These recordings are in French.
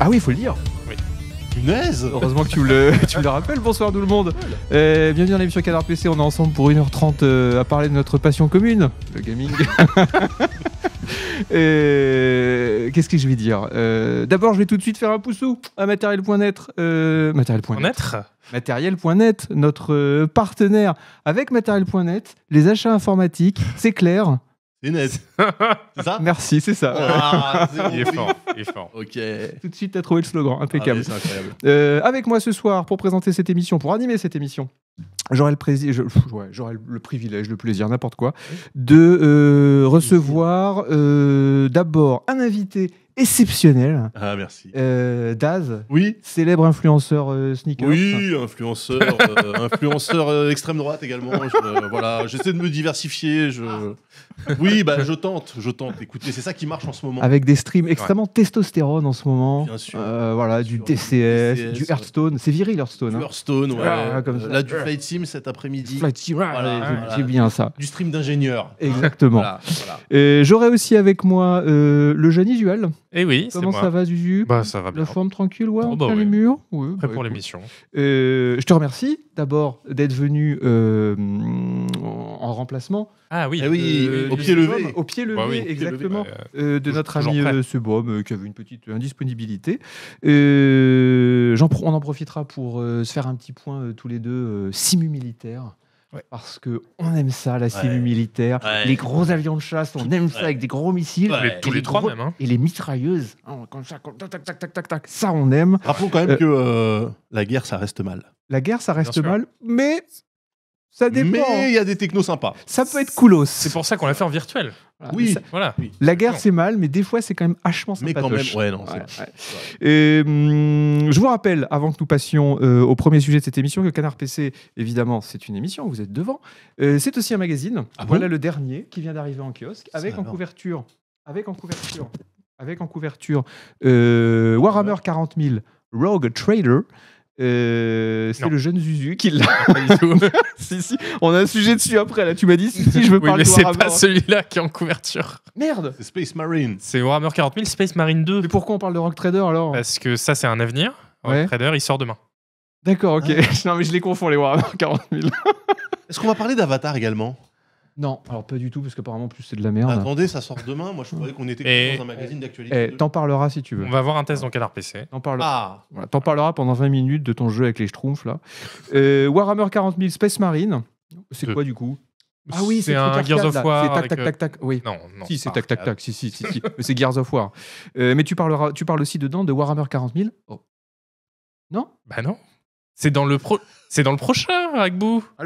Ah oui, il faut le dire. Oui. Punaise Heureusement que tu me le, rappelles. Bonsoir tout le monde. Euh, bienvenue dans l'émission Canard PC. On est ensemble pour 1h30 euh, à parler de notre passion commune, le gaming. Euh, qu'est-ce que je vais dire D'abord, je vais tout de suite faire un poussou à matériel.net. Euh, matériel.net. Matériel.net, notre partenaire avec matériel.net, les achats informatiques, c'est clair, net, c'est ça Merci, c'est ça. Ah, il est fort, il est fort. Ok. Tout de suite, as trouvé le slogan, impeccable. Ah, incroyable. Euh, avec moi ce soir pour présenter cette émission, pour animer cette émission, j'aurai le, je, le privilège, le plaisir, n'importe quoi, de euh, recevoir euh, d'abord un invité exceptionnel. Ah, merci. Euh, Daz, oui célèbre influenceur euh, sneaker. Oui, influenceur, euh, influenceur extrême droite également. voilà, j'essaie de me diversifier. Je... Ah. Oui, bah, je tente, je tente. Écoutez, c'est ça qui marche en ce moment. Avec des streams extrêmement testostérone en ce moment. Bien sûr. voilà, du DCS, du Hearthstone. C'est viril Hearthstone. Hein. Hearthstone, ouais. Ah, là, du Flight Sim cet après-midi. Flight Sim, voilà, j'ai bien ça. Du stream d'ingénieur. Hein. Exactement. Voilà, J'aurai aussi avec moi le jeune Isuel. Eh oui, Comment ça va, Zuzu bah, Ça va bien. La forme tranquille, ouais, oh, bah Ouais, Prêt bah pour l'émission. Euh, je te remercie d'abord d'être venu euh, en remplacement. Ah oui, eh euh, au, pied bah levé. au pied levé. exactement. de notre ami Sebom qui avait une petite indisponibilité. on en profitera pour se faire un petit point tous les deux, simu militaire. Parce que on aime ça, la cellule militaire. Les gros avions de chasse, on aime ça avec des gros missiles. tous les, trois hein. Et les mitrailleuses, hein, ça, Ça, on aime. Rappelons quand même euh, que euh, la guerre, ça reste mal. La guerre, ça reste mal, mais ça dépend. Mais il y a des technos sympas. Ça peut être coolos. C'est pour ça qu'on l'a fait en virtuel. Oui, La guerre, c'est mal, mais des fois, c'est quand même hachement sympa. Hum, je vous rappelle, avant que nous passions euh, au premier sujet de cette émission, que Canard PC, évidemment, c'est une émission, vous êtes devant. Euh, c'est aussi un magazine. Ah voilà le dernier qui vient d'arriver en kiosque, avec en, couverture, avec en couverture. Avec en couverture. Euh, Warhammer 40 000 Rogue Trader. Euh, c'est le jeune Zuzu qui l'a. si, si. On a un sujet dessus après. Là, tu m'as dit si, je veux oui, mais c'est pas celui-là qui est en couverture. Merde. C'est Space Marine. C'est Warhammer 40000 Space Marine 2. Mais pourquoi on parle de Rock Trader alors Parce que ça, c'est un avenir. Rock Trader, il sort demain. D'accord, ok. Ah. non, mais je les confonds, les Warhammer 40 Est-ce qu'on va parler d'Avatar également non, alors pas du tout, parce qu'apparemment, plus c'est de la merde. Attendez, ça sort demain. Moi, je croyais qu'on était dans un magazine d'actualité. Eh, t'en parleras si tu veux. On va voir un test dans Canard PC. T'en parleras. Ah, T'en parleras pendant 20 minutes de ton jeu avec les schtroumpfs là. Euh, Warhammer 40 000 Space Marine. C'est quoi du coup Ah oui, c'est un Gears of War. C'est tac tac tac tac. Oui. Euh, non, non. si c'est tac tac tac. Si si si si. Mais c'est Gears of War. Euh, mais tu parleras, tu parles aussi dedans de Warhammer 40 000. Oh. Non Bah non. C'est dans le pro... c'est dans le prochain, Agbou. Ah,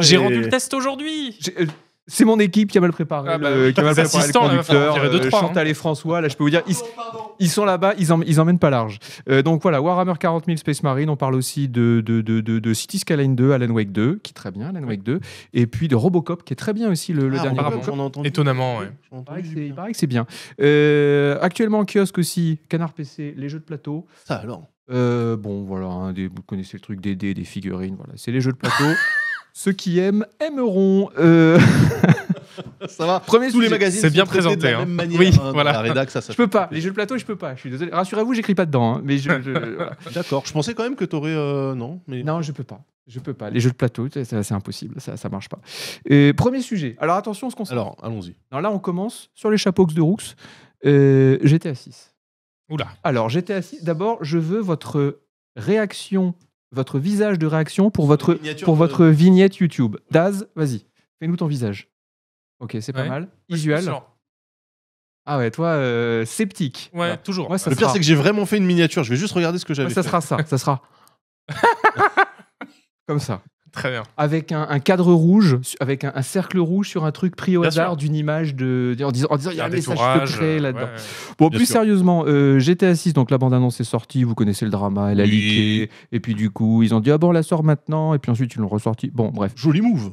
j'ai rendu le test aujourd'hui. Euh, c'est mon équipe qui a mal préparé, ah le, bah qui a mal préparé le conducteur, euh, Chantal hein. et François. Là, je peux vous dire, ils, oh, sont là-bas, ils, ils emmènent pas large. Euh, donc voilà, Warhammer 40 000 Space Marine. On parle aussi de, de, de, City Skyline 2, Alan Wake 2, qui est très bien, Alan Wake 2, et puis de Robocop, qui est très bien aussi, le, ah, dernier. On Étonnamment, oui. Il paraît que c'est bien. Euh, actuellement en kiosque aussi, Canard PC, les jeux de plateau. Ça alors. bon, voilà, hein, des, vous connaissez le truc des dés, des figurines, voilà. C'est les jeux de plateau. Ceux qui aiment aimeront. Euh. ça va. Premier Tous sujet. les magazines c'est bien présenté. De la même hein. manière, oui, hein, voilà. La rédac, ça, je peux pas. Les jeux de plateau, je peux pas. Je suis désolé. Rassurez-vous, j'écris pas dedans. Hein, mais je, D'accord. Je pensais quand même que tu aurais euh, non. Mais... Non, je peux pas. Je peux pas. Les jeux de plateau, c'est impossible. Ça, ça marche pas. Et premier sujet. Alors attention, ce qu'on. Alors, allons-y. Là, on commence sur les chapeaux de Roux. Euh, GTA 6. Oula. Alors, GTA 6. D'abord, je veux votre réaction votre visage de réaction pour votre, pour votre vignette YouTube. Daz, vas-y, fais-nous ton visage. Ok, c'est pas mal. Visuel. Ah ouais, toi, euh, sceptique. Ouais, toujours. le pire, c'est que j'ai vraiment fait une miniature. Je vais juste regarder ce que j'avais. Ça sera ça, ça sera. Comme ça. Avec un, cadre rouge, avec un, cercle rouge sur un truc pris au hasard d'une image de, en disant il y a un, message secret euh, là-dedans. bon, plus sérieusement, euh, GTA 6, donc la bande-annonce est sortie, vous connaissez le drama, elle a oui. et puis du coup, ils ont dit ah bon, on la sort maintenant, et puis ensuite ils l'ont ressorti. Bon, bref. Joli move.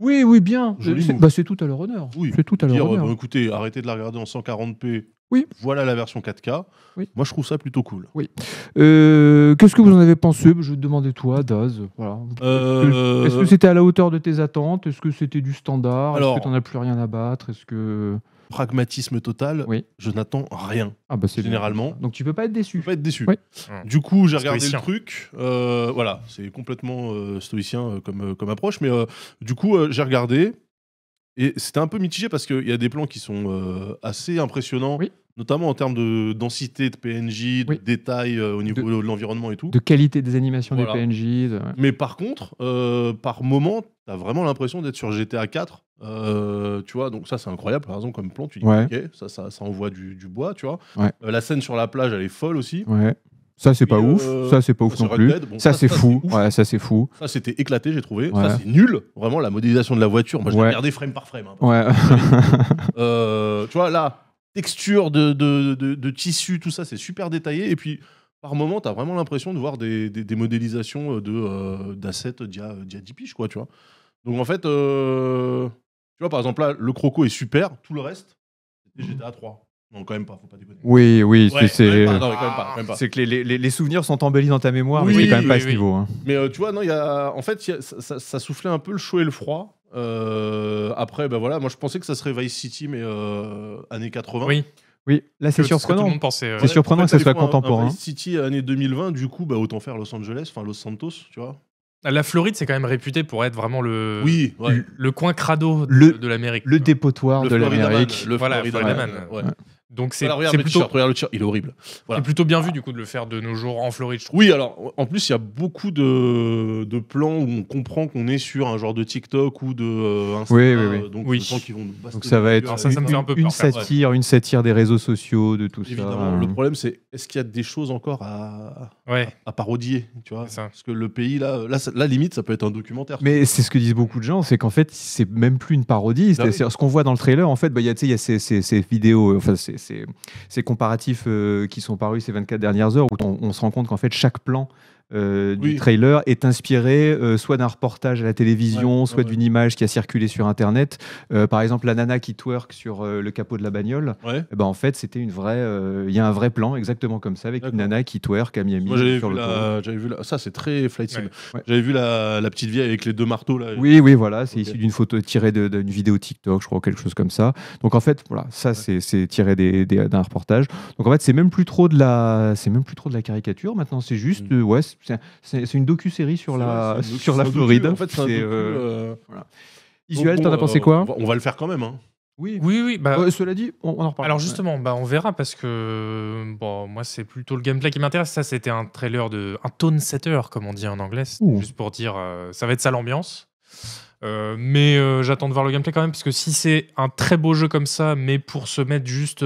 Oui, oui, bien. Bah, c'est tout à leur honneur. Oui, c'est tout à leur honneur. Bah, écoutez, arrêtez de la regarder en 140p oui. Voilà la version 4K. Moi, je trouve ça plutôt cool. Oui. Euh, qu'est-ce que vous en avez pensé Je vais te demander toi, Daz. Euh, Est-ce que c'était à la hauteur de tes attentes Est-ce que c'était du standard Est-ce que n'en as plus rien à battre Est-ce que pragmatisme total, je n'attends rien. Ah bah généralement. Donc tu peux pas être déçu. peux pas être déçu. Mmh. Du coup, j'ai regardé le truc. Euh, voilà, c'est complètement stoïcien comme, comme approche, mais du coup, j'ai regardé. Et c'était un peu mitigé parce qu'il y a des plans qui sont euh, assez impressionnants, notamment en termes de densité de PNJ, de détails euh, au niveau de, l'environnement et tout. De qualité des animations des PNJ. Mais par contre, euh, par moment, t'as vraiment l'impression d'être sur GTA 4. tu vois, donc ça c'est incroyable, par exemple, comme plan, tu dis, ok, ça, ça, envoie du, bois, tu vois. la scène sur la plage, elle est folle aussi. Ouais. Euh, ça c'est pas ouf, ça c'est pas ouf non plus. ça, c'est fou, ouais, ça c'est fou. Ça c'était éclaté, j'ai trouvé. Ça c'est nul, vraiment la modélisation de la voiture. Moi je ouais. regardé frame par frame. Hein, ouais. Euh, tu vois là, texture de, de, de, tissu, tout ça c'est super détaillé. Et puis par moment, t'as vraiment l'impression de voir des, des, modélisations euh, de d'assets d'il je quoi, tu vois. Donc en fait, tu vois par exemple là, le croco est super, tout le reste, c'était GTA 3. Non, quand même pas, Oui, oui, c'est. C'est que les, les, les, souvenirs sont embellis dans ta mémoire, oui, mais c'est quand même pas à ce niveau. Hein. Mais euh, tu vois, non, y a, en fait, ça, soufflait un peu le chaud et le froid. Euh, après, ben voilà, moi je pensais que ça serait Vice City, mais euh, années 80. Oui. Oui, là c'est surprenant. C'est surprenant que ça soit contemporain. Vice City année 2020, du coup, bah, autant faire Los Angeles, enfin Los Santos, tu vois. La Floride, c'est quand même réputé pour être vraiment le, oui, le, coin crado de, l'Amérique. Le, dépotoir de l'Amérique. Le voilà, donc c'est plutôt le il est horrible. C'est plutôt bien vu ah. du coup de le faire de nos jours en Floride. Oui, alors en plus il y a beaucoup de, de plans où on comprend qu'on est sur un genre de TikTok ou de euh, Oui, oui, oui. Euh, donc, ça va être ça, une, me un peu satire, une satire des réseaux sociaux, de tout ça. Évidemment. Le problème c'est est-ce qu'il y a des choses encore à, à, parodier, tu vois Parce que le pays là, là, limite ça peut être un documentaire. Mais c'est ce que disent beaucoup de gens, c'est qu'en fait c'est même plus une parodie. Bah c'est Ce qu'on voit dans le trailer, en fait, bah, il y a, y a ces, ces, ces vidéos, enfin c'est ces, comparatifs euh, qui sont parus ces 24 dernières heures, où on, on se rend compte qu'en fait, chaque plan euh, du trailer est inspiré euh, soit d'un reportage à la télévision, soit d'une image qui a circulé sur Internet. Euh, par exemple, la nana qui twerk sur le capot de la bagnole. Eh ben, en fait, c'était une vraie. Il y a un vrai plan exactement comme ça avec une nana qui twerk à Miami. Moi, j'avais vu, ça, c'est très flight J'avais vu la... petite vieille avec les deux marteaux là. Oui, oui, voilà, c'est issu d'une photo tirée d'une vidéo TikTok, je crois, quelque chose comme ça. Donc en fait, voilà, ça c'est tiré d'un reportage. Donc en fait, c'est même plus trop de la, c'est même plus trop de la caricature. Maintenant, c'est juste, mm. ouais c'est une docu-série sur la, sur la Floride. En fait, euh, euh, Isuel, t'en as pensé euh, quoi on va, le faire quand même. Hein. Oui, oui, oui bah, cela dit, on, en reparle. Alors justement, bah, on verra parce que bon, moi, c'est plutôt le gameplay qui m'intéresse. Ça, c'était un trailer de un tone setter, comme on dit en anglais, juste pour dire, ça va être ça l'ambiance. mais j'attends de voir le gameplay quand même, parce que si c'est un très beau jeu comme ça, mais pour se mettre juste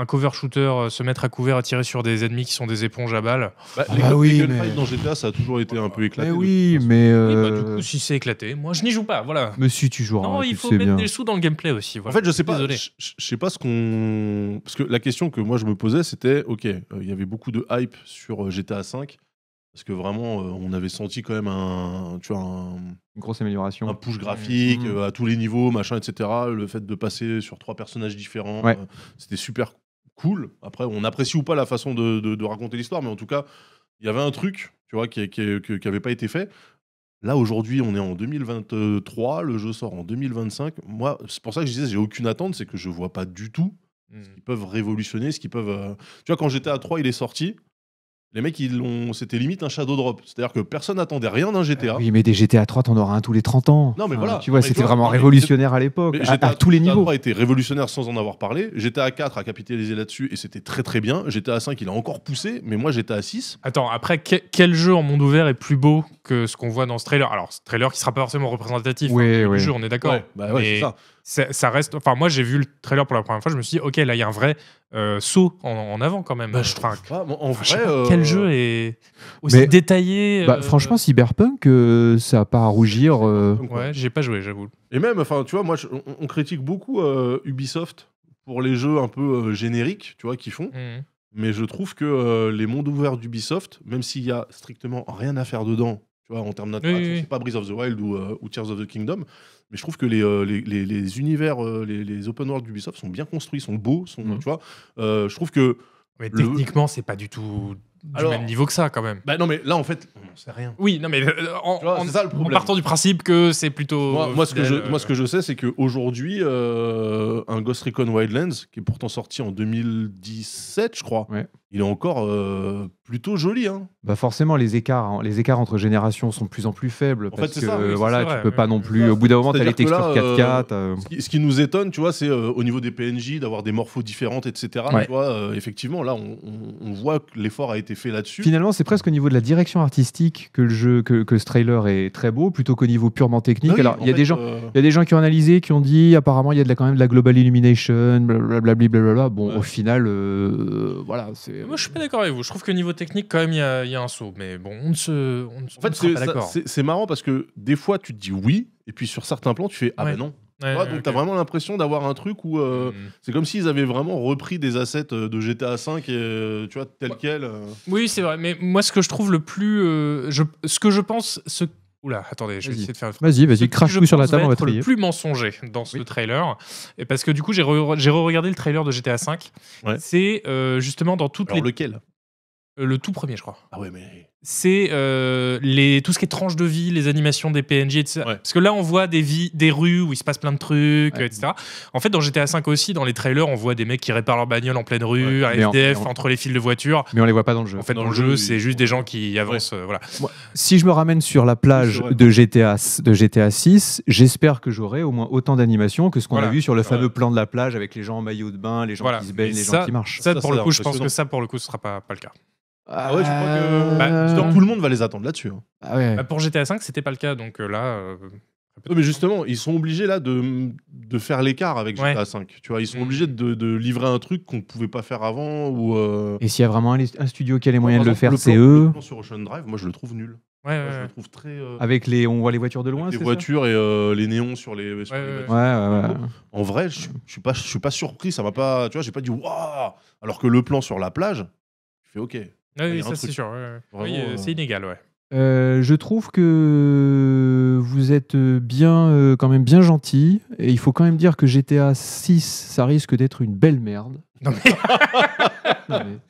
un cover shooter, euh, se mettre à couvert à tirer sur des ennemis qui sont des éponges à balles. Bah, ah oui, dans GTA, ça a toujours été un peu éclaté. Eh oui, mais. Bah, du euh, coup, si c'est éclaté, moi je n'y joue pas, voilà. Mais si tu joueras. Non, il faut mettre des sous dans le gameplay aussi. En fait, je sais pas. Je, sais pas ce qu'on. Parce que la question que moi je me posais, c'était ok, euh, il y avait beaucoup de hype sur GTA V. Parce que vraiment, on avait senti quand même un, tu vois, une grosse amélioration. Un push graphique mm, mm. à tous les niveaux, machin, etc. Le fait de passer sur trois personnages différents, c'était super cool. Après, on apprécie ou pas la façon de, raconter l'histoire, mais en tout cas, il y avait un truc, tu vois, qui n'avait pas été fait. Là, aujourd'hui, on est en 2023, le jeu sort en 2025. Moi, c'est pour ça que je disais, j'ai aucune attente, c'est que je vois pas du tout ce hmm. qu'ils peuvent révolutionner, ce qui peuvent. Euh, tu vois, quand j'étais à 3, il est sorti les mecs, ils l'ont... c'était limite un shadow drop. C'est-à-dire que personne n'attendait rien d'un GTA. oui, mais des GTA 3, t'en auras un tous les 30 ans. Non, mais voilà. Tu vois, c'était vraiment révolutionnaire à l'époque, à, à, tous les niveaux. GTA 3 était révolutionnaire sans en avoir parlé. GTA 4 a capitalisé là-dessus et c'était très très bien. GTA 5, il a encore poussé, mais moi, j'étais à 6. Attends, après, quel jeu en monde ouvert est plus beau que ce qu'on voit dans ce trailer. Alors, ce trailer qui sera pas forcément représentatif hein, du jeu, on est d'accord. Bah ça. reste. Enfin, moi, j'ai vu le trailer pour la première fois, je me suis dit, ok, là, il y a un vrai euh, saut en, avant quand même. Bah, je enfin, en vrai, euh, quel jeu est aussi détaillé bah, euh, Franchement, Cyberpunk, ça a pas à rougir. Ouais, j'ai pas joué, j'avoue. Et même, enfin, tu vois, moi, on, critique beaucoup Ubisoft pour les jeux un peu génériques, tu vois, qu'ils font. Mmh. Mais je trouve que les mondes ouverts d'Ubisoft, même s'il y a strictement rien à faire dedans, en termes d'interaction. C'est pas Breath of the Wild euh, ou, Tears of the Kingdom, mais je trouve que les, euh, les, univers, euh, les, open world d'Ubisoft sont bien construits, sont beaux, sont, mhm. tu vois. je trouve que. Mais techniquement, c'est pas du tout du même niveau que ça quand même. Bah non mais là en fait, on sait rien. Oui, non mais en, partant du principe que c'est plutôt moi, ce que je moi ce que je sais c'est qu'aujourd'hui, un Ghost Recon Wildlands qui est pourtant sorti en 2017 je crois. Ouais il est encore euh, plutôt joli. Hein. Bah forcément, les écarts, hein, les écarts entre générations sont de plus en plus faibles parce que voilà, tu peux pas non plus. au bout d'un moment, tu as les textures 4K. Euh, euh. ce, qui, nous étonne, tu vois, c'est au niveau des PNJ d'avoir des morphos différentes, etc. Tu vois, effectivement, là, on, voit que l'effort a été fait là-dessus. Finalement, c'est presque au niveau de la direction artistique que le jeu, que, ce trailer est très beau, plutôt qu'au niveau purement technique. Alors, il y a des gens, il y a des gens qui ont analysé, qui ont dit, apparemment, il y a de la, quand même de la global illumination, blablabla. Bon, au final, voilà, c'est moi, je suis pas d'accord avec vous. Je trouve que niveau technique, quand même, il y, a un saut. Mais bon, on ne se. en fait, c'est marrant parce que des fois, tu te dis oui, et puis sur certains plans, tu fais ah ben non. donc t'as vraiment l'impression d'avoir un truc où euh, mm. c'est comme s'ils avaient vraiment repris des assets euh, de GTA V et euh, tu vois tel quel. Oui c'est vrai, mais moi ce que je trouve le plus, je, ce que je pense, ce Oula, attendez, je vais essayer de faire. Vas-y, vas-y, crache tout sur la table, on va être le plus mensonger dans ce trailer. parce que du coup, j'ai re-regardé le trailer de GTA V. C'est euh, justement dans toutes Alors les. lequel euh, Le tout premier, je crois. Ah ouais, mais c'est euh, tout ce qui est tranche de vie, les animations des PNJ, etc. Parce que là, on voit des, des rues où il se passe plein de trucs, etc. En fait, dans GTA V aussi, dans les trailers, on voit des mecs qui réparent leur bagnole en pleine rue, à entre les fils de voiture. Mais on les voit pas dans le jeu. En fait, dans, le, jeu, c'est juste des gens qui avancent. Euh, voilà. si je me ramène sur la plage de GTA, de GTA 6, j'espère que j'aurai au moins autant d'animations que ce qu'on a vu sur le fameux plan de la plage avec les gens en maillot de bain, les gens qui se baignent, les gens qui marchent. pour le coup, je pense que ça, pour le coup, ce sera pas, pas le cas. Ah ouais, je crois euh, bah, que. tout le monde va les attendre là-dessus. Hein. Ah bah, pour GTA V, c'était pas le cas, donc euh, là. Euh, non, mais justement, ils sont obligés là de, de faire l'écart avec GTA 5. Tu vois, ils sont mm. obligés de, livrer un truc qu'on ne pouvait pas faire avant ou. Et s'il y a vraiment un, studio qui a les moyens de le faire, c'est eux. Le plan sur Ocean Drive, moi je le trouve nul. Ouais, je le trouve très. Avec les, on voit les voitures de loin. les voitures et les néons sur les. ouais, En vrai, je suis- suis pas, je suis pas surpris. Ça va pas. Tu vois, j'ai pas dit waouh. Alors que le plan sur la plage, je fais ok. Ah c'est sûr. Euh, euh, c'est inégal, ouais. Euh, je trouve que vous êtes bien, quand même bien gentil. Et il faut quand même dire que GTA 6, ça risque d'être une belle merde. Non mais...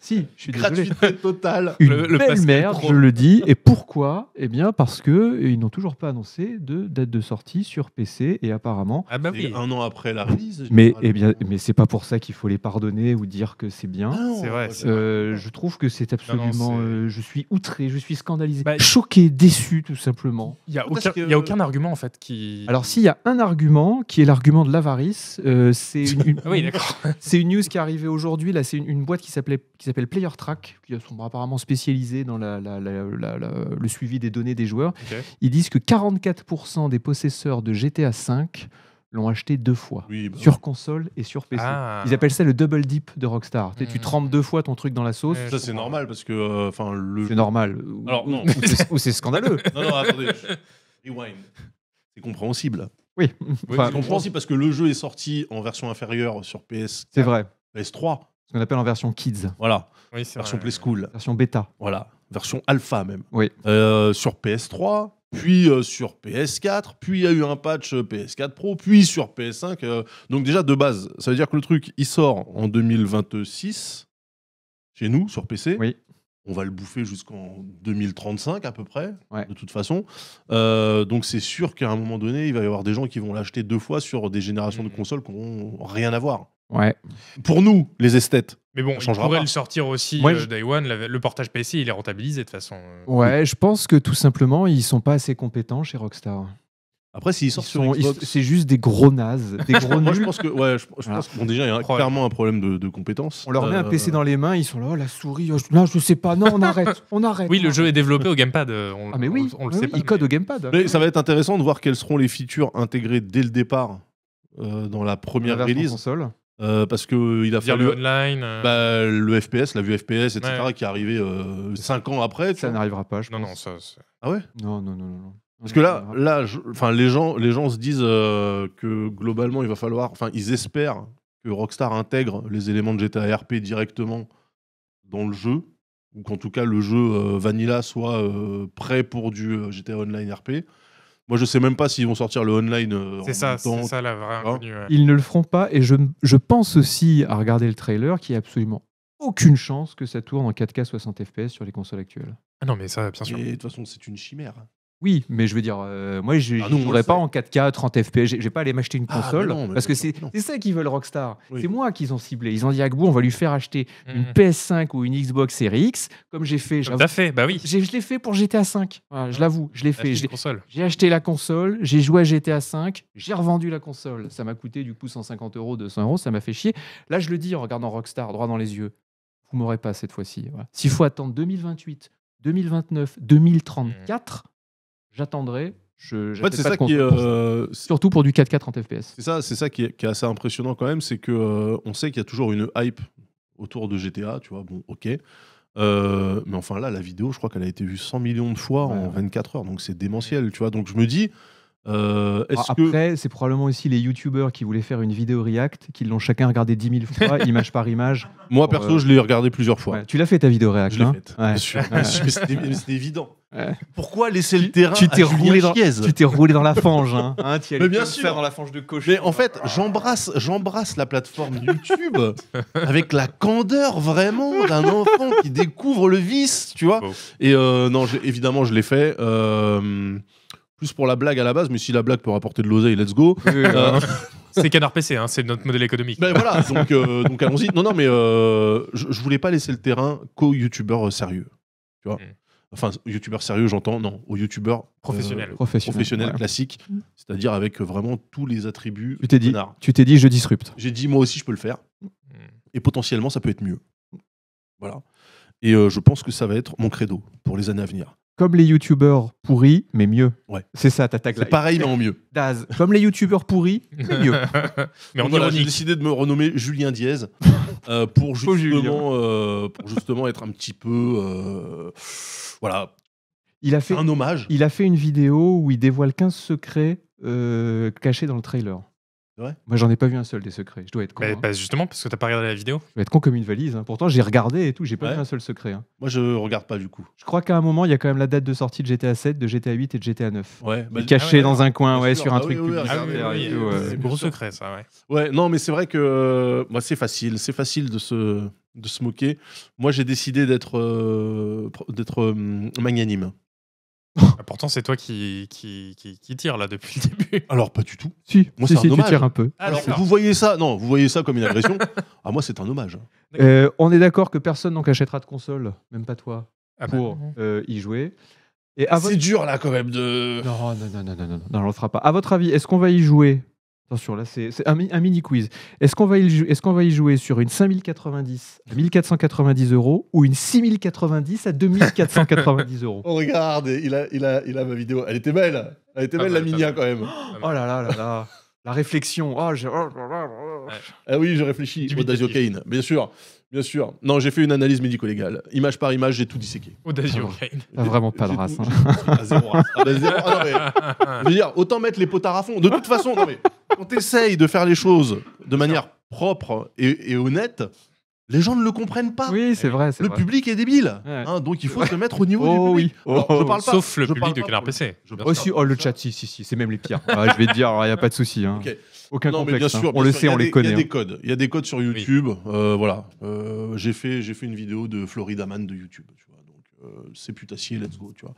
si, je suis désolé. Gratuité totale. Une le, le belle merde, je le dis. Et pourquoi Eh bien parce que ils n'ont toujours pas annoncé de date de sortie sur PC et apparemment. Ah bah oui. Un an après la release. Mais eh bien, mais c'est pas pour ça qu'il faut les pardonner ou dire que c'est bien. Ah, c'est vrai, euh, je trouve que c'est absolument. Euh, je suis outré, je suis scandalisé, bah, choqué, déçu tout simplement. Il y a aucun, a aucun argument en fait qui. Alors s'il y a un argument qui est l'argument de l'avarice, euh, c'est ah c'est une news qui arrive aujourd'hui. Là, c'est une, boîte qui s'appelait qui s'appelle Player Track, qui sont apparemment spécialisés dans la, le suivi des données des joueurs. Ils disent que 44% des possesseurs de GTA V l'ont acheté deux fois bah. sur console et sur PC. Ah. Ils appellent ça le double dip de Rockstar. Tu hmm. trempes deux fois ton truc dans la sauce. Ça c'est normal parce que euh, enfin le c'est normal. non, ou c'est scandaleux. Non non, attendez. Rewind. C'est compréhensible. Oui, c'est compréhensible parce que le jeu est sorti en version inférieure sur PS. C'est vrai. PS3. Ce qu'on appelle en version kids. Voilà. version Play School. Version bêta. Voilà. Version alpha même. Oui. Euh, sur PS3, puis euh, sur PS4, puis il y a eu un patch euh, PS4 Pro, puis sur PS5. donc déjà de base, ça veut dire que le truc, il sort en 2026 chez nous sur PC. Oui. On va le bouffer jusqu'en 2035 à peu près, de toute façon. donc c'est sûr qu'à un moment donné, il va y avoir des gens qui vont l'acheter deux fois sur des générations de mm. consoles qui n'auront rien à voir. Ouais. Pour nous, les esthètes. Mais bon, on pourrait le sortir aussi euh, Day One. le portage PC, il est rentabilisé de façon. Euh. Ouais, je pense que tout simplement, ils sont pas assez compétents chez Rockstar. Après, s'ils sortent c'est juste des gros nazes, des gros Moi, je pense que, ouais, je, pense bon, déjà, il y a clairement un problème de, de On leur met un euh, PC dans les mains, ils sont là, oh, la souris, non oh, je, là, sais pas, non, on arrête, on arrête. Oui, le jeu est développé au gamepad. ah, mais oui, on, le sait il code au gamepad. Mais ça va être intéressant de voir quelles seront les features intégrées dès le départ dans la première release. Console. Euh, parce que euh, il a fait le euh. bah, le FPS, la vue FPS, etc., qui est arrivé 5 ans après. Ça n'arrivera pas. Je non, pense. non, ça. Ah ouais Non, non, non, non. Parce que là, là, enfin, les gens, les gens se disent que globalement, il va falloir, enfin, ils espèrent que Rockstar intègre les éléments de GTA RP directement dans le jeu, ou qu'en tout cas le jeu Vanilla soit prêt pour du GTA Online RP. Moi, je sais même pas s'ils vont sortir le online. Euh, c'est ça, c'est ça la vraie inconnue. Ils ne le feront pas, et je, pense aussi à regarder le trailer qui a absolument aucune chance que ça tourne en 4K 60 FPS sur les consoles actuelles. Ah non, mais ça, bien sûr. Et de toute façon, c'est une chimère. Oui, mais je veux dire, euh, moi, ah je ne pas en 4K, 30 FPS. Je vais pas aller m'acheter une ah, console. parce que c'est ça qu'ils veulent Rockstar. C'est moi qu'ils ont ciblé. Ils ont dit à on va lui faire acheter mmh. une PS5 ou une Xbox Series X, comme j'ai fait. fait, bah oui. Je l'ai fait pour GTA V. je ah. l'avoue, je l'ai fait. J'ai acheté la console, j'ai joué à GTA V, j'ai revendu la console. Ça m'a coûté du coup 150 euros, 200 euros, ça m'a fait chier. Là, je le dis en regardant Rockstar droit dans les yeux. Vous m'aurez pas cette fois-ci. S'il faut attendre 2028, 2029, 2034 j'attendrai. c'est ça qui euh, surtout pour du 4K 30 FPS. C'est ça, c'est ça qui est, assez impressionnant quand même, c'est que euh, on sait qu'il y a toujours une hype autour de GTA, tu vois. Bon, ok. Euh, mais enfin là, la vidéo, je crois qu'elle a été vue 100 millions de fois en 24 heures, donc c'est démentiel, tu vois. Donc je me dis, euh, -ce Après, c'est probablement aussi les youtubeurs qui voulaient faire une vidéo React, qui l'ont chacun regardé 10 000 fois, image par image. Moi, perso, euh, je l'ai regardé plusieurs fois. tu l'as fait ta vidéo React Je l'ai hein faite, bien sûr. C'était évident. Pourquoi laisser le terrain tu t'es roulé dans, Tu t'es roulé dans la fange. Hein, hein tu Mais bien sûr. dans la fange de cochon. Mais en fait, j'embrasse, j'embrasse la plateforme YouTube avec la candeur vraiment d'un enfant qui découvre le vice, tu vois. Et euh, non, évidemment, je l'ai fait plus pour la blague à la base, mais si la blague peut rapporter de l'oseille, let's go. Euh, c'est canard PC, hein, c'est notre modèle économique. Ben voilà, donc, euh, donc allons-y. Non, non, mais euh, je, je, voulais pas laisser le terrain qu'aux youtubeurs sérieux. Hmm. Enfin, youtubeurs sérieux, j'entends, non, aux youtubeurs professionnels, professionnels, professionnel, classique classiques, hmm. c'est-à-dire avec vraiment tous les attributs. Tu t'es dit, tu t'es dit, je disrupte. J'ai dit, moi aussi, je peux le faire. Hmm. Et potentiellement, ça peut être mieux. Voilà. Et je pense que ça va être mon credo pour les années à venir comme les youtubeurs pourris, mais mieux. Ouais. C'est ça ta tagline. C'est pareil, mais en mieux. Daz, comme les youtubeurs pourris, mais mieux. mais en J'ai décidé de me renommer Julien Diaz euh, euh, pour, justement, être un petit peu. Euh, voilà. Il a fait, un hommage. Il a fait une vidéo où il dévoile 15 secrets cachés dans le trailer. Moi, j'en ai pas vu un seul des secrets. Je dois être con. Bah, hein. bah, justement, parce que t'as pas regardé la vidéo. Je dois être con comme une valise. Hein. Pourtant, j'ai regardé et tout. J'ai pas vu un seul secret. Hein. Moi, je regarde pas du coup. Je crois qu'à un moment, il y a quand même la date de sortie de GTA 7, de GTA 8 et de GTA 9. Ouais. Bah, caché ah dans un coin, ouais, ah sur un ah truc public. Ah oui, c'est gros secret, ça. Ouais. Ouais. Non, mais c'est vrai que euh, moi, c'est facile. C'est facile de se de se moquer. Moi, j'ai décidé d'être euh, d'être euh, magnanime. Ah, pourtant, c'est toi qui, qui, tire là depuis le début. Alors, pas du tout. Si, moi, c'est un peu. Ah, alors, vous voyez ça Non, vous voyez ça comme une agression. à ah, moi, c'est un hommage. Hein. Euh, on est d'accord que personne n'en achètera de console, même pas toi, bah. pour euh, y jouer. C'est dur là quand même de. Non, non, non, non, non, non, non, non, on le fera pas. À votre avis, est-ce qu'on va y jouer Attention, là, c'est un, un, mini quiz. Est-ce qu'on va, est qu'on va y jouer sur une 5090 à 1490 euros ou une 6090 à 2490 euros Oh, regarde, il a, il, a, il a ma vidéo. Elle était belle. Elle était ah belle, bah, la mini quand même. Ah bah. Oh là là là là. La réflexion. Oh, oh ah oui, je réfléchis. Dazio Kane, bien sûr. Bien sûr. Non, j'ai fait une analyse médico-légale. Image par image, j'ai tout disséqué. audasio ah vraiment pas de race. je veux dire, autant mettre les potards à fond. De toute façon, non, mais, quand de faire les choses de manière propre et honnête, les gens ne le comprennent pas. Oui, c'est vrai. Le public est débile. Hein, donc il faut se mettre au niveau oh, du public. Oui. Alors, je oh, parle pas, Sauf le public de Canard PC. Oh, oh, le chat, si, si, si, c'est même les pires. Ah, je vais te dire, il n'y a pas de souci. Hein. Aucun non, complexe. Bien sûr, hein. on le sait, on les connaît. Il y a hein. des codes. Il y a des codes sur YouTube. Euh, voilà. Euh, j'ai fait, fait une vidéo de Florida Man de YouTube. Euh, c'est putassier, let's go, tu vois.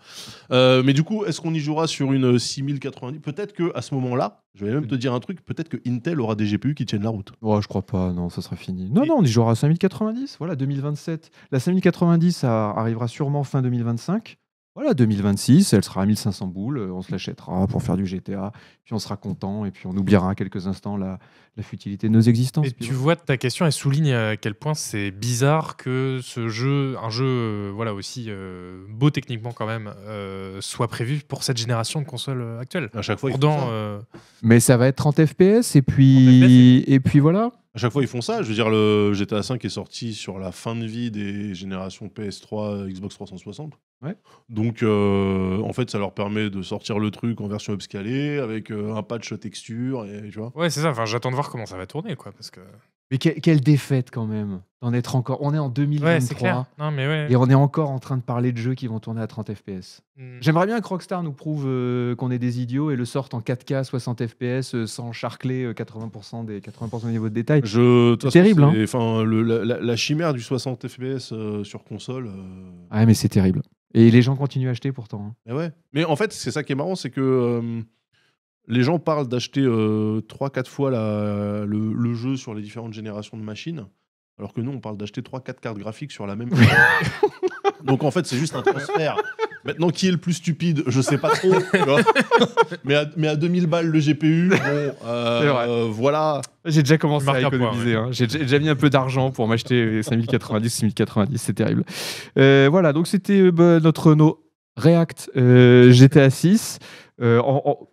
Euh, mais du coup, est-ce qu'on y jouera sur une 6090 euh, Peut-être que à ce moment-là, je vais même te dire un truc, peut-être que Intel aura des GPU qui tiennent la route. Ouais, je crois pas, non, ça sera fini. Non, non, on y jouera à 5090, voilà, 2027. La 5090 arrivera sûrement fin 2025 voilà, 2026, elle sera à 1500 boules, euh, on se l'achètera pour faire du GTA, puis on sera content, et puis on oubliera quelques instants la, futilité de nos existences. Et tu vois, ta question, elle souligne à quel point c'est bizarre que ce jeu, un jeu euh, voilà aussi euh, beau techniquement quand même, soit prévu pour cette génération de consoles actuelle. À chaque fois, Mais ça va être 30 FPS, et puis, et puis voilà. À chaque fois, ils font ça. Je veux dire, le GTA V est sorti sur la fin de vie des générations PS3, Xbox 360. Ouais. Donc, euh, en fait, ça leur permet de sortir le truc en version upscalée avec euh, un patch texture. Et, tu vois. Ouais, c'est ça. Enfin, j'attends de voir comment ça va tourner, quoi, parce que. Mais quelle défaite quand même d'en être encore. On est en 2023 et on est encore en train de parler de jeux qui vont tourner à 30 FPS. Hmm. J'aimerais bien que Rockstar nous prouve euh, qu'on est des idiots et le sorte en 4K 60 FPS sans charcler 80% euh, des 80% niveau de détail. Je... C'est terrible. Hein. Enfin, la, chimère du 60 FPS euh, sur console. Ah mais c'est terrible. Et les gens continuent à acheter pourtant. Hein. ouais. Mais en fait, c'est ça qui est marrant, c'est que les gens parlent d'acheter 3-4 euh, fois le, jeu sur les différentes générations de machines, alors que nous, on parle d'acheter 3-4 cartes graphiques sur la même. Donc en fait, c'est juste un transfert. Maintenant, qui est le plus stupide Je sais pas trop. mais, à, 2000 balles le GPU, bon, euh, voilà. J'ai déjà commencé à économiser. Hein. J'ai déjà mis un peu d'argent pour m'acheter 5090, 6090. C'est terrible. Euh, voilà, donc c'était bah, notre, No React GTA 6. Euh,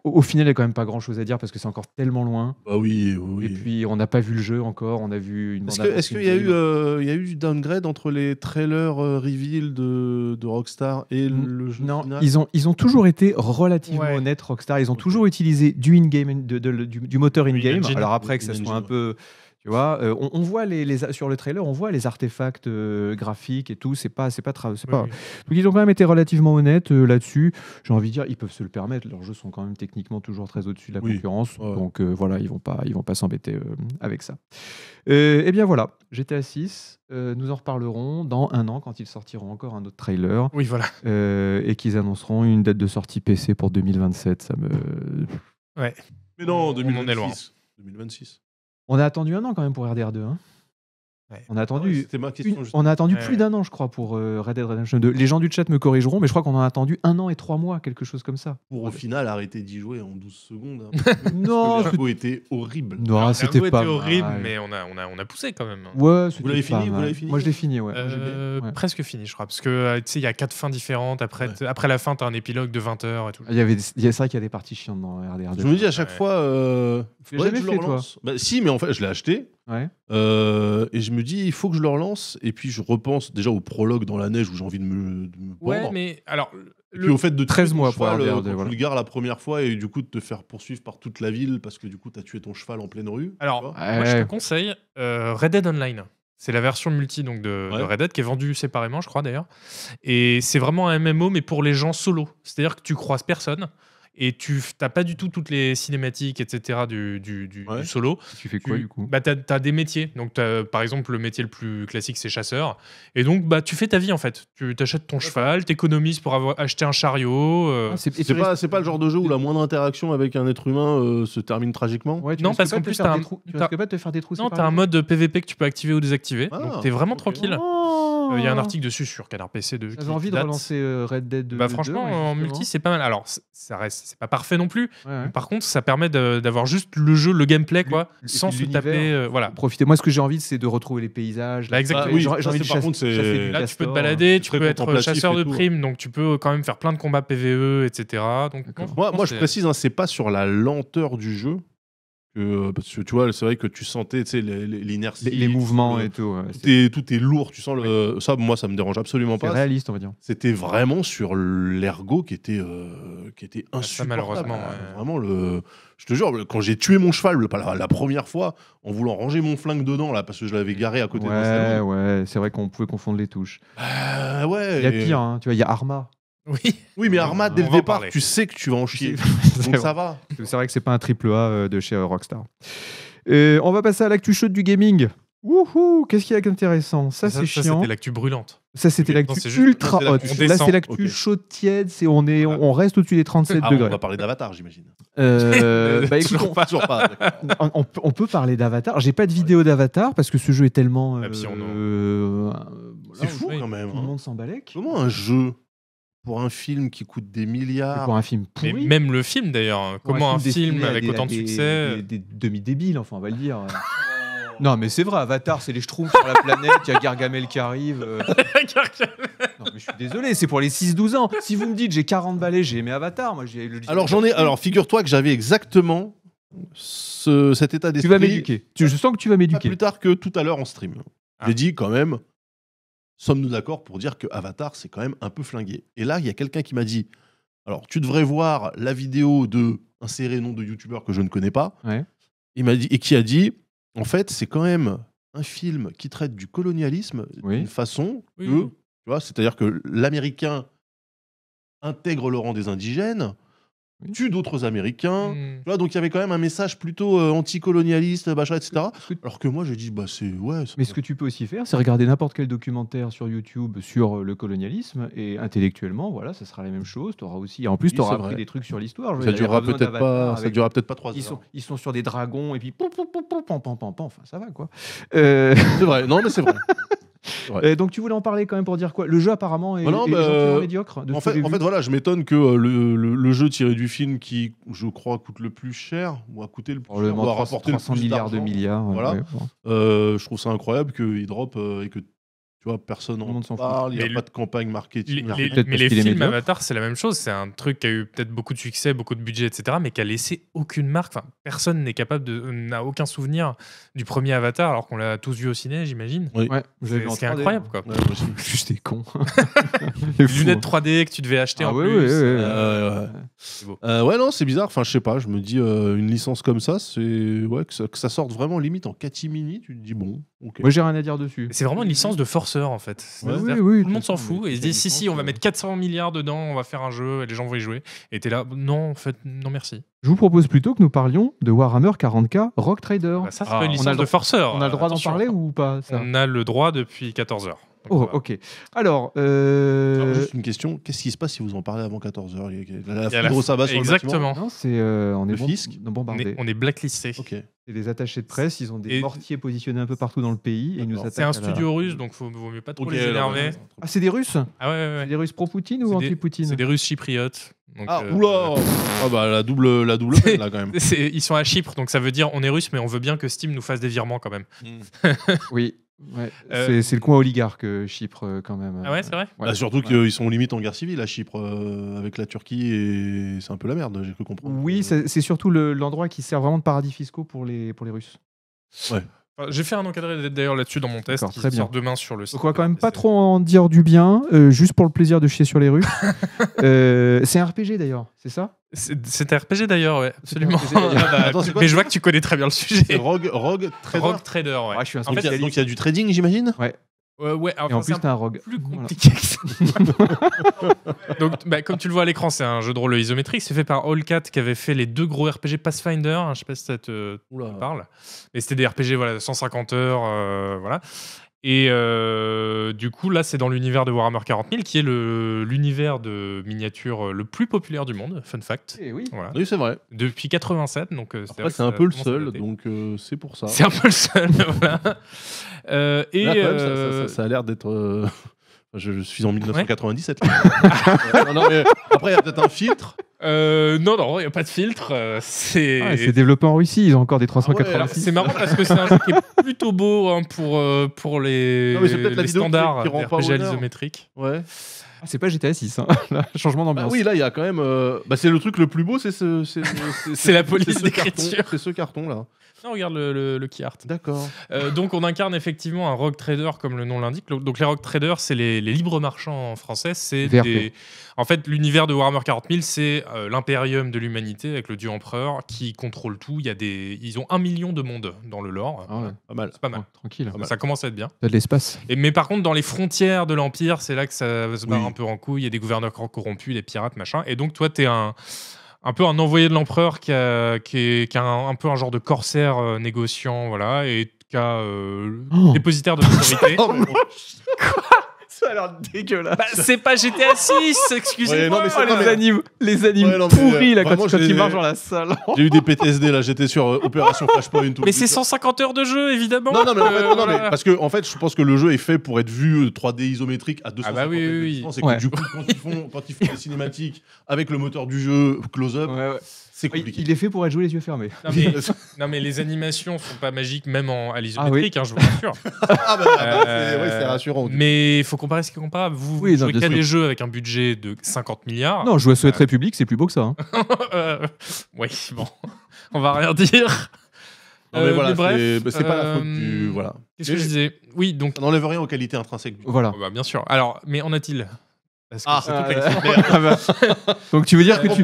au final, il n'y a quand même pas grand chose à dire parce que c'est encore tellement loin. Bah oui, Et puis, on n'a pas vu le jeu encore. On a vu une Est-ce qu'il y, a eu, euh, il y a eu du downgrade entre les trailers euh, reveal de, Rockstar et le jeu Non, ils, ont, ils ont toujours été relativement honnêtes, Rockstar. Ils ont toujours utilisé du, in-game, du, moteur in-game. Alors, après, que ça soit un peu. Euh, on, voit les, sur le trailer, on voit les artefacts euh, graphiques et tout. C'est pas, c'est pas, pas. Donc ils ont quand même été relativement honnêtes euh, là-dessus. J'ai envie de dire, ils peuvent se le permettre. Leurs jeux sont quand même techniquement toujours très au-dessus de la concurrence. Donc voilà, ils vont pas, ils vont pas s'embêter avec ça. et eh bien voilà, GTA 6. nous en reparlerons dans un an quand ils sortiront encore un autre trailer. Oui, voilà. et qu'ils annonceront une date de sortie PC pour 2027. Ça me. Ouais. Mais non, 2026. On a attendu un an quand même pour RDR2. Hein. On a attendu, ah on a attendu plus d'un an, je crois, pour euh, Red Dead Redemption 2. Les gens du chat me corrigeront, mais je crois qu'on a attendu un an et trois mois, quelque chose comme ça. Pour au final arrêter d'y jouer en 12 secondes. Hein, non, était horrible. Non, c'était pas horrible, mais on a, on, a, on a poussé quand même. Hein. Ouais, vous l'avez fini, fini, Moi, je l'ai fini, euh, ouais. Presque fini, je crois, parce que euh, tu sais, il y a quatre fins différentes. Après, après la fin, t'as un épilogue de 20 heures et tout. Ah, il y avait, c'est vrai qu'il y a des parties chiantes dans RDR2. Je me dis à chaque fois, jamais fait, toi. Bah, si, mais en fait, je l'ai acheté. Euh, et je me dis, il faut que je le relance. Et puis je repense déjà au prologue dans la neige où j'ai envie de me, Ouais, mais alors. puis au fait de 13 mois pour euh, le la première fois et du coup de te faire poursuivre par toute la ville parce que du coup t'as tué ton cheval en pleine rue. Alors, moi je te conseille euh, Red Dead Online. C'est la version multi donc de, de, Red Dead qui est vendue séparément, je crois d'ailleurs. Et c'est vraiment un MMO mais pour les gens solo. C'est-à-dire que tu croises personne et tu n'as pas du tout toutes les cinématiques, etc. du, solo. Tu fais quoi du coup bah, Tu as, des métiers. Donc, par exemple, le métier le plus classique, c'est chasseur. Et donc, bah, tu fais ta vie en fait. Tu t'achètes ton cheval, tu économises pour avoir, acheter un chariot. Euh... Ah, c'est pas, le genre de jeu où la moindre interaction avec un être humain euh, se termine tragiquement Non, parce qu'en plus, tu un... tu pas de te faire des trous. Non, tu as un mode PVP que tu peux activer ou désactiver. Ah, donc, tu es vraiment tranquille. Oh. Euh, il y a un oh. article dessus sur Canard PC de. J'avais envie de relancer euh, Red Dead. Bah, franchement, en multi, c'est pas mal. Alors, ça reste, c'est pas parfait non plus. par contre, ça permet d'avoir juste le jeu, le gameplay, quoi, sans se taper. Euh, voilà. profitez Moi, ce que j'ai envie, c'est de retrouver les paysages. Bah, Là, exactement. j'ai envie de par contre, c'est Là, tu peux te balader, tu peux être chasseur de primes, donc tu peux quand même faire plein de combats PVE, etc. Donc, moi, je précise, hein, c'est pas sur la lenteur du jeu euh, parce que tu vois, c'est vrai que tu sentais l'inertie, les, mouvements et tout. tout, est... lourd, tu sens le, ça. Moi, ça me dérange absolument pas. réaliste, on va dire. C'était vraiment sur l'ergo qui était euh, qui était insupportable. malheureusement, ah, vraiment le. Je te jure, quand j'ai tué mon cheval la, la, première fois en voulant ranger mon flingue dedans là parce que je l'avais garé à côté de moi. Ouais, Ouais, c'est vrai qu'on pouvait confondre les touches. Bah, ouais. Il y a pire, hein, tu vois, il y a Arma. Oui. oui, mais Arma, dès le départ, tu sais que tu vas en chier. ça va. C'est vrai que c'est pas un triple A euh, de chez Rockstar. Euh, on va passer à l'actu chaude du gaming. Wouhou, qu'est-ce qu'il y a d'intéressant Ça, ça c'est chiant. Ça, c'était l'actu brûlante. Ça, c'était l'actu ultra haute. Là, c'est l'actu chaude, tiède. C'est, on, est, on, reste au-dessus des 37 degrés. Ah, on va parler d'Avatar, j'imagine. Euh, on, peut parler d'Avatar. J'ai pas de vidéo d'Avatar parce que ce jeu est tellement. si euh, c'est fou quand même. Hein. Comment un jeu pour un film qui coûte des milliards. Pour un film Mais même le film d'ailleurs. Comment un film, avec autant de succès. Des, demi-débiles, enfin, on va le dire. Euh, non, mais c'est vrai, Avatar, c'est les Schtroumpfs sur la planète, il y a Gargamel qui arrive. Euh. Gargamel non, mais je suis désolé, c'est pour les 6-12 ans. Si vous me dites j'ai 40 balais, j'ai aimé Avatar, moi j'ai le. Alors, j'en ai. Alors, figure-toi que j'avais exactement ce, cet état d'esprit. Tu vas m'éduquer. Je sens que tu vas m'éduquer. Plus tard que tout à l'heure en stream. J'ai ah. dit quand même, sommes-nous d'accord pour dire que Avatar, c'est quand même un peu flingué Et là, il y a quelqu'un qui m'a dit Alors, tu devrais voir la vidéo de insérer nom de youtubeur que je ne connais pas. Il m'a dit et qui a dit En fait, c'est quand même un film qui traite du colonialisme d'une façon tu vois, c'est-à-dire que l'américain intègre le rang des indigènes tu d'autres Américains. Hmm. Voilà, donc il y avait quand même un message plutôt euh, anticolonialiste, etc. Alors que moi, j'ai dit, bah c'est ouais. Mais ce que tu peux aussi faire, c'est regarder n'importe quel documentaire sur YouTube sur euh, le colonialisme et intellectuellement, voilà, ça sera la même chose. auras aussi, en plus, tu auras appris des trucs sur l'histoire. Ça durera peut-être pas, ça peut-être pas trois Ils sont, sur des dragons et puis Enfin, ça va quoi. Euh, c'est vrai. Non, mais c'est vrai. donc tu voulais en parler quand même pour dire quoi Le jeu apparemment est, un bah bah, médiocre. en, fait, voilà, je m'étonne que euh, le, jeu tiré du film qui, je crois, coûte le plus cher, ou a coûté le plus cher, rapporté 300 le milliards de milliards. Voilà. Euh, je trouve ça incroyable qu'il drop euh, et que tu vois, personne n'en parle, il n'y a pas de campagne marketing. mais les films Avatar, c'est la même chose. C'est un truc qui a eu peut-être beaucoup de succès, beaucoup de budget, etc., mais qui a laissé aucune marque. personne n'est capable de. n'a aucun souvenir du premier Avatar, alors qu'on l'a tous vu au ciné, j'imagine. Oui, ouais, c'est incroyable, quoi. Juste des cons. les lunettes 3D hein. que tu devais acheter ah en ouais, plus. Ouais, non, c'est bizarre. Enfin, je sais pas, je me dis, euh, une licence comme ça, c'est. Ouais, que ça, sorte vraiment limite en catimini, tu te dis, bon, ok. Moi, j'ai rien à dire dessus. C'est vraiment une licence de force en fait. oui, tout le monde s'en fout et ils disent si, si, on va mettre 400 milliards dedans, on va faire un jeu et les gens vont y jouer. Et t'es là, non, en fait, non merci. Je vous propose plutôt que nous parlions de Warhammer 40k Rock Trader. Ah, ça, c'est ah, on a le... de forceur. On a le droit d'en parler ou pas On a le droit depuis 14 heures. Oh, ok. Euh, alors, juste une question. Qu'est-ce qui se passe si vous en parlez avant 14h la, Exactement. c'est, euh, on, est C'est fisc. on est Et attachés de presse, ils ont des mortiers positionnés un peu partout dans le pays et nous C'est un studio russe, donc il vaut mieux pas trop les énerver. Ah, c'est des Russes Ah des Russes pro-Poutine ou anti-Poutine C'est des Russes chypriotes. ah, euh, oula Ah bah la double, la double là quand même. Ils sont à Chypre, donc ça veut dire on est russe, mais on veut bien que Steam nous fasse des virements quand même. Hmm. Oui. Euh, c'est le coin oligarque, euh, Chypre, euh, quand même. Ah ouais, c'est vrai bah, Surtout qu'ils sont limite en guerre civile à Chypre avec la Turquie et c'est un peu la merde, j'ai cru comprendre. Oui, c'est surtout l'endroit qui sert vraiment de paradis fiscaux pour les, pour les Russes. Ouais. Ah, j'ai fait un encadré d'ailleurs là-dessus dans mon test qui sort demain sur le site. Quoi, quand même pas trop en dire du bien, euh, juste pour le plaisir de chier sur les rues. Euh, c'est un RPG d'ailleurs, c'est ça c'est un RPG d'ailleurs, ouais, absolument. Bah, mais je vois que tu connais très bien le sujet. Rogue, Rogue Trader. Rogue Trader, ouais. en fait, donc il y a du trading, j'imagine Ouais. Euh, ouais, en plus, c'est un, rogue. Plus Donc, bah, comme tu le vois à l'écran, c'est un jeu de rôle isométrique. C'est fait par Allcat qui avait fait les deux gros RPG Pathfinder. Hein, je sais pas si ça te, parle. Mais c'était des RPG voilà, 150 heures. Euh, voilà. Et euh, du coup, là, c'est dans l'univers de Warhammer 40 000, qui est l'univers de miniatures euh, le plus populaire du monde, fun fact. Et eh oui, c'est vrai. Depuis 87, donc... Euh, c'est un peu le seul, donc c'est pour ça. C'est un peu le seul, voilà. et... ça, a l'air d'être... Je, suis en 1997. non, non, mais après, il y a peut-être un filtre. Euh, non, non, il n'y a pas de filtre. Euh, c'est ah, c'est développé en Russie, ils ont encore des 380. c'est marrant parce que c'est un truc qui est plutôt beau hein, pour, euh, pour les, les standards qui, isométriques. Ouais. Ah, c'est pas GTA 6, hein. changement bah d'ambiance. oui, là, il y a quand même. Euh, bah, c'est le truc le plus beau, c'est ce. C'est la police d'écriture. C'est ce carton-là. Non, regarde le, le, key art. D'accord. Euh, donc, on incarne effectivement un rock trader, comme le nom l'indique. Donc, les rock traders, c'est les, libres marchands en français. C'est des... En fait, l'univers de Warhammer 40 000, c'est euh, l'impérium de l'humanité avec le dieu empereur qui contrôle tout. Il y a des... Ils ont un million de mondes dans le lore. Ah pas mal. C'est pas mal. tranquille. Ça commence à être bien. Il de l'espace. Mais par contre, dans les frontières de l'Empire, c'est là que ça se un peu en couille, il y a des gouverneurs corrompus, des pirates, machin. Et donc, toi, tu es un, un peu un envoyé de l'empereur qui, qui est, un, peu un genre de corsaire euh, négociant, voilà, et qui a euh, oh. dépositaire de l'autorité. Ça a l'air dégueulasse. Bah, c'est pas GTA 6, excusez-moi. Oh, les, mais... les animes pourris là, euh, quand, ils marchent dans la salle. J'ai eu des PTSD là, j'étais sur euh, Opération Flashpoint. mais c'est 150 heures de jeu, évidemment. Non, non, mais, non, mais euh, parce que en fait, je pense que le jeu est fait pour être vu 3D isométrique à 250 ah bah oui, oui, oui. que du coup, quand ils, font, quand les cinématiques avec le moteur du jeu close-up. Ouais, ouais. Il est fait pour être joué les yeux fermés. Non mais, les animations sont pas magiques même en, à l'isométrique, ah hein, je vous rassure. ah bah, bah, bah c'est euh, rassurant. Mais il faut comparer ce qui est comparable. Vous, jouez qu'à des jeux avec un budget de 50 milliards. Non, jouer à Souhait République, c'est plus beau que ça. Hein. Euh, oui, bon, on va rien dire. mais euh, voilà, bref, bah, c'est pas la faute du. Voilà. Qu'est-ce que je disais Oui, donc. n'enlève rien aux qualités intrinsèques. voilà. Oh, bien sûr. Alors, mais en a-t-il ah, ah, ah bah. Donc tu veux dire que tu,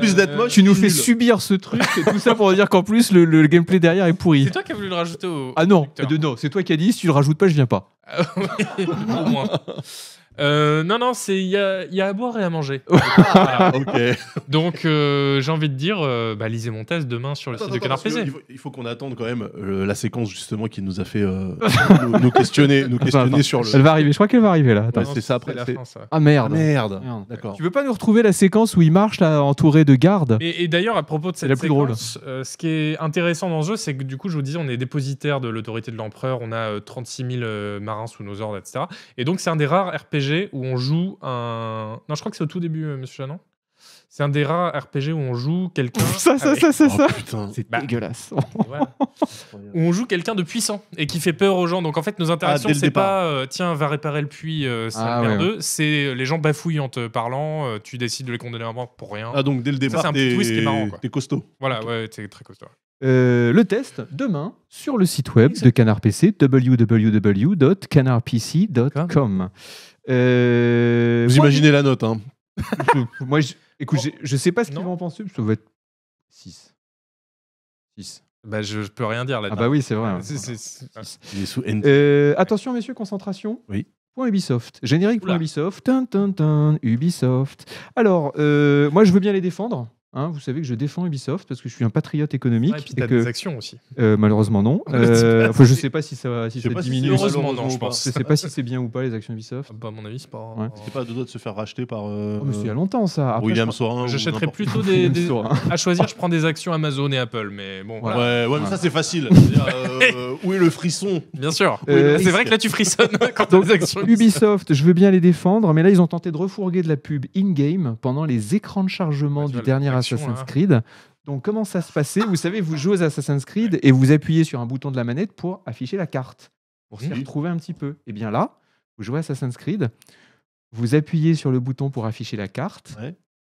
tu nous fais subir ce truc et tout ça pour dire qu'en plus le, gameplay derrière est pourri. C'est toi qui as voulu le rajouter au. Ah non, c'est toi qui as dit si tu le rajoutes pas, je viens pas. Ah, au moins. Euh, non, non, c'est il y a, à boire et à manger. Ah, ok. Donc euh, j'ai envie de dire, euh, bah, lisez mon test demain sur le site de Canard PC. Il faut, qu'on attende quand même euh, la séquence justement qui nous a fait nous, questionner, nous questionner sur le. Elle va arriver. Je crois qu'elle va arriver là. c'est ça après. La ah, ah merde. merde. Tu veux pas nous retrouver la séquence où il marche entouré de gardes Et, d'ailleurs à propos de cette plus séquence, ce qui est intéressant dans le jeu, c'est que du coup je vous disais, on est dépositaire de l'autorité de l'empereur, on a 36 000 marins sous nos ordres, etc. Et donc c'est un des rares RPG où on joue un. Non, je crois que c'est au tout début, euh, monsieur Chanon. C'est un des rats RPG où on joue quelqu'un. ça, ça, ça, ça, ça. Oh, c'est bah. dégueulasse. Où on joue quelqu'un de puissant et qui fait peur aux gens. Donc en fait, nos ah, interactions, c'est pas euh, tiens, va réparer le puits, euh, ah, c'est C'est les gens bafouillent en te parlant, tu décides de les condamner à mort pour rien. Ah, donc dès le départ, c'est un petit twist qui est marrant, t'es costaud. voilà, ouais, c'est très costaud. le test demain sur le site web de Canard PC www.canardpc.com. Euh, Vous imaginez la note, hein Moi, écoute, je, je sais pas ce qu'ils vont en penser, ça va être 6. 6. Bah, je, peux rien dire là. -dedans. Ah bah oui, c'est vrai. Hein. C est, Sous euh, attention, messieurs, concentration. Oui. Point Ubisoft. Générique Oula. Ubisoft. Tin, tin, Ubisoft. Alors, euh, moi, je veux bien les défendre. Hein, vous savez que je défends Ubisoft parce que je suis un patriote économique. et puis et des actions aussi. Euh, malheureusement non. Euh, enfin, je sais pas si ça, si diminue. non, je pense. Je sais pas si c'est bien ou pas les actions Ubisoft. Bah, à mon avis, c'est pas. Ouais. pas à de se faire racheter par. Euh, oh, mais c'est il y a longtemps ça. Après, William J'achèterais plutôt des. à choisir, je prends des actions Amazon et Apple, mais bon. Ouais, mais ça c'est facile. Euh, où est le frisson Bien sûr. C'est vrai que là tu frissonnes quand t'as des actions. Ubisoft, je veux bien les défendre, mais là ils ont tenté de refourguer de la pub in-game pendant les écrans de chargement du dernier Assassin's Creed. Donc, comment ça se passait Vous savez, vous jouez aux Assassin's Creed et vous appuyez sur un bouton de la manette pour afficher la carte, pour s'y retrouver un petit peu. Et bien là, vous jouez à Assassin's Creed, vous appuyez sur le bouton pour afficher la carte,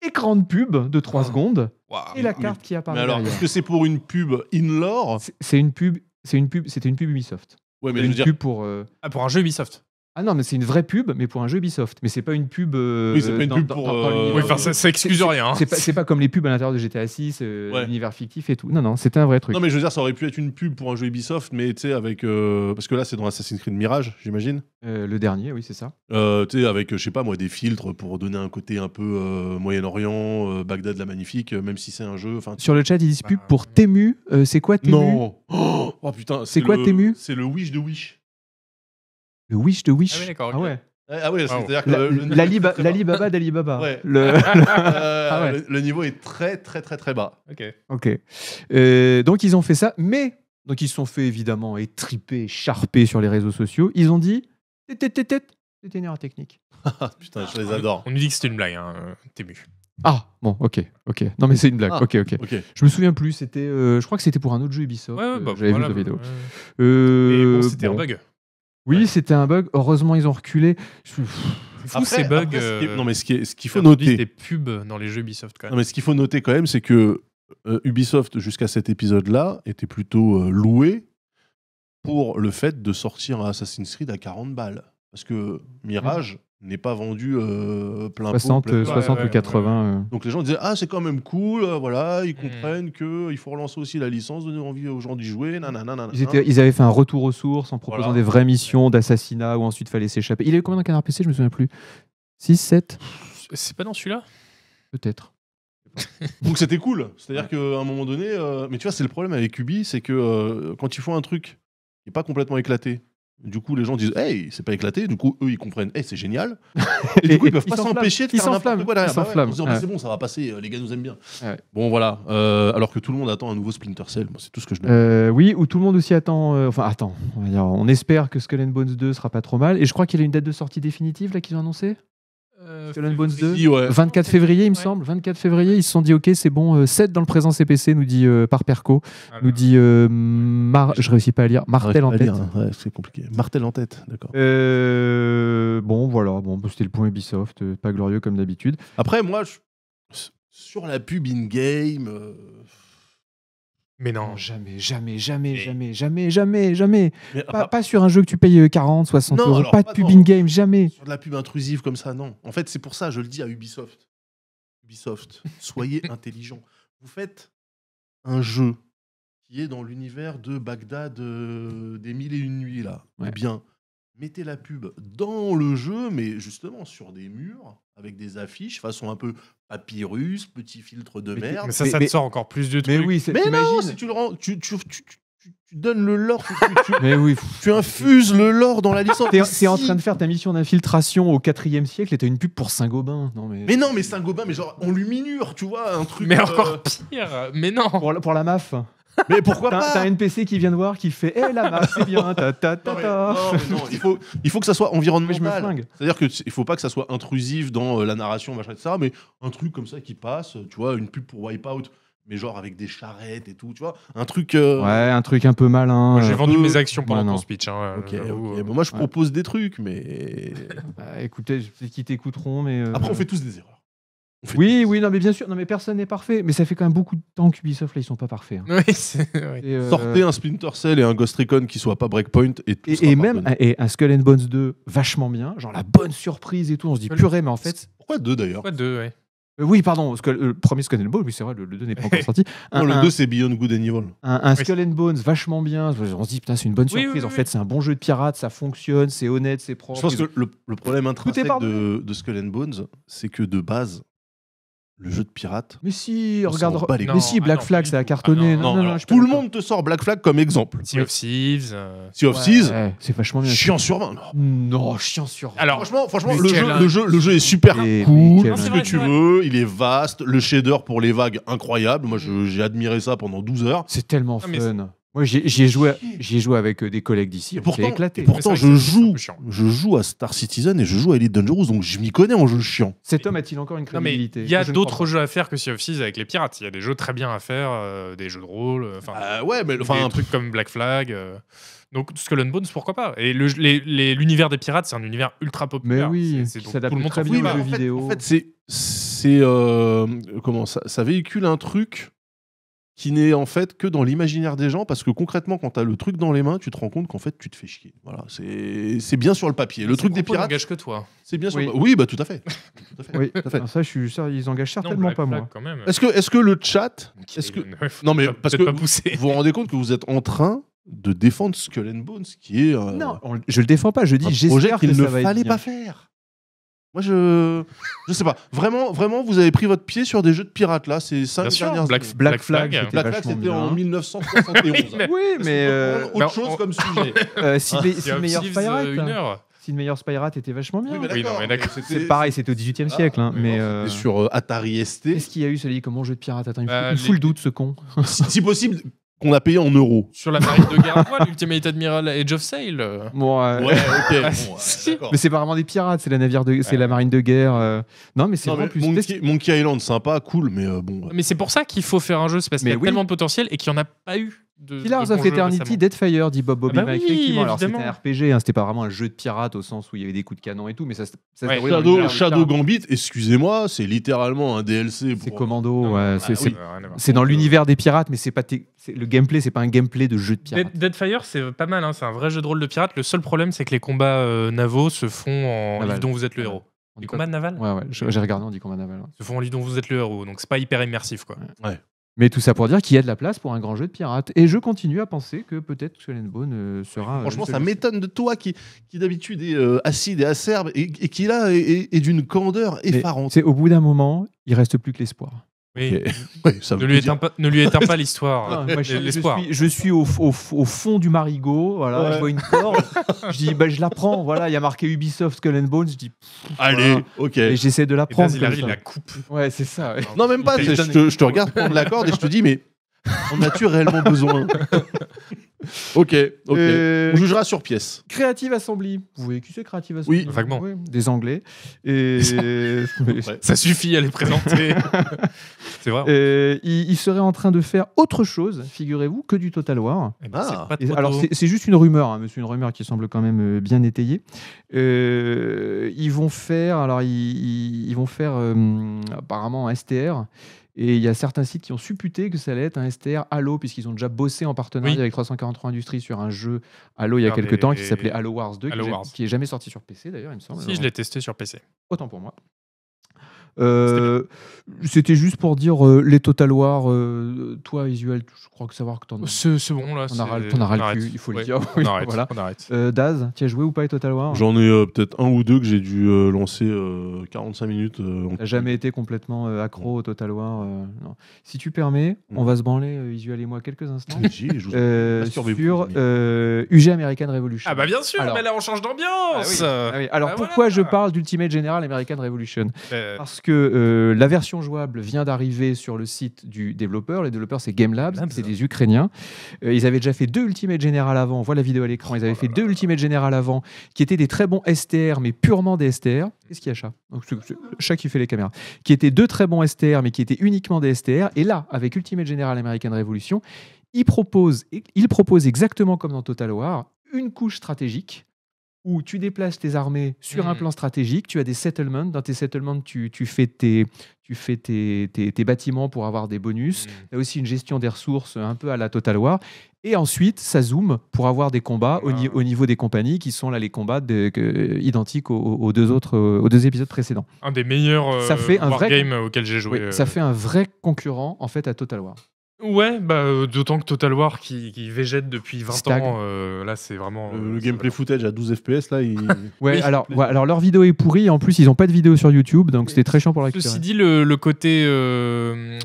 écran de pub de 3 ah. secondes, et la carte qui apparaît. Mais alors, est-ce que c'est pour une pub in-lore C'est une pub, c'est une pub, c'était une pub Ubisoft. Ouais, mais une pub pour. Euh, ah, pour un jeu Ubisoft. Ah non, mais c'est une vraie pub, mais pour un jeu Ubisoft. Mais c'est pas une pub. Euh, oui, c'est pas une pub pour. Euh, enfin, ça, ça excuse rien. Hein. C'est pas, comme les pubs à l'intérieur de GTA 6, euh, l'univers fictif et tout. Non, non, c'est un vrai truc. Non, mais je veux dire, ça aurait pu être une pub pour un jeu Ubisoft, mais tu sais, avec. parce que là, c'est dans Assassin's Creed Mirage, j'imagine. le dernier, oui, c'est ça. tu sais, avec, je sais pas moi, des filtres pour donner un côté un peu Moyen-Orient, Bagdad la Magnifique, même si c'est un jeu. Sur le chat, ils disent bah, pub pour Temu. c'est quoi Temu Non oh, oh, putain. C'est quoi Temu C'est le Wish de Wish. Le Wish de Wish. Ah oui, d'accord. Ah ouais. Ah, ah oui, c'est-à-dire que La- le- la d'Alibaba. Ouais. Le- Euh, ah le- niveau est très très très très bas. Ok. Ok. Euh, donc ils ont fait ça, mais donc ils se sont fait évidemment étriper, charper sur les réseaux sociaux. Ils ont dit Tête, tête, tête, tête, c'était une erreur technique. Ah, putain, je les adore. On nous dit que c'était une blague, hein. Euh, t'es mu. Ah bon, ok, ok. Non mais c'est une blague. Ok, ok. Ok. Je me souviens plus. C'était, euh, je crois que c'était pour un autre jeu Ubisoft. Euh, bah, j'avais vu la vidéo. Et bon, c'était un bug. Oui, c'était un bug. Heureusement, ils ont reculé. Fou, ces bugs. Euh, non, mais ce qu'il faut noter. des pubs dans les jeux Ubisoft quand même. Non, mais ce qu'il faut noter quand même, c'est que euh, Ubisoft, jusqu'à cet épisode-là, était plutôt euh, loué pour le fait de sortir Assassin's Creed à 40 balles. Parce que Mirage, n'est pas vendu euh, plein 60, 60 ou 80. Euh. Donc les gens disaient ah c'est quand même cool, euh, voilà, ils mm. comprennent qu'il que il faut relancer aussi la licence, donner envie aux gens d'y jouer, nanana, Ils, avaient fait un retour aux sources en proposant des vraies missions d'assassinat où ensuite fallait s'échapper. Il est combien dans Canard PC Je me souviens plus. 6, 7 C'est pas dans celui-là Peut-être. Donc c'était cool. C'est-à-dire que qu'à un moment donné, mais tu vois c'est le problème avec Ubi, c'est que quand ils font un truc qui est pas complètement éclaté, du coup, les gens disent Hey, c'est pas éclaté. Du coup, eux, ils comprennent Hey, c'est génial. et, du coup, ils peuvent pas s'empêcher de ils faire Ils bah bah, C'est bon, ça va passer. Euh, les gars nous aiment bien. Bon, voilà. Euh, alors que tout le monde attend un nouveau Splinter Cell. c'est tout ce que je Euh, oui, ou tout le monde aussi attend. Euh, enfin, attend. On, va on espère que Skull Bones 2 sera pas trop mal. Et je crois qu'il y a une date de sortie définitive là qu'ils ont annoncé 24 euh, février, il me semble. 24 février, ils se sont dit OK, c'est bon. 7 euh, dans le présent CPC, nous dit euh, par Perco. Ah nous dit. Mar... Je réussis pas à lire. Martel en tête. Hein. c'est compliqué. Martel en tête, d'accord. Bon, voilà. Bon, bah, c'était le point Ubisoft. Pas glorieux comme d'habitude. Après, moi, sur la pub in-game. Mais non. Jamais, jamais, jamais, jamais, jamais, jamais, jamais. pas, sur un jeu que tu payes 40, euh, 60 euros. pas de pub in-game, jamais. Sur de la pub intrusive comme ça, non. En fait, c'est pour ça, je le dis à Ubisoft. Ubisoft, soyez intelligent. Vous faites un jeu qui est dans l'univers de Bagdad euh, des mille et une nuits, là. Eh bien, mettez la pub dans le jeu, mais justement sur des murs, avec des affiches, façon un peu papyrus, petit filtre de merde. Mais ça, ça te sort encore plus de trucs. Mais oui, Mais non, si tu le rends, tu, donnes le lore, tu, mais oui. tu infuses le lore dans la licence. T'es en train de faire ta mission d'infiltration au 4 siècle et t'as une pub pour Saint-Gobain. mais... non, mais Saint-Gobain, mais genre on luminure, tu vois, un truc. Mais encore euh, pire, mais non. pour la MAF. Mais pourquoi pas T'as un NPC qui vient de voir, qui fait Eh la c'est bien, ta ta ta ta. Non, non, il, faut, il faut que ça soit environnemental. C'est-à-dire qu'il faut pas que ça soit intrusif dans euh, la narration, machin, etc. Mais un truc comme ça qui passe, tu vois, une pub pour Wipeout mais genre avec des charrettes et tout, tu vois, un truc. Euh, ouais, un truc un peu malin. J'ai vendu mes actions pendant non, pitch. ton speech. Hein, euh, moi, je propose des trucs, mais. Bah, écoutez, je sais qu'ils t'écouteront, mais. Après, on fait tous des erreurs. Oui, oui, non, mais bien sûr, non, mais personne n'est parfait. Mais ça fait quand même beaucoup de temps qu'Ubisoft, là, ils sont pas parfaits. Hein. Oui, c'est- euh, Sortez un Splinter Cell et un Ghost Recon qui soient pas Breakpoint et tout Et, même un, et un Skull and Bones 2, vachement bien. Genre la bonne surprise et tout. On se dit, purée, mais en fait. Pourquoi deux d'ailleurs Pourquoi deux, ouais. Euh, oui, pardon, le premier Skull and Bones, oui, c'est vrai, le, deux n'est pas encore sorti. Non, Le deux c'est Beyond Good and Evil. un- Skull and Bones, vachement bien. On se dit, putain, c'est une bonne surprise. En fait, c'est un bon jeu de pirate, ça fonctionne, c'est honnête, c'est propre. Je pense que le, problème intrinsèque de, de Skull and Bones, c'est que de base, le jeu de pirate. Mais si, regarde. mais si, ah Black Flag, ça a cartonné. Ah non, non, non tout le monde te sort Black Flag comme exemple. Sea of Thieves. Euh, sea of c'est vachement bien. Chiant sur 20. Non, chiant sur 20. Alors, franchement, franchement le, jeu, hein. le, jeu, le jeu est super cool. Hein. ce que tu veux, il est vaste. Le shader pour les vagues, incroyable. Moi, j'ai admiré ça pendant 12 heures. C'est tellement fun j'y ai, joué, j'ai joué avec euh, des collègues d'ici. Pourtant, éclaté. pourtant je, joue, je joue à Star Citizen et je joue à Elite Dangerous, donc je m'y connais en jeu chiant. Cet homme a-t-il encore une crédibilité Il y a d'autres jeux à faire que Sea of Thieves avec les pirates. Il y a des jeux très bien à faire, euh, des jeux de rôle, euh, enfin, ah ouais, mais, enfin, un truc comme Black Flag. Donc Skull and Bones, pourquoi pas Et l'univers des pirates, c'est un univers ultra populaire. Mais oui, c'est tout le monde très bien aux jeux vidéo. En fait, c'est comment ça, ça véhicule un truc qui n'est en fait que dans l'imaginaire des gens, parce que concrètement, quand tu as le truc dans les mains, tu te rends compte qu'en fait, tu te fais chier. Voilà, c'est bien sur le papier. Le truc des pirates. que toi. C'est bien oui. sur. Oui, bah tout à fait. tout à fait. Oui. Tout à fait. ça, je suis ils engagent certainement pas moi. Est-ce que, est que le chat, est que non mais parce que vous, vous rendez compte que vous êtes en train de défendre Skull and Bones, qui est euh, non, je le défends pas. Je dis j'espère que ne fallait pas faire. Moi, je. Je sais pas. Vraiment, vraiment, vous avez pris votre pied sur des jeux de pirates, là, c'est cinq dernières Black, Flag, Black Flag. Black Flag, c'était en 1971. oui, mais. Euh, autre chose comme sujet. Euh, si, le- si meilleur Pirate. Euh, était vachement bien. Oui, d'accord. C'est pareil, c'était au 18 e ah, siècle. hein, mais sur Atari ST. est ce qu'il y a eu celui comme bon jeu de pirate Attends, il me bah, le doute, ce con. si possible, qu'on a payé en euros. Sur la marine de guerre l'Ultimate Admiral Age of Sail. Ouais, ok. Ah, mais c'est pas vraiment des pirates, c'est la de, la marine de guerre. Euh. Non, mais c'est vraiment plus. Monkey, Island, sympa, cool, mais euh, bon. Mais c'est pour ça qu'il faut faire un jeu, c'est parce qu'il y a tellement de potentiel et qu'il n'y en a pas eu de, Pillars of Eternity, Deadfire, dit Bob ah Bobby. Bah oui, alors c'était un RPG, hein, c'était pas vraiment un jeu de pirate au sens où il y avait des coups de canon et tout, mais ça, Shadow, Gambit, excusez-moi, c'est littéralement un DLC. C'est Commando, c'est dans l'univers des pirates, mais c'est pas le gameplay, c'est pas un gameplay de jeu de pirate. Dead, Deadfire, c'est pas mal, hein, c'est un vrai jeu de rôle de pirate. Le seul problème, c'est que les combats euh, navaux se font en livre dont vous êtes le héros. Les combats de naval Ouais, ouais, j'ai regardé, on dit combat naval. Se font en livre dont vous êtes le héros, donc c'est pas hyper immersif, quoi. Ouais. Mais tout ça pour dire qu'il y a de la place pour un grand jeu de pirates. Et je continue à penser que peut-être Skull Bone euh, sera. Euh, Franchement, ça m'étonne de toi qui, qui d'habitude est euh, acide et acerbe et, qui là est, est d'une candeur effarante. C'est au bout d'un moment, il reste plus que l'espoir. ne, lui éteins pas l'histoire. Euh, je, suis, au, fond du marigot, voilà, je vois une corde, je dis bah, je la prends, voilà, il y a marqué Ubisoft Skull and Bones, je dis allez, ok. Et j'essaie de la prendre. Et il la coupe. Ouais, c'est ça. Non, même pas, je te, regarde prendre la corde et je te dis mais on a-tu réellement besoin Ok, ok. Euh, On jugera sur pièce. Creative Assembly. Vous voyez qui c'est Creative Assembly Oui, vaguement. des Anglais. Et... Ça suffit à les présenter. c'est vrai. Hein. ils, seraient en train de faire autre chose, figurez-vous, que du Total War. Eh ben, c'est ah. alors c'est juste une rumeur, hein, Monsieur mais c'est une rumeur qui semble quand même euh, bien étayée. Euh, ils vont faire, alors ils, vont faire apparemment un STR et il y a certains sites qui ont supputé que ça allait être un STR Halo, puisqu'ils ont déjà bossé en partenariat avec 343 Industries sur un jeu Halo il y a ah, quelques temps qui s'appelait Halo Wars 2, qui, n'est qui, jamais sorti sur PC d'ailleurs, il me semble. Si, je l'ai testé sur PC. Autant pour moi. Euh, c'était juste pour dire euh, les Total War, euh, toi, Isuel, je crois que savoir que t'en as. C'est bon, là. On, arrête, on arrête, Plus, il faut le dire. On arrête. voilà. on arrête. Daz, tu as joué ou pas les Total War J'en ai peut-être un ou deux que j'ai dû lancer 45 minutes. T'as jamais été complètement accro aux Total War non. Si tu permets, on mm. va se branler, Isuel et moi, quelques instants. sur UG American Revolution. Ah, bah bien sûr, mais là, on change d'ambiance ah ah Alors, bah, pourquoi je parle d'Ultimate General American Revolution Parce que euh, la version jouable vient d'arriver sur le site du développeur. Les développeurs, c'est Game Labs, c'est des Ukrainiens. Euh, ils avaient déjà fait deux Ultimate General avant. On voit la vidéo à l'écran. Ils avaient oh fait deux Ultimate General avant, qui étaient des très bons STR, mais purement des STR. Qu'est-ce qu'il y a, chat Donc, Chat qui fait les caméras. Qui étaient deux très bons STR, mais qui étaient uniquement des STR. Et là, avec Ultimate General American Revolution, ils proposent, ils proposent exactement comme dans Total War, une couche stratégique où tu déplaces tes armées sur un mm. plan stratégique, tu as des settlements. Dans tes settlements, tu, tu fais, tes, tu fais tes, tes, bâtiments pour avoir des bonus. Mm. Tu as aussi une gestion des ressources un peu à la Total War. Et ensuite, ça zoome pour avoir des combats au, ah. niveau des compagnies qui sont là les combats identiques aux, deux autres, aux deux épisodes précédents. Un des meilleurs euh, ça fait euh, un vrai, auquel j'ai joué. Ça euh, fait un vrai concurrent en fait à Total War. Ouais, bah, euh, d'autant que Total War qui, qui végète depuis 20 ans, euh, là c'est vraiment. Le, euh, gameplay footage à 12 FPS, là. ouais, alors, alors leur vidéo est pourrie, en plus ils n'ont pas de vidéo sur YouTube, donc c'était très chiant pour la Ceci dit, le, côté euh,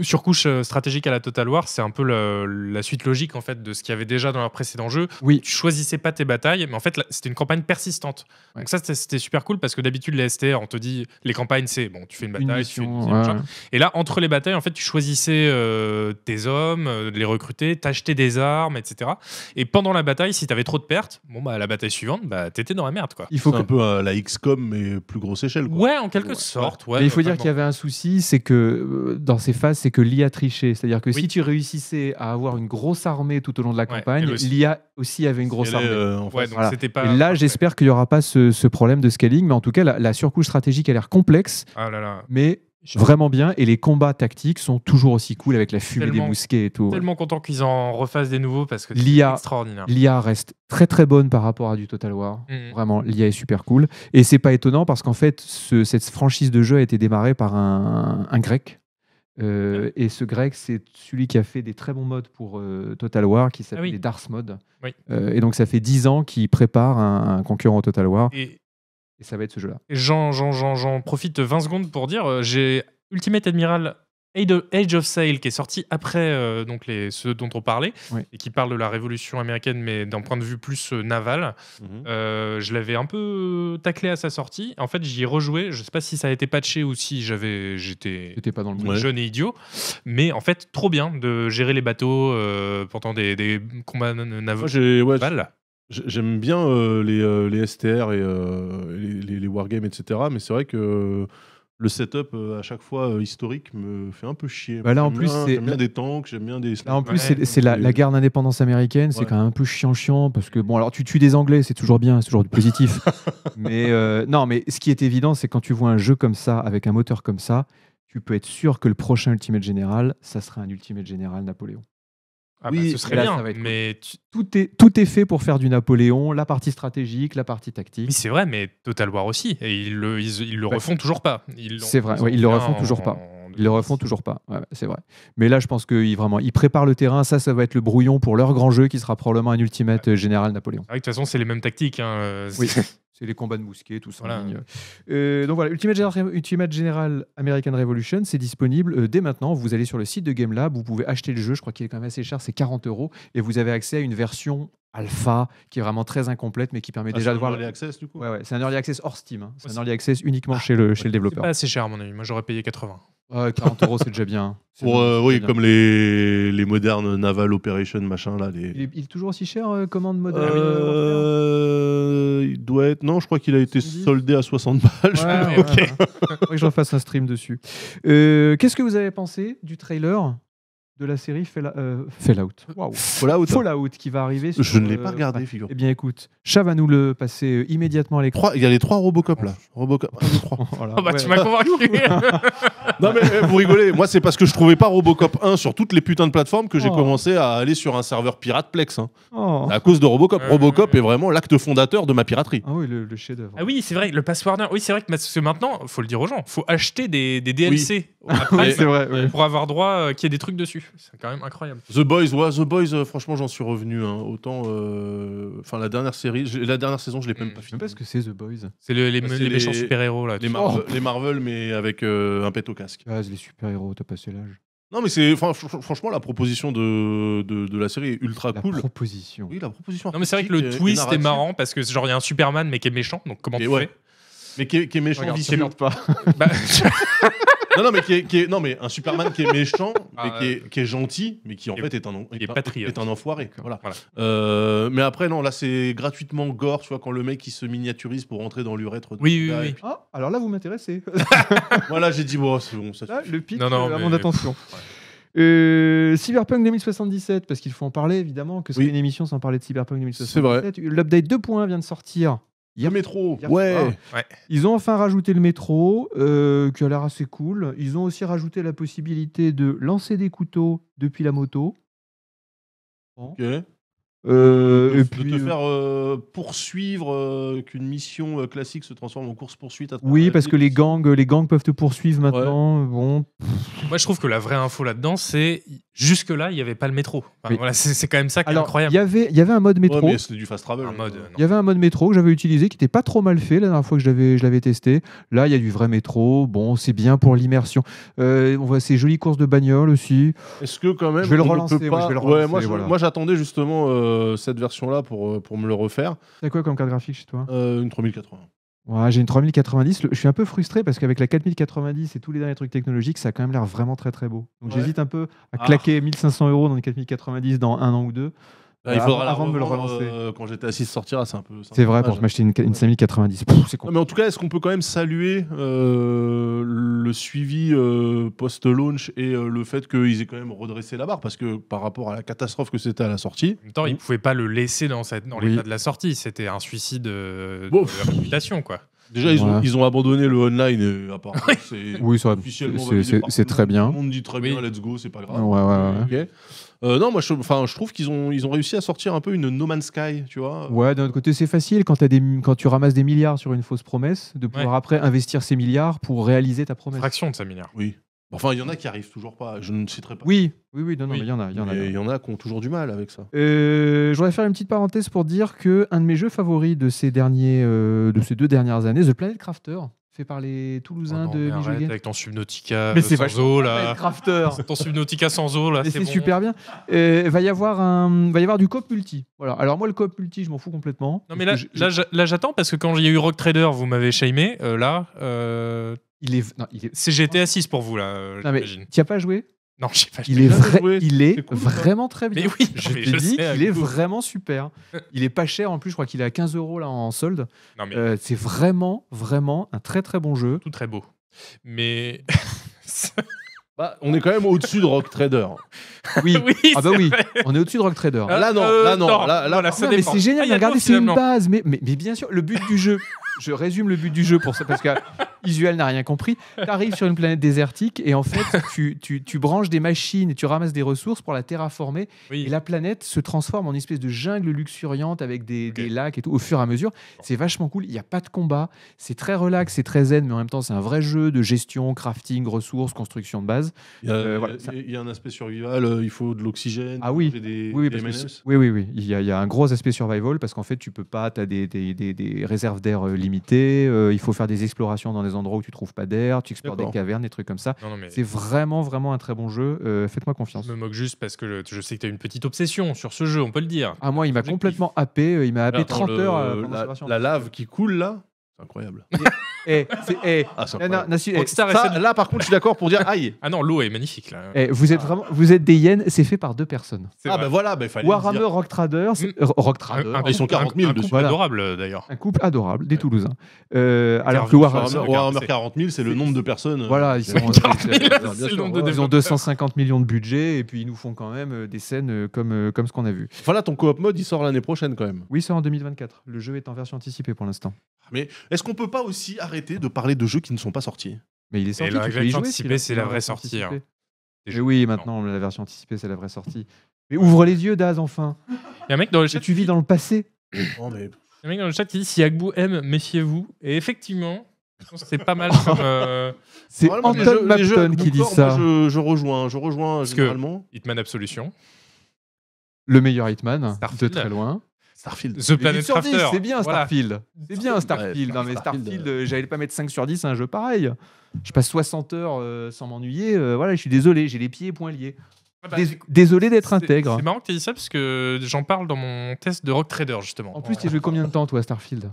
surcouche stratégique à la Total War, c'est un peu la, suite logique en fait de ce qu'il y avait déjà dans leur précédent jeu. Oui. Tu choisissais pas tes batailles, mais en fait c'était une campagne persistante. Donc ça c'était super cool parce que d'habitude les STR, on te dit les campagnes c'est bon, tu fais une bataille, tu fais une... Et là, entre les batailles, en fait tu choisissais euh, tes hommes, euh, les recruter, t'acheter des armes, etc. Et pendant la bataille, si t'avais trop de pertes, bon bah la bataille suivante, bah t'étais dans la merde quoi. Il faut un peu la XCOM mais plus grosse échelle quoi. Ouais, en quelque sorte. Ouais, mais il faut dire qu'il y avait un souci, c'est que euh, dans ces phases, c'est que l'IA trichait, c'est-à-dire que si tu réussissais à avoir une grosse armée tout au long de la campagne, l'IA aussi avait une grosse armée. là, j'espère qu'il y aura pas ce, problème de scaling, mais en tout cas, la, la surcouche stratégique a l'air complexe. Ah là là. Mais vraiment bien et les combats tactiques sont toujours aussi cool avec la fumée des mousquets et tout. Tellement content qu'ils en refassent des nouveaux parce que c'est extraordinaire. L'IA reste très très bonne par rapport à du Total War. Mm. Vraiment, l'IA est super cool et c'est pas étonnant parce qu'en fait cette franchise de jeu a été démarrée par un, grec. Euh, mm. Et ce grec, c'est celui qui a fait des très bons modes pour euh, Total War, qui s'appelle les Dars Mods. et donc, ça fait 10 ans qu'il prépare un, concurrent au Total War. Et ça va être ce jeu-là. J'en, profite 20 secondes pour dire euh, j'ai Ultimate Admiral Age of Sail qui est sorti après euh, donc les, ceux dont on parlait et qui parle de la révolution américaine mais d'un point de vue plus euh, naval. Mhm. je l'avais un peu taclé à sa sortie. En fait, j'y ai rejoué. Je sais pas si ça a été patché ou si j'avais j'étais pas dans le jeune et idiot. Mais en fait, trop bien de gérer les bateaux pendant des, combats navals. J'aime bien euh, les, euh, les, STR et euh, les, les, wargames, etc. Mais c'est vrai que le setup à chaque fois historique me fait un peu chier. Bah en plus, j'aime bien des tanks, j'aime bien des. en plus, c'est la, guerre d'indépendance américaine, c'est quand même un peu chiant, chiant, parce que bon, alors tu tues des Anglais, c'est toujours bien, c'est toujours du positif. mais non, mais ce qui est évident, c'est quand tu vois un jeu comme ça, avec un moteur comme ça, tu peux être sûr que le prochain Ultimate Général, ça sera un Ultimate Général Napoléon. Ah bah, oui, ce serait bien, mais tout, est, tout est fait pour faire du Napoléon, la partie stratégique, la partie tactique. c'est vrai, mais Total War aussi, et ils le, le refont toujours pas. C'est vrai, ils le refont toujours pas. Ils le refont toujours pas, c'est vrai. Mais là, je pense qu'ils vraiment, il préparent le terrain. Ça, ça va être le brouillon pour leur grand jeu qui sera probablement un ultimate euh, général Napoléon. de toute façon, c'est les mêmes tactiques. Hein, euh, c'est les combats de mousquets, tout ça. Euh, donc voilà, Ultimate, General, American Revolution, c'est disponible dès maintenant. Vous allez sur le site de GameLab, vous pouvez acheter le jeu, je crois qu'il est quand même assez cher, c'est 40 euros, et vous avez accès à une version alpha qui est vraiment très incomplète, mais qui permet ah, déjà de voir. C'est un early access du coup ouais, C'est un early access hors Steam, hein. c'est un early access uniquement chez, le, chez le développeur. C'est assez cher à mon avis, moi j'aurais payé 80. 40 euros, c'est déjà bien. Hein. Pour, euh, oui, comme les, les modernes Naval operations, machin, là. Les... Il, est, toujours aussi cher, euh, commande moderne euh, Il doit être. Non, je crois qu'il a été soldé à 60 balles. Je crois ok. que je refasse un stream dessus. Qu'est-ce que vous avez pensé du trailer de la série euh, Fallout. Fallout. Fallout. qui va arriver. je ne l'ai pas euh, regardé, bah, figure. Eh bien, écoute, Chat va nous le passer euh, immédiatement à l'écran. Il y a les trois Robocop là. Robocop. voilà, oh bah, Tu m'as convaincu. non mais eh, vous rigolez. Moi, c'est parce que je trouvais pas Robocop 1 sur toutes les putains de plateformes que j'ai oh. commencé à aller sur un serveur pirate Plex. Hein. Oh. À cause de Robocop. Robocop est vraiment l'acte fondateur de ma piraterie. Ah oui, le, le chef-d'œuvre. Ah oui, c'est vrai. Le password. Oui, c'est vrai que maintenant, maintenant, faut le dire aux gens, faut acheter des, des DLC Après, vrai, pour avoir droit qu'il y ait des trucs dessus. C'est quand même incroyable. The Boys, ouais, The Boys, euh, franchement, j'en suis revenu. Hein. Autant. Euh, enfin, la dernière série, la dernière saison, je l'ai même pas Je sais fini. pas ce que c'est The Boys. C'est bah, les, les méchants super-héros là. Les, oh. Marvel, mais avec euh, un pet au casque. Ah, les super-héros, t'as passé l'âge. Non, mais c'est franchement, la proposition de, de, la série est ultra La cool. proposition. Oui, la proposition. Non mais c'est vrai que le twist est marrant parce que genre il y a un Superman mais qui est méchant donc comment tu ouais. fais Mais qui est, qui est méchant Regarde, pas. Bah, non, non, mais qui est, non, mais un Superman qui est méchant, ah, mais qui est, gentil, mais qui en fait est un, est, enfoiré. Voilà. Euh, mais après, non, là, c'est gratuitement gore, tu vois, quand le mec il se miniaturise pour rentrer dans l'urètre. Oui, oui, oui. Ah, alors là, vous m'intéressez. Voilà, j'ai dit, bon, c'est bon, ça le pic Non, non, euh, euh Cyberpunk 2077, parce qu'il faut en parler évidemment, que ce soit une émission sans parler de Cyberpunk 2077. C'est vrai. L'update 2.1 vient de sortir il y a métro. Ah, ouais. Ils ont enfin rajouté le métro, euh, qui a l'air assez cool. Ils ont aussi rajouté la possibilité de lancer des couteaux depuis la moto. Ok. Euh, de, et puis, te euh, faire poursuivre, qu'une mission classique se transforme en course poursuite. oui, parce que les gangs, les gangs peuvent te poursuivre maintenant. Bon, moi, je trouve que la vraie info là-dedans, c'est jusque-là, il n'y avait pas le métro. voilà, c'est quand même ça qui est incroyable. Y Il y avait un mode métro. du fast travel. Euh, il y avait un mode métro que j'avais utilisé qui n'était pas trop mal fait la dernière fois que je l'avais testé. Là, il y a du vrai métro. Bon, c'est bien pour l'immersion. Euh, on voit ces jolies courses de bagnole aussi. Est-ce que quand même. Je vais le relancer. Pas... moi, j'attendais justement euh, cette version-là pour, pour me le refaire. T'as quoi comme carte graphique chez toi Une 3080 j'ai une 3090. je suis un peu frustré parce qu'avec la 4090 et tous les derniers trucs technologiques, ça a quand même l'air vraiment très très beau. Donc j'hésite un peu à ah. claquer 1500 euros dans une 4090 dans un an ou deux ah, il bah, faudra avant, le relancer. Euh, quand j'étais assis de sortira, c'est un peu. C'est vrai, pour m'acheter une, une 5090. C'est quoi Mais en tout cas, est-ce qu'on peut quand même saluer euh, le suivi euh, post-launch et le fait qu'ils aient quand même redressé la barre Parce que par rapport à la catastrophe que c'était à la sortie. En même temps, ils ne pouvaient pas le laisser dans, cette, dans de la sortie. C'était un suicide de, réputation, quoi. Déjà, ils, ont, abandonné le online. c'est oui, c'est très bien. Tout le monde dit très bien, let's go, c'est pas grave. Ouais, ouais, ouais. Euh, non, moi, je, je trouve qu'ils ont, ils ont réussi à sortir un peu une No Man's Sky, tu vois. Ouais, d'un autre côté, c'est facile quand, tu ramasses des milliards sur une fausse promesse, de pouvoir après investir ces milliards pour réaliser ta promesse. Fraction de ces milliards. Oui. Enfin, il y en a qui arrivent toujours pas, je ne citerai pas. Oui, oui, non, non, mais il y en a. Il y, en a, qui ont toujours du mal avec ça. Euh, je voudrais faire une petite parenthèse pour dire que un de mes jeux favoris de ces, derniers, euh, de ces deux dernières années, The Planet Crafter, fait par les Toulousains oh de Avec ton Subnautica mais euh, sans eau là. Crafter. ton Subnautica sans eau là. C'est super bien. Il va y avoir un, va y avoir du copulti multi. Voilà. Alors moi le copulti multi, je m'en fous complètement. Non mais là, j'attends parce que quand il y a eu Rock Trader, vous m'avez shamé. Euh, là, euh... il est, c'est GTA 6 pour vous là. Euh, non t'y as pas joué Non, je sais pas. Il est, il est, vraiment très bien. Mais oui, je te dis qu'il est vraiment super. Il est pas cher en plus, je crois qu'il est à 15 euros là en solde. Euh, c'est vraiment, vraiment un très très bon jeu. Tout très beau. Mais. Bah, on est quand même au-dessus de Rock Trader. Oui, ah bah oui, on est au-dessus de Rock Trader. là non, là non, euh, c'est génial, ah, regardez, c'est une base, mais, mais bien sûr, le but du jeu, je résume le but du jeu pour ça, parce que Isuel n'a rien compris. Tu arrives sur une planète désertique et en fait, tu, tu, tu, branches des machines, et tu ramasses des ressources pour la terraformer. Et la planète se transforme en une espèce de jungle luxuriante avec des, des lacs et tout au fur et à mesure. C'est vachement cool. Il n'y a pas de combat. C'est très relax, c'est très zen, mais en même temps, c'est un vrai jeu de gestion, crafting, ressources, construction de base. Il y a, euh, un aspect survival, euh, il faut de l'oxygène. Ah oui. Des, oui, oui, des oui, oui, oui, Il y, a, il y a un gros aspect survival parce qu'en fait, tu peux pas, tu as des, des réserves d'air euh, limité, euh, il faut faire des explorations dans des endroits où tu trouves pas d'air, tu explores des cavernes, des trucs comme ça. C'est vraiment, vraiment un très bon jeu. Euh, faites-moi confiance. Je me moque juste parce que je sais que tu as une petite obsession sur ce jeu, on peut le dire. Ah, moi, il m'a complètement happé. Euh, il m'a happé 30 heures. la, lave qui coule là, incroyable. là, par contre, je suis d'accord pour dire aïe. Ah non, l'eau est magnifique là. vous êtes ah. vraiment, vous êtes des yens c'est fait par deux personnes. Ah, ben voilà, ben il fallait. Warhammer dire. Rock Trader, mm. euh, ils sont 40 000 un adorable d'ailleurs. un couple adorable, des Toulousains. Euh, alors que Warhammer, 40 000, c'est le nombre de personnes. Euh, voilà, ils, ont 250 millions de budget et puis ils nous font quand même des scènes comme, comme ce qu'on a vu. Voilà, ton coop mode, il sort l'année prochaine quand même. Oui, sort en 2024. Le jeu est en version anticipée pour l'instant. Mais est-ce qu'on peut pas aussi arrêter de parler de jeux qui ne sont pas sortis Mais il est sorti. Et la version anticipée, c'est la vraie sortie. Hein. oui, maintenant, la version anticipée, c'est la vraie sortie. Mais ouvre les yeux, Daz, enfin. y a un mec dans le chat. tu vis dans le passé. Oh, il y a un mec dans le chat qui dit si Agbu aime, méfiez-vous. Et effectivement, c'est pas mal comme. Euh, c'est Anton Mapton qui dit ça. je, rejoins, je rejoins Parce généralement. Hitman Absolution. Le meilleur Hitman, de très loin. Starfield. The Planet C'est bien Starfield. C'est bien Starfield. non, mais euh, Starfield, euh, j'allais pas mettre 5 sur 10 à un jeu pareil. Je passe 60 heures euh, sans m'ennuyer. voilà, je suis désolé, j'ai les pieds et poings liés. Ah bah, désolé d'être intègre. C'est marrant que tu dit ça parce que j'en parle dans mon test de Rock Trader justement. En plus, tu as joué combien de temps toi à Starfield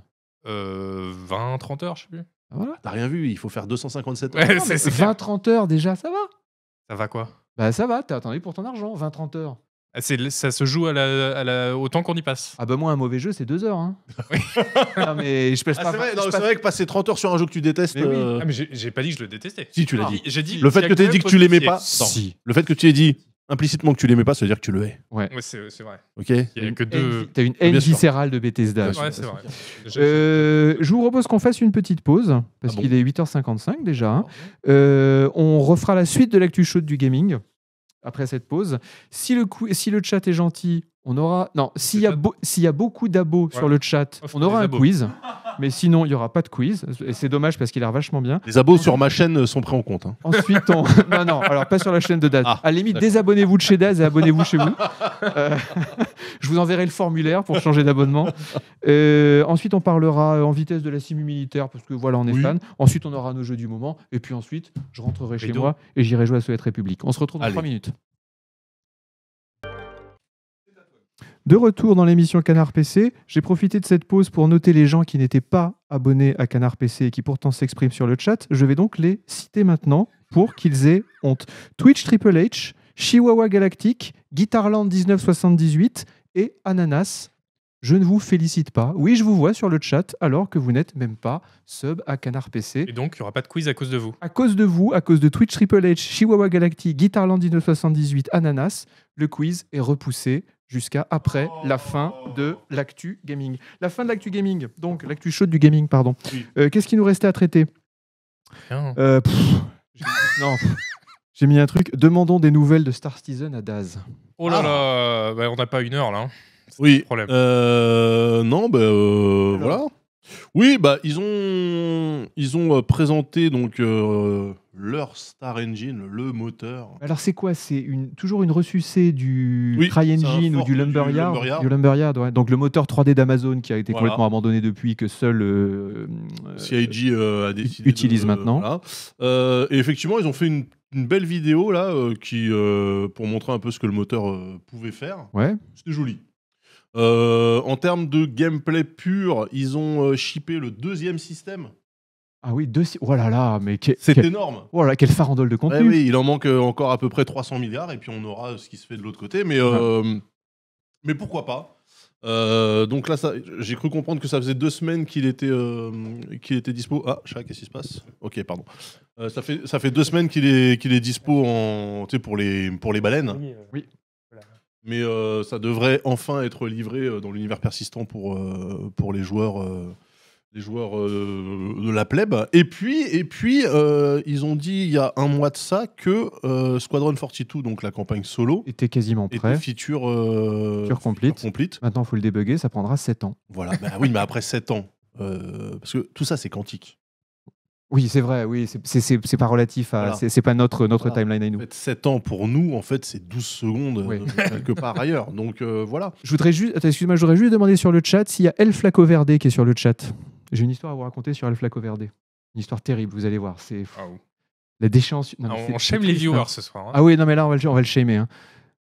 20, 30 heures, je sais plus. Ah, voilà. T'as rien vu, il faut faire 257 heures. 20-30 heures déjà, ça va Ça va quoi Bah ça va, t'as attendu pour ton argent, 20-30 heures. Ah, ça se joue à la, au temps qu'on y passe. Ah bah moi, un mauvais jeu, c'est deux heures. Hein. non, mais je ah, pas. C'est vrai, que passer 30 heures sur un jeu que tu détestes. oui. Euh, ah, mais j'ai pas dit que je le détestais. Si, tu l'as dit. J'ai dit. Le fait que tu aies dit que tu l'aimais pas. Si. Le fait que tu aies dit implicitement que tu l'aimais pas, ça veut dire que tu le hais. Ouais, c'est vrai. Ok. Il y a que deux. T'as une haine viscérale de Bethesda. Ouais, c'est vrai. Euh, je vous propose qu'on fasse une petite pause parce ah qu'il est 8h55 déjà. Euh, on refera la suite de l'actu chaude du gaming après cette pause. Si le, si le chat est gentil, on aura. Non, s'il y, a y a beaucoup d'abos sur le chat, on aura un quiz. Mais sinon, il n'y aura pas de quiz. Et c'est dommage parce qu'il a l'air vachement bien. Les abos sur ma chaîne sont pris en compte. Hein. Ensuite, on. non, non, alors pas sur la chaîne de Daz. Ah, à la limite, désabonnez-vous de chez Daz et abonnez-vous chez vous. Euh, je vous enverrai le formulaire pour changer d'abonnement. Euh, ensuite, on parlera euh, en vitesse de la simu militaire parce que voilà, on est fan. Ensuite, on aura nos jeux du moment. Et puis ensuite, je rentrerai chez moi et j'irai jouer à Soviet République. On se retrouve dans trois minutes. De retour dans l'émission Canard PC, j'ai profité de cette pause pour noter les gens qui n'étaient pas abonnés à Canard PC et qui pourtant s'expriment sur le chat. Je vais donc les citer maintenant pour qu'ils aient honte. Twitch Triple H, Chihuahua Galactique, Guitarland 1978 et Ananas. Je ne vous félicite pas. Oui, je vous vois sur le chat alors que vous n'êtes même pas sub à Canard PC. Et donc, il n'y aura pas de quiz à cause de vous. À cause de vous, à cause de Twitch Triple H, Chihuahua Galactique, Guitarland 1978, Ananas, le quiz est repoussé jusqu'à après oh. la fin de l'actu gaming. La fin de l'actu gaming, donc l'actu chaude du gaming, pardon. Euh, qu'est-ce qui nous restait à traiter Rien. Euh, non. J'ai mis un truc. Demandons des nouvelles de Star Citizen à Daz. Oh là ah. là, bah, on n'a pas une heure là. Hein. Oui. Problème. Euh, non, ben voilà. Oui, bah ils ont ils ont euh, présenté donc euh, leur Star Engine, le moteur. Alors c'est quoi C'est une toujours une ressucée du CryEngine ou du Lumberyard, du Lumberyard. Donc le moteur 3D d'Amazon qui a été complètement abandonné depuis que seul euh, CIG utilise maintenant. et effectivement, ils ont fait une, une belle vidéo là qui pour montrer un peu ce que le moteur pouvait faire. Ouais. C'était joli. Euh, en termes de gameplay pur, ils ont euh, shippé le deuxième système. Ah oui, deux. Oh là là, mais C'est énorme. Voilà, oh quelle farandole de contenu. Eh oui, il en manque euh, encore à peu près 300 milliards et puis on aura ce qui se fait de l'autre côté. Mais, mais pourquoi pas Donc là, j'ai cru comprendre que ça faisait deux semaines qu'il était, qu'il était dispo. Ah, chat, qu'est-ce qui se passe Ok, pardon. ça, fait, ça fait deux semaines qu'il est, qu'il est dispo pour, les, pour les baleines. Oui, mais euh, ça devrait enfin être livré euh, dans l'univers persistant pour, euh, pour les joueurs, les joueurs de la plèbe. Et puis, et puis ils ont dit il y a un mois de ça que Squadron 42, donc la campagne solo, était quasiment prête. Et feature, feature complete. complete. Maintenant, il faut le débugger, ça prendra 7 ans. Voilà, bah oui, mais après 7 ans. parce que tout ça, c'est quantique. Oui, c'est vrai, oui, c'est pas relatif, à, c'est pas notre, notre timeline à nous. 7 ans pour nous, en fait, c'est 12 secondes euh, quelque part ailleurs. Donc euh, voilà. Je voudrais juste, excuse-moi, je voudrais juste demander sur le chat s'il y a El Flaco Verde qui est sur le chat. J'ai une histoire à vous raconter sur El Flaco Verde. Une histoire terrible, vous allez voir. C'est ah la déchéance. Non, ah, on, shame les viewers hein. ce soir. Hein. Ah oui, non, mais là, on va, le shamer. Hein.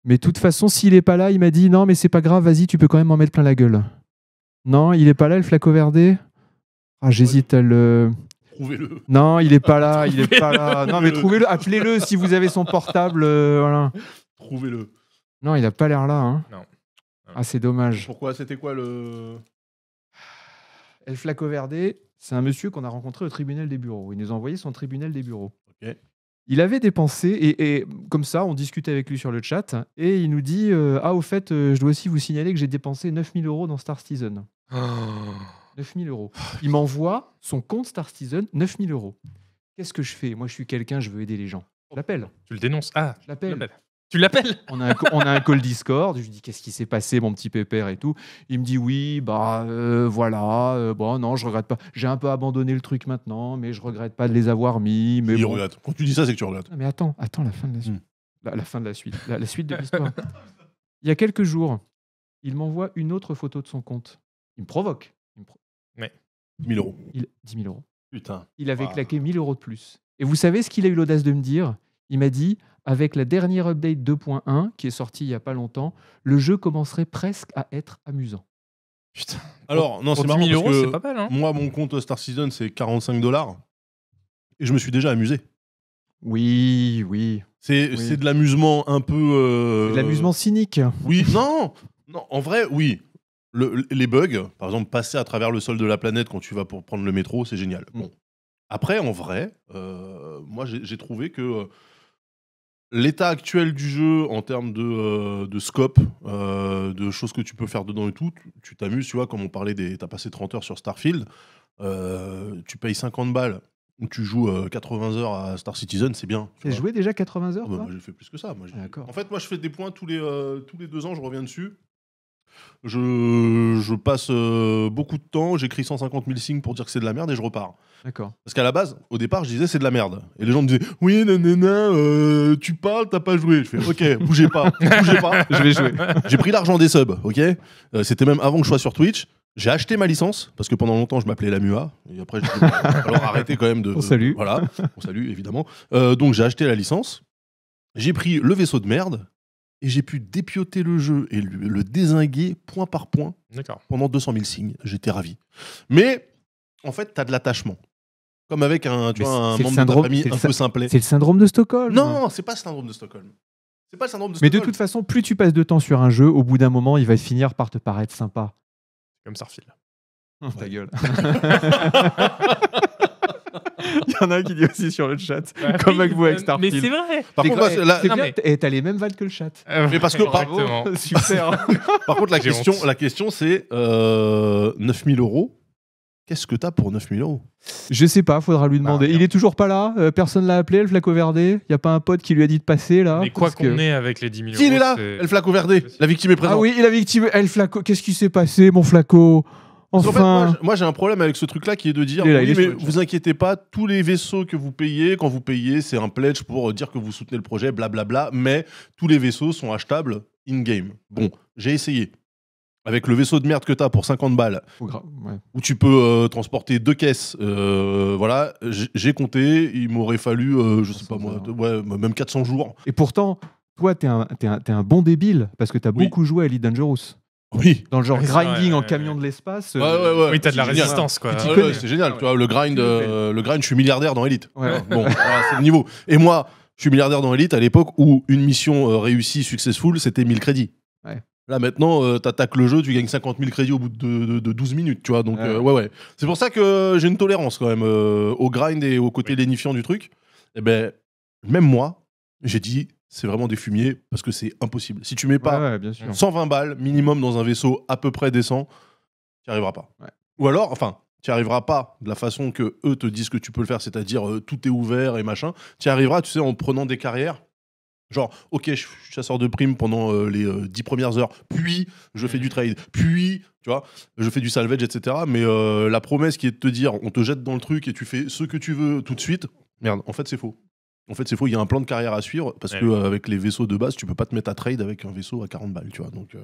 Mais de toute façon, s'il est pas là, il m'a dit non, mais c'est pas grave, vas-y, tu peux quand même m'en mettre plein la gueule. Non, il est pas là, El Flaco Verde. Ah, j'hésite à le trouvez-le. Non, il est pas là, il est pas là. Non, mais trouvez-le, appelez-le si vous avez son portable. Euh, voilà. Trouvez-le. Non, il n'a pas l'air là. Hein. Ah, c'est dommage. Pourquoi C'était quoi le. El Flaco Verde, c'est un monsieur qu'on a rencontré au tribunal des bureaux. Il nous a envoyé son tribunal des bureaux. Il avait dépensé, et, comme ça, on discutait avec lui sur le chat, et il nous dit euh, Ah, au fait, euh, je dois aussi vous signaler que j'ai dépensé 9000 euros dans Star Citizen. Oh. 9000 euros. Oh, il m'envoie son compte Star Citizen, 9000 euros. Qu'est-ce que je fais Moi, je suis quelqu'un, je veux aider les gens. Je l'appelle. Tu le dénonces Ah, je l'appelle. Tu l'appelles on, a un, on a un call Discord. Je lui dis qu'est-ce qui s'est passé, mon petit pépère et tout. Il me dit oui, bah euh, voilà, euh, bon non, je regrette pas. J'ai un peu abandonné le truc maintenant, mais je regrette pas de les avoir mis. Mais Il Quand tu dis ça, c'est que tu regrettes. mais attends, attends la fin de la suite. Hmm. La, fin de la suite. La, la suite de l'histoire. Il y a quelques jours, il m'envoie une autre photo de son compte. Il me provoque. 10 000 euros. Il, Putain. Il avait claqué 1000 euros de plus. Et vous savez ce qu'il a eu l'audace de me dire Il m'a dit avec la dernière update 2.1 qui est sortie il n'y a pas longtemps, le jeu commencerait presque à être amusant. Putain. Alors, non, c'est marrant. 000 euros, c'est pas mal. Hein. moi, mon compte Star Season, c'est 45 dollars. Et je me suis déjà amusé. Oui, oui. C'est de l'amusement un peu. Euh, de l'amusement cynique. Oui, non, non, en vrai, oui les bugs, par exemple, passer à travers le sol de la planète quand tu vas pour prendre le métro, c'est génial. Mm. Bon. Après, en vrai, euh, moi, j'ai trouvé que euh, l'état actuel du jeu, en termes de, euh, de scope, de choses que tu peux faire dedans et tout, tu t'amuses, tu vois, comme on parlait des. T'as passé 30 heures sur Starfield, tu payes 50 balles. tu joues 80 heures à Star Citizen, c'est bien. T'as joué déjà 80 heures ah bah, Moi, j'ai fait plus que ça. Moi, ah, en fait, moi, je fais des points tous les, tous les deux ans, je reviens dessus. Je, passe euh, beaucoup de temps, j'écris 150 000 signes pour dire que c'est de la merde et je repars. D'accord. Parce qu'à la base, au départ, je disais c'est de la merde. Et les gens me disaient Oui, nanana, non euh, tu parles, t'as pas joué. Je fais Ok, bougez pas, bougez pas, je vais jouer. J'ai pris l'argent des subs, ok euh, C'était même avant que je sois sur Twitch. J'ai acheté ma licence parce que pendant longtemps je m'appelais la MUA et après alors arrêtez quand même de. On Voilà, on salue évidemment. donc j'ai acheté la licence, j'ai pris le vaisseau de merde et j'ai pu dépioter le jeu et le, désinguer point par point pendant 200 000 signes. J'étais ravi. Mais en fait, tu as de l'attachement. Comme avec un, membre syndrome, de famille un peu simplet. C'est le syndrome de Stockholm. Non, c'est pas le syndrome de Stockholm. C'est pas le syndrome de Stockholm. Mais de toute façon, plus tu passes de temps sur un jeu, au bout d'un moment, il va finir par te paraître sympa. Comme ça Oh, ouais. Ta gueule. Il y en a un qui dit aussi sur le chat, comme avec vous avec euh, Starfield. Mais c'est vrai. Par contre, t'as les mêmes vannes que le chat. Euh, mais parce que par contre, la question, la question, c'est 9000 euh, euros. Qu'est-ce que t'as pour 9000 euros Je sais pas, faudra lui bah, demander. il est toujours pas là, personne l'a appelé, Le Flaco Verde. Il y a pas un pote qui lui a dit de passer là. Mais quoi qu'on ait avec les 10 000 euros. Il est là, Flaco Verde. La victime est présente. Ah oui, la victime, Elle Flaco. Qu'est-ce qui s'est passé, mon Flaco Enfin... moi, j'ai un problème avec ce truc-là qui est de dire, vous inquiétez pas, tous les vaisseaux que vous payez, quand vous payez, c'est un pledge pour dire que vous soutenez le projet, blablabla, mais tous les vaisseaux sont achetables in-game. Bon, j'ai essayé. Avec le vaisseau de merde que t'as pour 50 balles, où tu peux euh, transporter deux caisses, euh, voilà, j'ai compté, il m'aurait fallu, euh, je sais pas moi, même 400 jours. Et pourtant, toi, t'es un, bon débile, parce que t'as beaucoup joué à Elite Dangerous. Oui. Dans le genre grinding en camion de l'espace. Ouais, ouais, ouais. Oui, t'as de la résistance, quoi. Ah c'est génial. Tu vois, le grind, euh, le grind, je suis milliardaire dans Elite. Hein, bon, c'est le niveau. Et moi, je suis milliardaire dans Elite à l'époque où une mission euh, réussie, successful, c'était 1000 crédits. Là maintenant, tu euh, t'attaques le jeu, tu gagnes 50 000 crédits au bout de, de, 12 minutes, tu vois. Donc ouais, ouais. C'est pour ça que j'ai une tolérance quand même au grind et au côté dénifiant du truc. Et eh ben, même moi, j'ai dit c'est vraiment des fumiers parce que c'est impossible. Si tu mets pas 120 balles minimum dans un vaisseau à peu près décent, tu n'y arriveras pas. Ou alors, enfin, tu n'y arriveras pas de la façon que eux te disent que tu peux le faire, c'est-à-dire euh, tout est ouvert et machin. Tu arriveras, tu sais, en prenant des carrières. Genre, ok, je suis chasseur de primes pendant euh, les euh, dix premières heures, puis je fais du trade, puis, tu vois, je fais du salvage, etc. Mais la promesse qui est de te dire, on te jette dans le truc et tu fais ce que tu veux tout de suite, merde, en fait, c'est faux. En fait, c'est faux. Il y a un plan de carrière à suivre parce que euh, avec les vaisseaux de base, tu peux pas te mettre à trade avec un vaisseau à 40 balles, tu vois. Donc. Euh.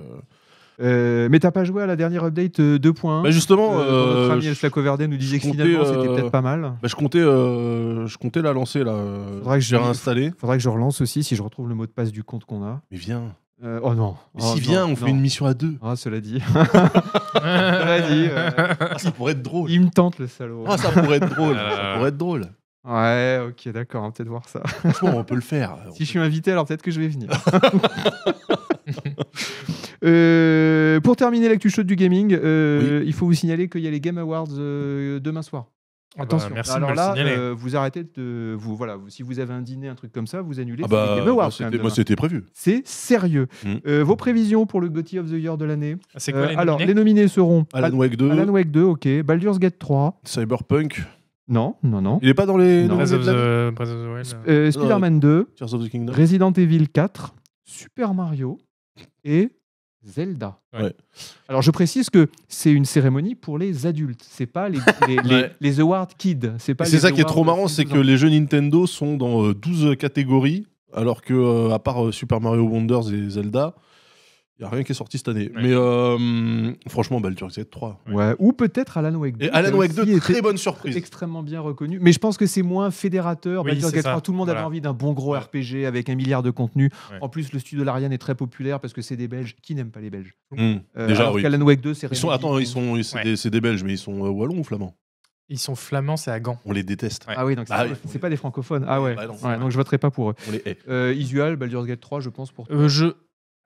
Euh, mais t'as pas joué à la dernière update 2.1 hein. bah justement, notre ami Verde nous disait que finalement c'était peut-être pas mal. Bah, je comptais, je comptais la lancer là. Faudra que Faudra que je relance aussi si je retrouve le mot de passe du compte qu'on a. Mais viens. oh non. Oh si viens, vient, on fait une mission à deux. Ah, cela dit. cela dit. Ah, ça pourrait être drôle. Il me tente, le salaud. Ah, ça pourrait être drôle. ça pourrait être drôle. Ouais, ok, d'accord, on va peut-être voir ça. Franchement, on peut le faire. si je suis invité, alors peut-être que je vais venir. Euh, pour terminer l'actu chaude du gaming, euh, il faut vous signaler qu'il y a les Game Awards euh, demain soir. Ah bah, Attention. merci vous arrêtez de vous voilà. si vous avez un dîner, un truc comme ça, vous annulez. Ah bah, Awards, moi c'était prévu. C'est sérieux. Hmm. vos prévisions pour le GOTY of the Year de l'année. Ah, alors les nominés seront Alan Wake 2, Alan Wake 2, ok, Baldur's Gate 3, Cyberpunk, non, non, non. Il n'est pas dans les. Spider-Man 2, Resident Evil 4, Super Mario et Zelda. Alors je précise que c'est une cérémonie pour les adultes, c'est pas les, les, les, Award Kids. C'est pas. C'est ça qui est trop marrant, c'est que les jeux Nintendo sont dans 12 euh, catégories, alors que euh, à part euh, Super Mario Wonders et Zelda, il n'y a rien qui est sorti cette année. Mais euh, franchement, Baldur's Gate 3. Ou peut-être Alan Wake 2. Alan Wake 2, très bonne surprise. Extrêmement bien reconnu. Mais je pense que c'est moins fédérateur. Gate 3, tout le monde avait envie d'un bon gros RPG avec un milliard de contenu. En plus, le studio Larian est très populaire parce que c'est des Belges. Qui n'aime pas les Belges mmh. euh, Déjà, alors oui. Alan Wake 2, c'est ils Attends, ils sont, c'est des, Belges, mais ils sont euh, wallons ou flamands ils sont flamands, c'est à Gand. On les déteste. Ah oui, donc c'est ah pas des francophones. Ah bah ouais. donc je voterai pas pour eux. On les hait. Euh, Isual, Baldur's Gate 3, je pense pour. Toi. je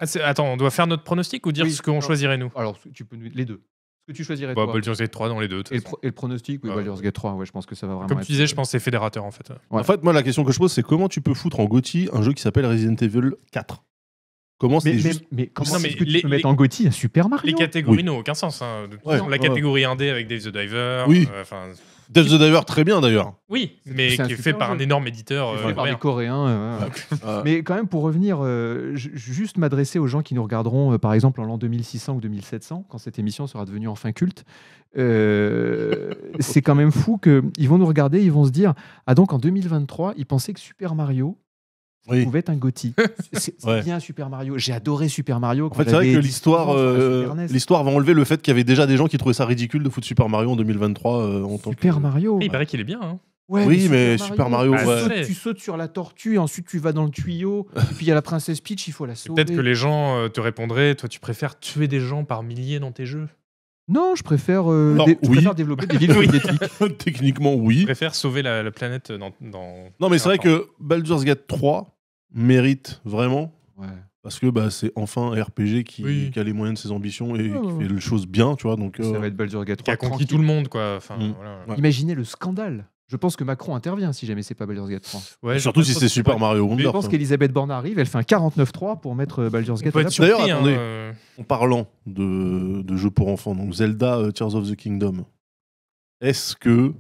ah, attends, on doit faire notre pronostic ou dire ce qu'on choisirait nous Alors, tu peux les deux. Ce que tu choisirais bah, toi. Baldur's Gate 3 dans les deux. Et le, pronostic, oui, ah, Baldur's Gate 3, ouais, je pense que ça va vraiment. Comme tu disais, euh, je pense que c'est fédérateur en fait. En fait, moi, la question que je pose, c'est comment tu peux foutre en Gotti un jeu qui s'appelle Resident Evil 4 Comment c'est juste... mais, comment non, mais que tu peux mettre en Gotti un Super Mario Les catégories non, n'ont aucun sens. Hein. la catégorie 1D avec Dave the Diver. Oui. Euh, Death the Diver, très bien d'ailleurs. Oui, mais qui est fait par un énorme éditeur. Euh, par Coréens. Euh, mais quand même, pour revenir, euh, juste m'adresser aux gens qui nous regarderont, euh, par exemple, en l'an 2600 ou 2700, quand cette émission sera devenue enfin culte, c'est quand même fou qu'ils vont nous regarder, ils vont se dire Ah, donc en 2023, ils pensaient que Super Mario oui. pouvait être un Gotti. C'est bien Super Mario. J'ai adoré Super Mario. En fait, c'est vrai que l'histoire, euh, l'histoire va enlever le fait qu'il y avait déjà des gens qui trouvaient ça ridicule de foutre Super Mario en 2023 euh, en tant Super Mario. il paraît qu'il est bien. Hein. oui, mais Super Mario, tu sautes sur la tortue, et ensuite tu vas dans le tuyau, et puis il y a la princesse Peach, il faut la sauver. Peut-être que les gens euh, te répondraient, toi tu préfères tuer des gens par milliers dans tes jeux non, je préfère, non, préfère développer des villes Techniquement, oui. Je préfère sauver la, planète dans, dans, Non, mais c'est vrai que Baldur's Gate 3 mérite vraiment. Parce que bah, c'est enfin un RPG qui, a les moyens de ses ambitions et qui oh. fait les choses bien, tu vois. Donc, euh, être Baldur's Gate 3, qui a conquis tout le monde, quoi. Enfin, mm. Imaginez le scandale je pense que Macron intervient si jamais c'est pas Baldur's Gate 3. surtout si c'est Super Mario Wonder. Je pense qu'Elisabeth Borne arrive, elle fait un 49-3 pour mettre euh, Baldur's Gate 3. D'ailleurs, hein, attendez, euh. en parlant de, jeux pour enfants, donc Zelda Tears of the Kingdom, est-ce que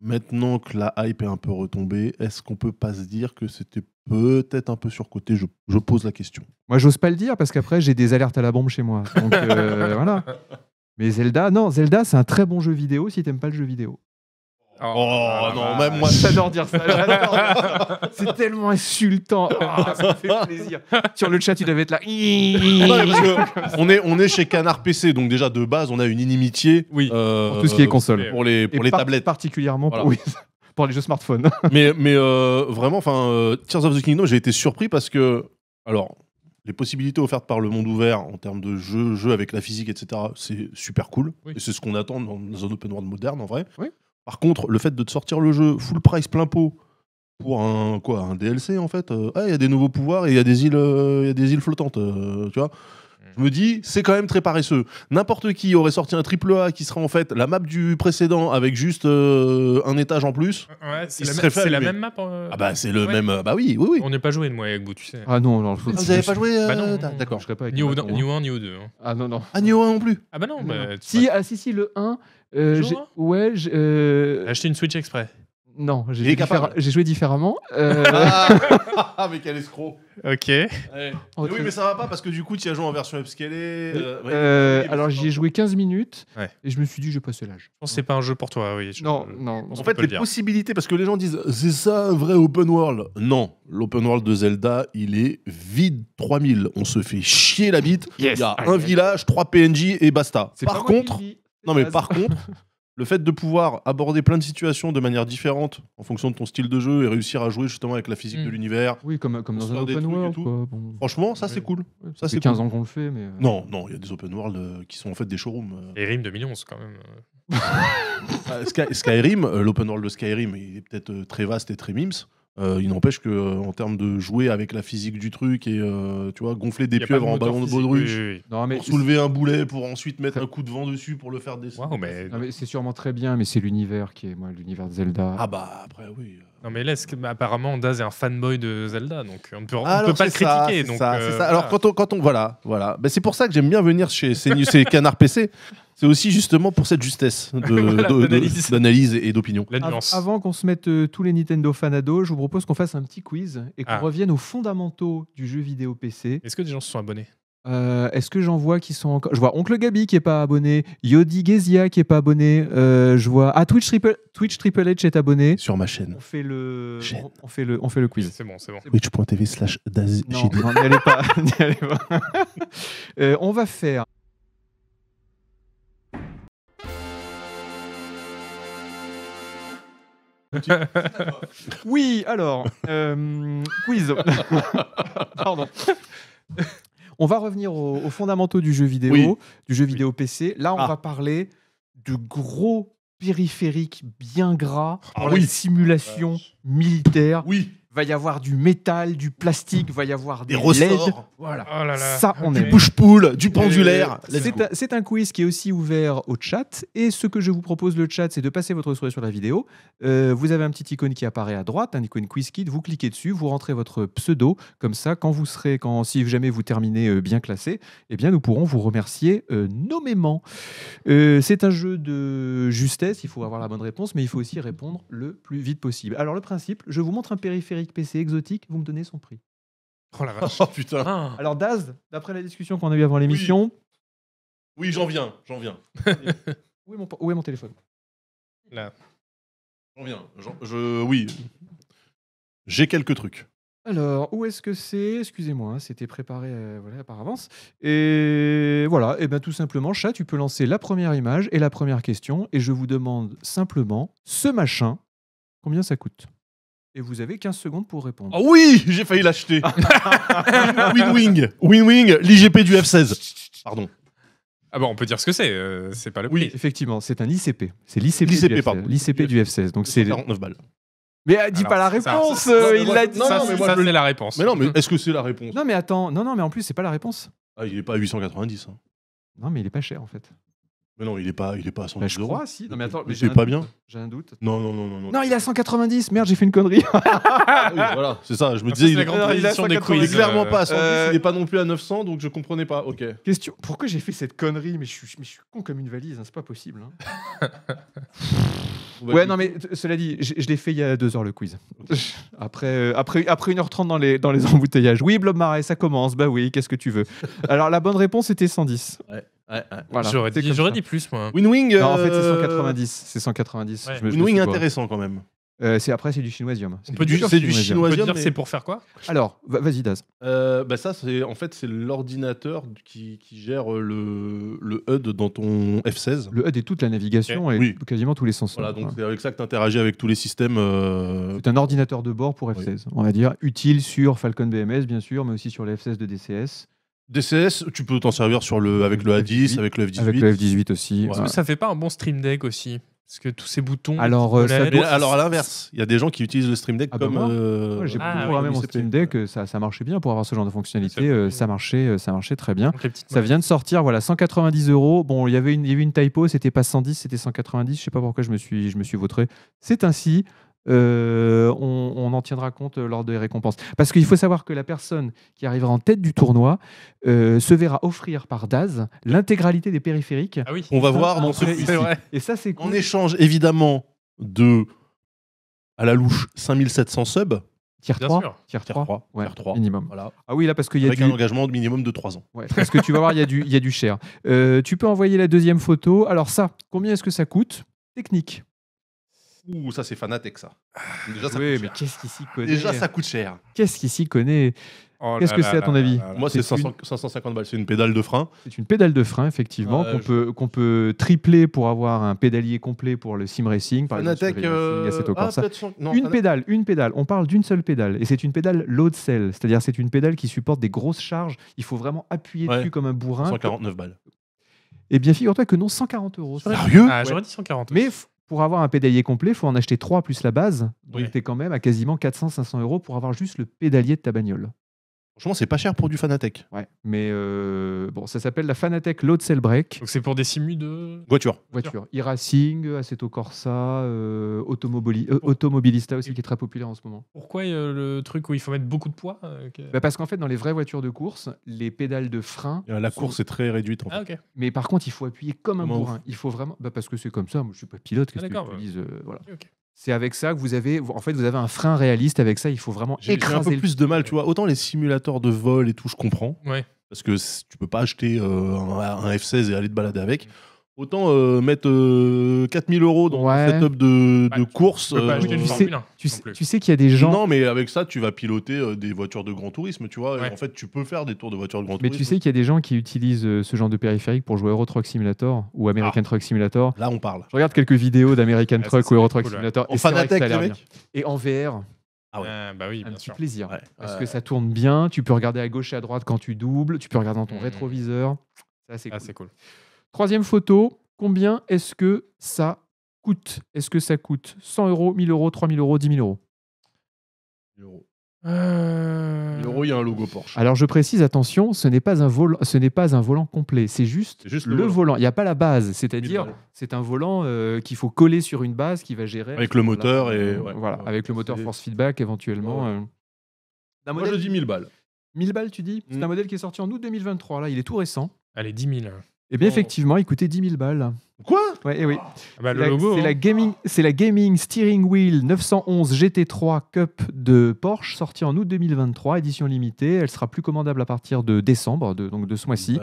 Maintenant que la hype est un peu retombée, est-ce qu'on peut pas se dire que c'était peut-être un peu surcoté je, je pose la question. Moi, j'ose pas le dire parce qu'après, j'ai des alertes à la bombe chez moi. Euh, voilà. Mais Zelda, non, Zelda, c'est un très bon jeu vidéo si t'aimes pas le jeu vidéo. Oh, oh non, même moi. J'adore dire ça. c'est tellement insultant. Oh, ça fait plaisir. Sur le chat, il devait être là. on, est, on est chez Canard PC, donc déjà de base, on a une inimitié. Oui. Euh, pour tout ce qui est console. Pour les, pour les tablettes. Particulièrement pour, pour, les jeux smartphones. mais mais euh, vraiment, enfin, euh, Tears of the Kingdom, j'ai été surpris parce que. Alors. Les possibilités offertes par le monde ouvert en termes de jeu jeu avec la physique, etc., c'est super cool. Et c'est ce qu'on attend dans, dans un open world moderne en vrai. Oui. Par contre, le fait de te sortir le jeu full price plein pot pour un quoi un DLC en fait, ah il y a des nouveaux pouvoirs et il y a des îles euh, y a des îles flottantes, euh, tu vois. Mm. Je me dis, c'est quand même très paresseux. N'importe qui aurait sorti un triple A qui serait en fait la map du précédent avec juste un étage en plus. Ouais, c'est la, même map. Ah bah c'est le même. Bah oui, oui, oui. On n'est pas joué de moi avec vous, tu sais. Ah non, non. Je... Ah, vous n'avez pas joué bah D'accord. Ni au 1, ni au 2. Ah non, non. Ah, ni au 1 non plus. Ah bah non. Bah, si, ah, si, si, le 1 euh, hein ouais, j'ai, euh, acheté une Switch exprès. non, j'ai joué, hein. joué différemment. Euh, ah. ah, mais quel escroc Ok. Oui, mais ça va pas parce que du coup, tu as joué en version upscalée. euh, euh alors j'y ai joué 15 minutes et je me suis dit, je passe l'âge. Je pense c'est pas un jeu pour toi, oui. Non, non, En fait, les possibilités, parce que les gens disent c'est ça un vrai open world. Non, l'open world de Zelda, il est vide 3000. On se fait chier la bite. Il y a ah, un village, 3 PNJ et basta. Par contre, non, mais par contre, le fait de pouvoir aborder plein de situations de manière différente en fonction de ton style de jeu et réussir à jouer justement avec la physique de hmm. l'univers. Oui, comme, dans un open world. Quoi. Franchement, ça c'est cool. ça, fait 15 ans qu'on le fait. Mais... Euh, non, non, il y a des open world euh, qui sont en fait des showrooms. Euh... Et Rim 2011 quand même. Ah, Skyrim, euh, l'open world de Skyrim, il est peut-être très vaste et très mims euh, il n'empêche que euh, en termes de jouer avec la physique du truc et euh, tu vois gonfler des pieuvres en ballon de baudruche pour soulever un boulet pour ensuite mettre un coup de vent dessus pour le faire descendre. mais... c'est sûrement très bien, mais c'est l'univers qui est moi l'univers de Zelda. Ah bah après oui. Non mais laisse bah, apparemment Daz est un fanboy de Zelda donc on ne peut, ah, pas le critiquer alors quand on, quand on voilà voilà bah, c'est pour ça que j'aime bien venir chez c'est ces Canard PC c'est aussi justement pour cette justesse d'analyse et d'opinion. Avant qu'on se mette euh, tous les Nintendo fanados, je vous propose qu'on fasse un petit quiz et qu'on ah. revienne aux fondamentaux du jeu vidéo PC. Est-ce que des gens se sont abonnés euh, Est-ce que j'en vois qui sont encore. Je vois Oncle Gabi qui est pas abonné, Yodi Gezia qui est pas abonné, euh, je vois. Ah, Twitch Triple... Twitch Triple H est abonné. Sur ma chaîne. On fait le, On fait le... On fait le quiz. C'est bon, c'est bon. Twitch.tv slash Non, n'y allez pas. pas. on va faire oui, alors, euh, quiz. Pardon. On va revenir aux, fondamentaux du jeu vidéo, du jeu vidéo PC. Là, on ah. va parler de gros périphériques bien gras pour simulation militaire. Oui va y avoir du métal, du plastique, va y avoir des, des Voilà. Oh ça, on est. Du push du pendulaire. C'est un, quiz qui est aussi ouvert au chat. Et ce que je vous propose, le chat, c'est de passer votre souris sur la vidéo. Euh, vous avez un petit icône qui apparaît à droite, un icône quiz Vous cliquez dessus, vous rentrez votre pseudo. Comme ça, quand vous serez, quand, si jamais vous terminez euh, bien classé, eh bien, nous pourrons vous remercier euh, nommément. c'est un jeu de justesse. Il faut avoir la bonne réponse, mais il faut aussi répondre le plus vite possible. Alors, le principe, je vous montre un périphérique PC exotique, vous me donnez son prix. Oh la vache, oh, putain. Ah. Alors Daz, d'après la discussion qu'on a eue avant l'émission. Oui, j'en viens, j'en viens. où, est mon, téléphone Là. J'en viens. Je, oui. J'ai quelques trucs. Alors, où est-ce que c'est Excusez-moi, hein, c'était préparé euh, voilà, par avance. Et voilà, et eh ben tout simplement, chat, tu peux lancer la première image et la première question. Et je vous demande simplement, ce machin, combien ça coûte et vous avez 15 secondes pour répondre. Ah oui, j'ai failli l'acheter. Win-wing, wing l'IGP du F16. Pardon. Ah bah on peut dire ce que c'est, euh, c'est pas le Oui, effectivement, c'est un ICP. C'est l'ICP, l'ICP, du, pardon. L'ICP du F16. Donc c'est 49 balles. Mais euh, dis pas la réponse, euh, il l'a dit. Non, mais ça, la réponse. Mais non, mais hmm. est-ce que c'est la réponse Non, mais attends, non, non, mais en plus, c'est pas la réponse. Ah, il est pas à 890. Hein. Non, mais il est pas cher en fait. Mais non, il est pas, il est pas à 110 bah, je crois, si. Non, mais attends, mais j'ai pas bien. J'ai un doute. Non, non, non, non. Non, Non, il à 190. Merde, j'ai fait une connerie. oui, voilà, c'est ça. Je me disais, il est, Il est clairement pas à 110, euh, il est pas non plus à 900, donc je comprenais pas. Ok. Question. Pourquoi j'ai fait cette connerie mais je, suis, suis con comme une valise, hein, c'est pas possible. Hein. Bah, ouais, non, mais cela dit, je, l'ai fait il y a deux heures le quiz. Euh, après, après, après 1h30 dans les, dans les embouteillages. Oui, Blob Marais, ça commence. Bah oui, qu'est-ce que tu veux Alors, la bonne réponse était 110. Ouais. J'aurais dit, plus, moi. Winwing. en fait, c'est 190. Euh, c'est 190. intéressant quand même. Euh, c'est après, c'est du chinoisium. C'est du, chinoisium. c'est pour faire quoi Alors, vas-y Daz. Euh, bah ça, c'est en fait c'est l'ordinateur qui, gère le, le, HUD dans ton F16. Le HUD est toute la navigation et quasiment tous les sens. Voilà, donc c'est avec ça que tu interagis avec tous les systèmes. C'est un ordinateur de bord pour F16. On va dire utile sur Falcon BMS bien sûr, mais aussi sur les F16 de DCS. DCS, tu peux t'en servir sur le, avec le A10, avec le F18. Avec le aussi. Ça fait pas un bon Stream Deck aussi parce que tous ces boutons. Alors, euh, à l'inverse, il y a des gens qui utilisent le Stream Deck ah bah comme. Euh, j'ai ah programmé mon Stream Deck, euh, ça, marchait bien pour avoir ce genre de fonctionnalité. ça marchait, ça marchait très bien. Ça vient de sortir, voilà, 190 euros. Bon, il y avait une, typo, c'était pas 110, c'était 190. Je sais pas pourquoi je me suis, je me suis vautré. C'est ainsi. Euh, on, en tiendra compte lors des récompenses. Parce qu'il faut savoir que la personne qui arrivera en tête du tournoi euh, se verra offrir par Daz l'intégralité des périphériques. Ah oui. On va voir dans ce Et ça, c'est En échange, évidemment, de à la louche 5700 subs. Tier 3, tier 3, 3, minimum. Voilà. Ah oui, là, parce qu'il y a un engagement de minimum de 3 ans. parce que tu vas voir, il y, a du, y a du cher. Euh, tu peux envoyer la deuxième photo. Alors, ça, combien est-ce que ça coûte Technique. Ouh, ça c'est Fanatec ça. Ah, Déjà, ça coûte mais qu'est-ce s'y Déjà, ça coûte cher. Qu'est-ce qui s'y connaît oh Qu'est-ce que c'est à ton avis Moi, c'est 550 balles. C'est une pédale de frein. C'est une pédale de frein, effectivement, qu'on peut, qu'on peut tripler pour avoir un pédalier complet pour le sim racing. Par euh, ah, une pédale, une pédale. On parle d'une seule pédale. Et c'est une pédale load cell. C'est-à-dire, c'est une pédale qui supporte des grosses charges. Il faut vraiment appuyer dessus comme un bourrin. 149 balles. Eh bien, figure-toi que non, 140 euros. Sérieux ah, J'aurais dit 140. Mais pour avoir un pédalier complet, il faut en acheter trois plus la base. Donc, tu es quand même à quasiment 400-500 euros pour avoir juste le pédalier de ta bagnole. Franchement, c'est pas cher pour du Fanatec. Ouais, mais euh, bon, ça s'appelle la Fanatec Load Cell Break. Donc c'est pour des simus de voiture. Voiture. E-Racing, Assetto Corsa, euh, euh Automobilista aussi, qui est très populaire en ce moment. Pourquoi euh, le truc où il faut mettre beaucoup de poids bah, parce qu'en fait, dans les vraies voitures de course, les pédales de frein. La course est très réduite en ah, fait. Ah, ok. Mais par contre, il faut appuyer comme un bourrin. Il faut vraiment. Bah, parce que c'est comme ça, moi je suis pas pilote, qu'est-ce que ah, tu voilà c'est avec ça que vous avez, en fait, vous avez un frein réaliste. Avec ça, il faut vraiment écraser. J'ai un peu plus de mal, tu vois. Autant les simulateurs de vol et tout, je comprends. Ouais. Parce que tu peux pas acheter euh, un, un F-16 et aller te balader avec. Autant euh, mettre 4000 euh, euros dans un setup de, bah, de course. Euh, tu sais, qu'il y a des gens. Non, mais avec ça, tu vas piloter des voitures de grand tourisme, tu vois. En fait, tu peux faire des tours de voitures de grand tourisme. mais tu sais qu'il y a des gens qui utilisent ce genre de périphérique pour jouer Euro Truck Simulator ou American ah. Truck Simulator. Là, on parle. Je regarde quelques vidéos d'American ah, Truck ou Euro Truck Simulator. et Et en VR, ah, ah bah oui, un petit plaisir. Parce que ça tourne bien, tu peux regarder à gauche et à droite quand tu doubles, tu peux regarder dans ton mhm. rétroviseur. Ça, c'est c'est cool. Troisième photo, combien est-ce que ça coûte Est-ce que ça coûte 100 euros, 1000 euros, 3000 euros, 10 000 euros 1000 euros. 1000 euh. euros, il y a un logo Porsche. Alors je précise, attention, ce n'est pas un volant, pas un volant complet, c'est juste, le, volant. Il n'y a pas la base, c'est-à-dire c'est un volant euh, qu'il faut coller sur une base qui va gérer avec le moteur et voilà, avec le moteur force feedback éventuellement. Euh. Moi je dis 1000 balles. 1000 balles, tu dis C'est un mm. modèle qui est sorti en août 2023. Là, il est tout récent. Allez, 10 000. Eh bien, oh. effectivement, il coûtait 10 000 balles. Quoi ouais, et eh oui. Ah, bah, c'est, la hein. gaming, c'est la Gaming Steering Wheel 911 GT3 Cup de Porsche, sortie en août 2023, édition limitée. Elle sera plus commandable à partir de décembre, donc de ce mois-ci.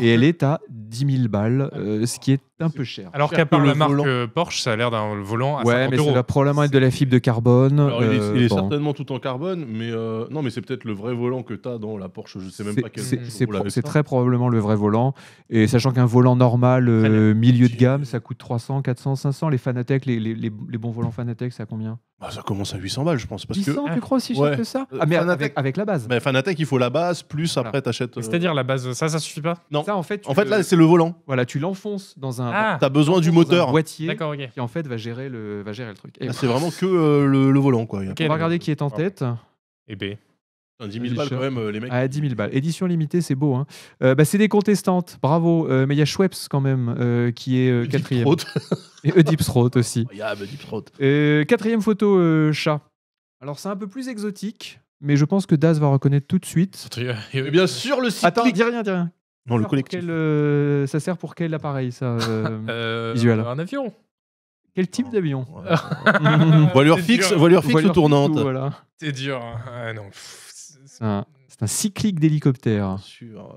et elle est à 10 000 balles, euh, ce qui est un peu cher. Alors qu'à part la marque euh, Porsche, ça a l'air d'un volant à Ouais, mais ça va probablement être de la fibre de carbone. il est, euh, certainement tout en carbone, mais non, mais c'est peut-être le vrai volant que tu as dans la Porsche. Je sais même pas quel. C'est, très probablement le vrai volant. Et sachant qu'un volant normal, milieu de gamme, ça coûte 300, 400, 500. Les Fanatec, les, les, les, bons volants Fanatec, ça combien bah, Ça commence à 800 balles, je pense. Parce 800, que... tu crois, si ouais. cher que ça euh, ah, avec, la base. Mais Fanatec, il faut la base, plus après, t'achètes. Euh, c'est-à-dire, la base, ça, ça suffit pas Non. Ça, en fait, en fait, là, c'est le volant. Voilà, tu l'enfonces dans un. Ah. T'as besoin du moteur. boîtier qui, en fait, va gérer le, va gérer le truc. Bah, c'est vraiment que euh, le, volant, quoi. on va regarder qui est en tête. Et B. 10 000 balles quand même, euh, les mecs. Ah 10 000 balles. Édition limitée, c'est beau. Hein. Euh, bah, c'est des contestantes, bravo. Euh, mais il y a Schweppes quand même, qui est quatrième. Et Oedipus Roth aussi. Yeah, quatrième photo, chat. Alors c'est un peu plus exotique, mais je pense que Daz va reconnaître tout de suite. bien sûr, le site. Attends, dis rien, dis rien. Non, le collectif. ça sert pour quel appareil, ça Visuel. Un avion. Quel type ah, d'avion Voilure fixe, voilure ou tournante. C'est dur. Hein. Ah, non. C'est un, cyclique d'hélicoptère.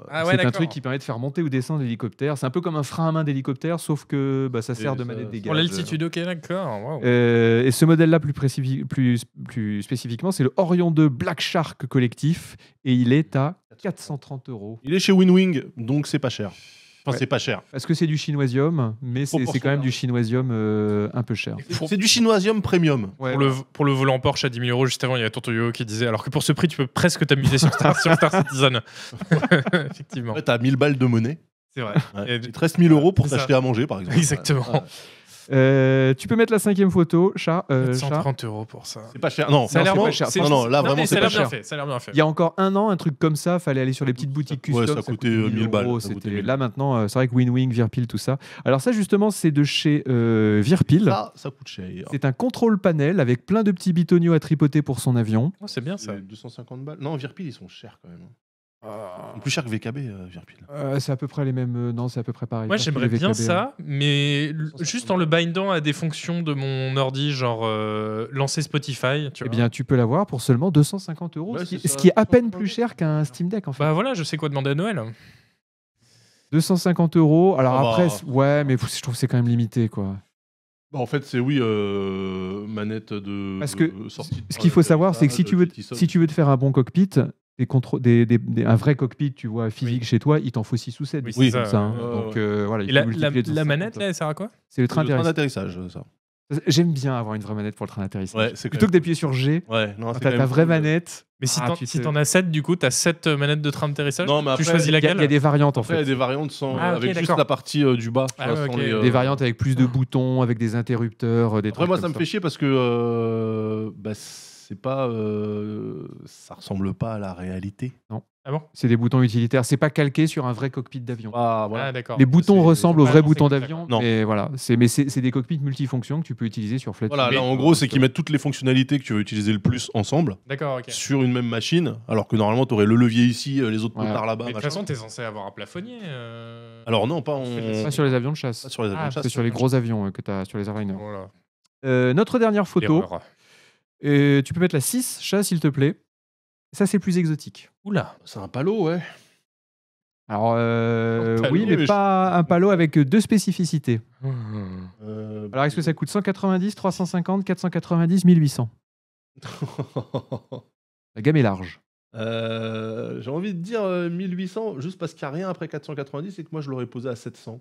Ah c'est un truc qui permet de faire monter ou descendre l'hélicoptère. C'est un peu comme un frein à main d'hélicoptère, sauf que bah, ça sert de manette des Pour l'altitude, ok, d'accord. Euh, et ce modèle-là, plus, plus spécifiquement, c'est le Orion 2 Black Shark Collectif. Et il est à 430 euros. Il est chez WinWing, donc c'est pas cher. Enfin, c'est pas cher. Parce que c'est du chinoisium, mais c'est quand même du chinoisium euh, un peu cher. C'est du chinoisium premium. Pour, le, volant Porsche à 10 000 euros, Justement, il y a Tontoyo qui disait alors que pour ce prix, tu peux presque t'amuser sur, Star Citizen. Effectivement. Ouais, T'as 1000 balles de monnaie. C'est vrai. Et, euros pour t'acheter à manger, par exemple. Exactement. Euh, tu peux mettre la cinquième photo, chat. Euh, 130 euros pour ça. C'est pas cher. Non, ça a l'air cher. Non, là vraiment, c'est pas, cher. Fait, ça a l'air bien fait. Il y a encore un an, un truc comme ça, fallait aller sur les petites boutiques custom. Ouais, ça, coûtait 1000 euh, balles. Là maintenant, euh, c'est vrai que WinWing, Virpil, tout ça. Alors ça, justement, c'est de chez euh, Virpil. Ça, ça coûte cher. C'est un contrôle panel avec plein de petits bitonios à tripoter pour son avion. c'est bien ça. 250 balles. Non, Virpil, ils sont chers quand même. Ah. Plus cher que VKB, c'est à peu près les mêmes. Euh, non, c'est à peu près pareil. Moi, j'aimerais bien ça, hein. mais juste en le bindant à des fonctions de mon ordi, genre euh, lancer Spotify. Tu eh bien, tu peux l'avoir pour seulement 250 euros, ce, qui, est à peine plus cher qu'un Steam Deck, en fait. Bah voilà, je sais quoi demander à Noël. 250 euros. Alors oh, après, bah. ouais, mais je trouve que c'est quand même limité, quoi. Bah, en fait, c'est oui, euh, manette de. Parce que Ce qu'il faut savoir, c'est que si tu veux, si tu veux te faire un bon cockpit, des, des, des, des, un vrai cockpit, tu vois, physique chez toi, il t'en faut 6 ou 7. Oui, c'est ça. Hein. Donc, euh, voilà, et la, la, manette, là, elle sert à quoi C'est le train d'atterrissage, euh, J'aime bien avoir une vraie manette pour le train d'atterrissage. Ouais, Plutôt que d'appuyer sur G, ouais, ah, t'as ta vraie manette. Mais si ah, t'en as 7, du coup, t'as 7 euh, manettes de train d'atterrissage Tu choisis laquelle Il y, a des variantes en fait. Il y a des variantes sans, ah, avec juste la partie du bas. Ah, des variantes avec plus de boutons, avec des interrupteurs. Des après, trucs moi, ça me fait chier parce que bah, c'est pas, euh, ça ressemble pas à la réalité. Non. Ah c'est des boutons utilitaires. C'est pas calqué sur un vrai cockpit d'avion. Ah, voilà. Ah, d'accord. Les boutons ressemblent aux vrais boutons d'avion. Mais voilà, c'est mais c'est des cockpits multifonctions que tu peux utiliser sur Flight. Voilà, en gros, c'est qu'ils mettent toutes les fonctionnalités que tu veux utiliser le plus ensemble. D'accord. Sur une même machine, alors que normalement, tu aurais le levier ici, euh, les autres par là-bas. De toute façon, tu es censé avoir un plafonnier. Euh, alors non, pas, on... sur les avions de chasse. sur les avions ah, de chasse. C'est sur les gros avions que tu as sur les airliners. Voilà. notre dernière photo, tu peux mettre la 6, chat, s'il te plaît. Ça, c'est plus exotique. Oula, c'est un palo, ouais. Alors, euh, oui, mais, pas un palo avec deux spécificités. Euh, Alors, est-ce que euh, ça coûte 190, 350, 490, 1800 La gamme est large. J'ai envie de dire 1800, juste parce qu'il n'y a rien après 490 et que moi, je l'aurais posé à 700.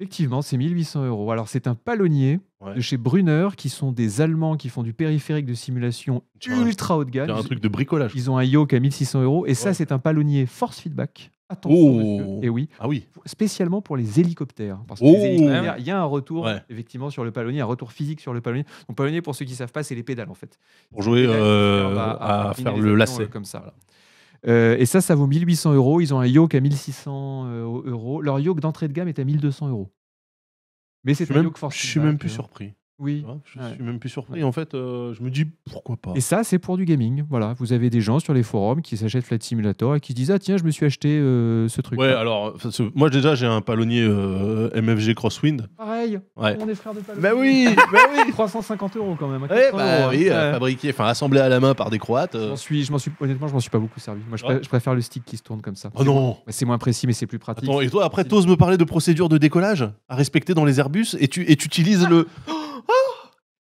Effectivement, c'est 1800 euros. Alors, c'est un palonnier de chez Brunner, qui sont des Allemands qui font du périphérique de simulation ultra haut de gamme. C'est un truc de bricolage. Ils ont un yoke à 1600 euros. Et ça, c'est un palonnier force feedback. Attention, oh. Et oui. Ah oui. Spécialement pour les hélicoptères. Parce que oh. il y a un retour, effectivement, sur le palonnier, un retour physique sur le palonnier. Donc, palonnier, pour ceux qui ne savent pas, c'est les pédales, en fait. Pour jouer euh, à, faire le lacet. Euh, comme ça. Voilà. Euh, et ça, ça vaut 1800 euros. Ils ont un yoke à 1600 euh, euros. Leur yoke d'entrée de gamme est à 1200 euros. Mais c'est un yoke Je suis même plus surpris. Oui. je suis même plus surpris. En fait, euh, je me dis pourquoi pas. Et ça, c'est pour du gaming. Voilà, vous avez des gens sur les forums qui s'achètent Flight Simulator et qui se disent ah tiens, je me suis acheté euh, ce truc. Ouais, alors moi déjà j'ai un palonnier euh, MFG Crosswind. Pareil. Ouais. On est frère de palonnier. Bah oui, bah oui. 350 euros quand même. ouais, bah, oui, hein. fabriqué, enfin assemblé à la main par des Croates. je m'en suis honnêtement, je m'en suis pas beaucoup servi. Moi, je, ah. préfère le stick qui se tourne comme ça. Oh non. c'est moins précis, mais c'est plus pratique. Attends, et toi après, t'oses me parler de procédure de décollage à respecter dans les Airbus et tu et tu utilises le ah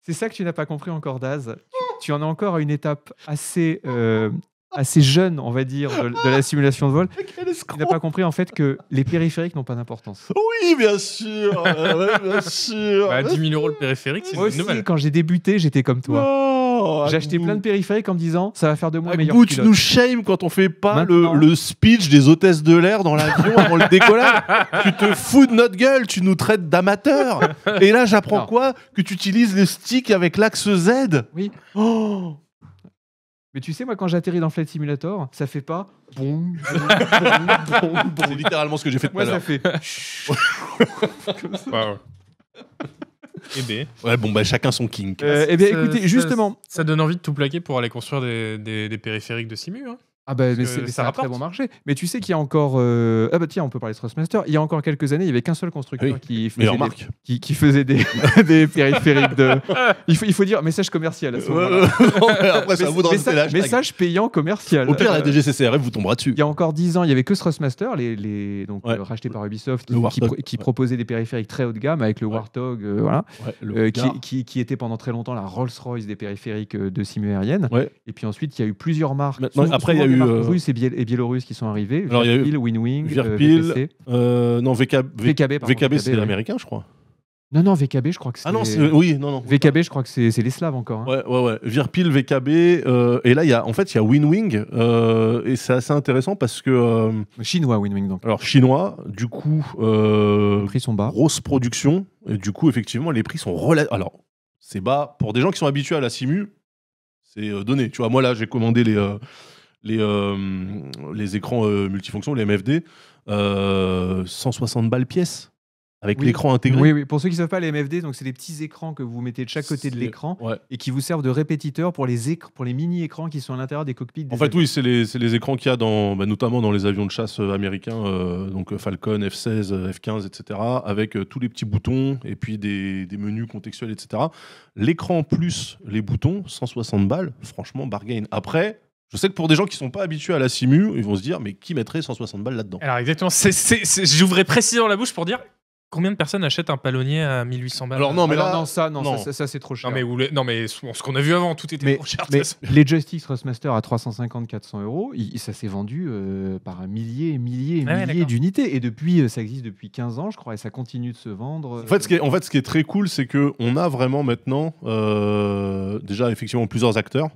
c'est ça que tu n'as pas compris encore, Daz. Tu, en es encore à une étape assez, euh, assez jeune, on va dire, de, la simulation de vol. Tu n'as pas compris, en fait, que les périphériques n'ont pas d'importance. Oui, bien sûr. 10 000 bah, euros le périphérique, c'est une nouvelle. Quand j'ai débuté, j'étais comme toi. Oh, j'ai acheté plein de périphériques en me disant ça va faire de moi meilleur pilote. tu nous shame quand on fait pas le, speech des hôtesses de l'air dans l'avion avant le décollage. tu te fous de notre gueule, tu nous traites d'amateurs. Et là, j'apprends quoi Que tu utilises les sticks avec l'axe Z Oui. Oh mais tu sais, moi, quand j'atterris dans Flight Simulator, ça fait pas bon, boum, boum, C'est littéralement ce que j'ai fait tout à Moi, ça fait. Comme eh ben. Ouais, bon, bah, chacun son king. Euh, eh bien, écoutez, justement. Ça, donne envie de tout plaquer pour aller construire des, périphériques de Simu. Hein. Ah ben, bah, ça a très bon marché. Mais tu sais qu'il y a encore... Euh, ah bah tiens, on peut parler de Thrustmaster. Il y a encore quelques années, il n'y avait qu'un seul constructeur qui, faisait des, qui, faisait des, périphériques de... Il faut, il faut, dire message commercial à ce moment-là. message, payant commercial. Au pire, la DGCCRF vous tombera dessus. Il y a encore dix ans, il n'y avait que Thrustmaster, les, les, donc, euh, racheté par Ubisoft, qui, proposait des périphériques très haut de gamme avec le Warthog, euh, voilà, qui, était pendant très longtemps la Rolls-Royce des périphériques de sim aérienne. Et puis ensuite, il y a eu plusieurs marques. après, il y a eu eu. Euh, russes et, biélorusses qui sont arrivés. Alors, Winwing, euh, euh, non, VKB. VKB, c'est l'américain, je crois. Non, non, VKB, ah je crois que c'est. Ah non, oui, non, non. VKB, je crois que c'est les Slaves encore. Hein. Ouais, ouais, ouais. Virpil, VKB. et là, y a, en fait, il y a Winwing. Euh, et c'est assez intéressant parce que. chinois, Winwing, donc. Alors, chinois, du coup. les prix sont bas. Grosse production. Et du coup, effectivement, les prix sont Alors, c'est bas. Pour des gens qui sont habitués à la Simu, c'est donné. Tu vois, moi, là, j'ai commandé les les, euh, les écrans euh, multifonctions, les MFD, 160 euh, balles pièce. Avec l'écran intégré. Oui, oui, pour ceux qui ne savent pas, les MFD, donc c'est des petits écrans que vous mettez de chaque côté de l'écran et qui vous servent de répétiteur pour les, pour les mini-écrans qui sont à l'intérieur des cockpits. en fait, oui, c'est les, les, écrans qu'il y a dans, bah, notamment dans les avions de chasse américains, donc Falcon, F-16, F-15, etc., avec tous les petits boutons et puis des, des menus contextuels, etc. L'écran plus les boutons, 160 balles, franchement, bargain. Après, je sais que pour des gens qui sont pas habitués à la simu, ils vont se dire mais qui mettrait 160 balles là-dedans Alors exactement, j'ouvrais précisément la bouche pour dire Combien de personnes achètent un palonnier à 1800 balles Alors non, mais là, non, ça, non, ça, c'est trop cher. Non mais, non, mais ce qu'on a vu avant, tout était trop cher. Mais les Justice Rustmaster à 350-400 euros, ça s'est vendu euh, par milliers et milliers et milliers ah d'unités. Et depuis, euh, ça existe depuis 15 ans, je crois, et ça continue de se vendre. Euh. En fait, ce qui est, en fait, ce qui est très cool, c'est qu'on a vraiment maintenant, déjà effectivement, plusieurs acteurs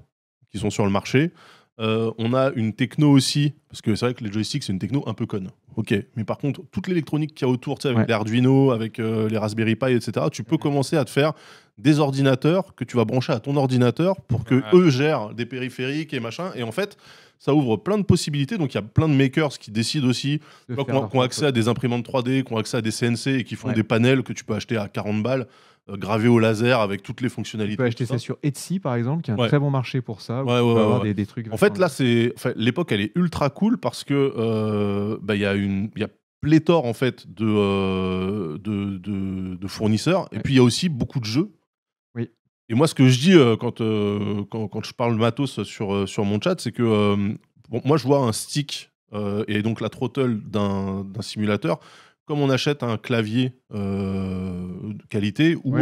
qui sont sur le marché. Euh, on a une techno aussi, parce que c'est vrai que les joysticks, c'est une techno un peu conne. Ok, mais par contre, toute l'électronique qu'il y a autour, tu sais, avec les Arduino, avec euh, les Raspberry Pi, etc., tu peux commencer à te faire des ordinateurs que tu vas brancher à ton ordinateur pour que eux gèrent des périphériques et machin. Et en fait, ça ouvre plein de possibilités. Donc il y a plein de makers qui décident aussi, qui ont, accès à des imprimantes 3D, qui ont accès à des CNC et qui font des panels que tu peux acheter à 40 balles euh, gravés au laser avec toutes les fonctionnalités. Tu peux acheter ça. sur Etsy par exemple, qui est un très bon marché pour ça. Ouais, ouais, avoir des, trucs en fait, là, c'est l'époque, elle est ultra cool parce que euh, bah, il y a une, y a pléthore en fait de, euh, de, de, fournisseurs et puis il y a aussi beaucoup de jeux et moi, ce que je dis euh, euh, quand, quand, je parle de matos sur, euh, sur mon chat, c'est que moi, je vois un stick et donc la throttle d'un simulateur comme on achète un clavier de qualité ou,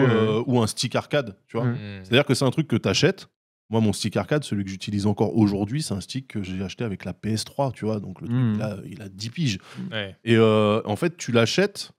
ou un stick arcade. tu vois. Mmh. C'est-à-dire que c'est un truc que tu achètes, moi, mon stick arcade, celui que j'utilise encore aujourd'hui, c'est un stick que j'ai acheté avec la PS3, tu vois. Donc, le truc, mmh. il a 10 piges. Et en fait, tu l'achètes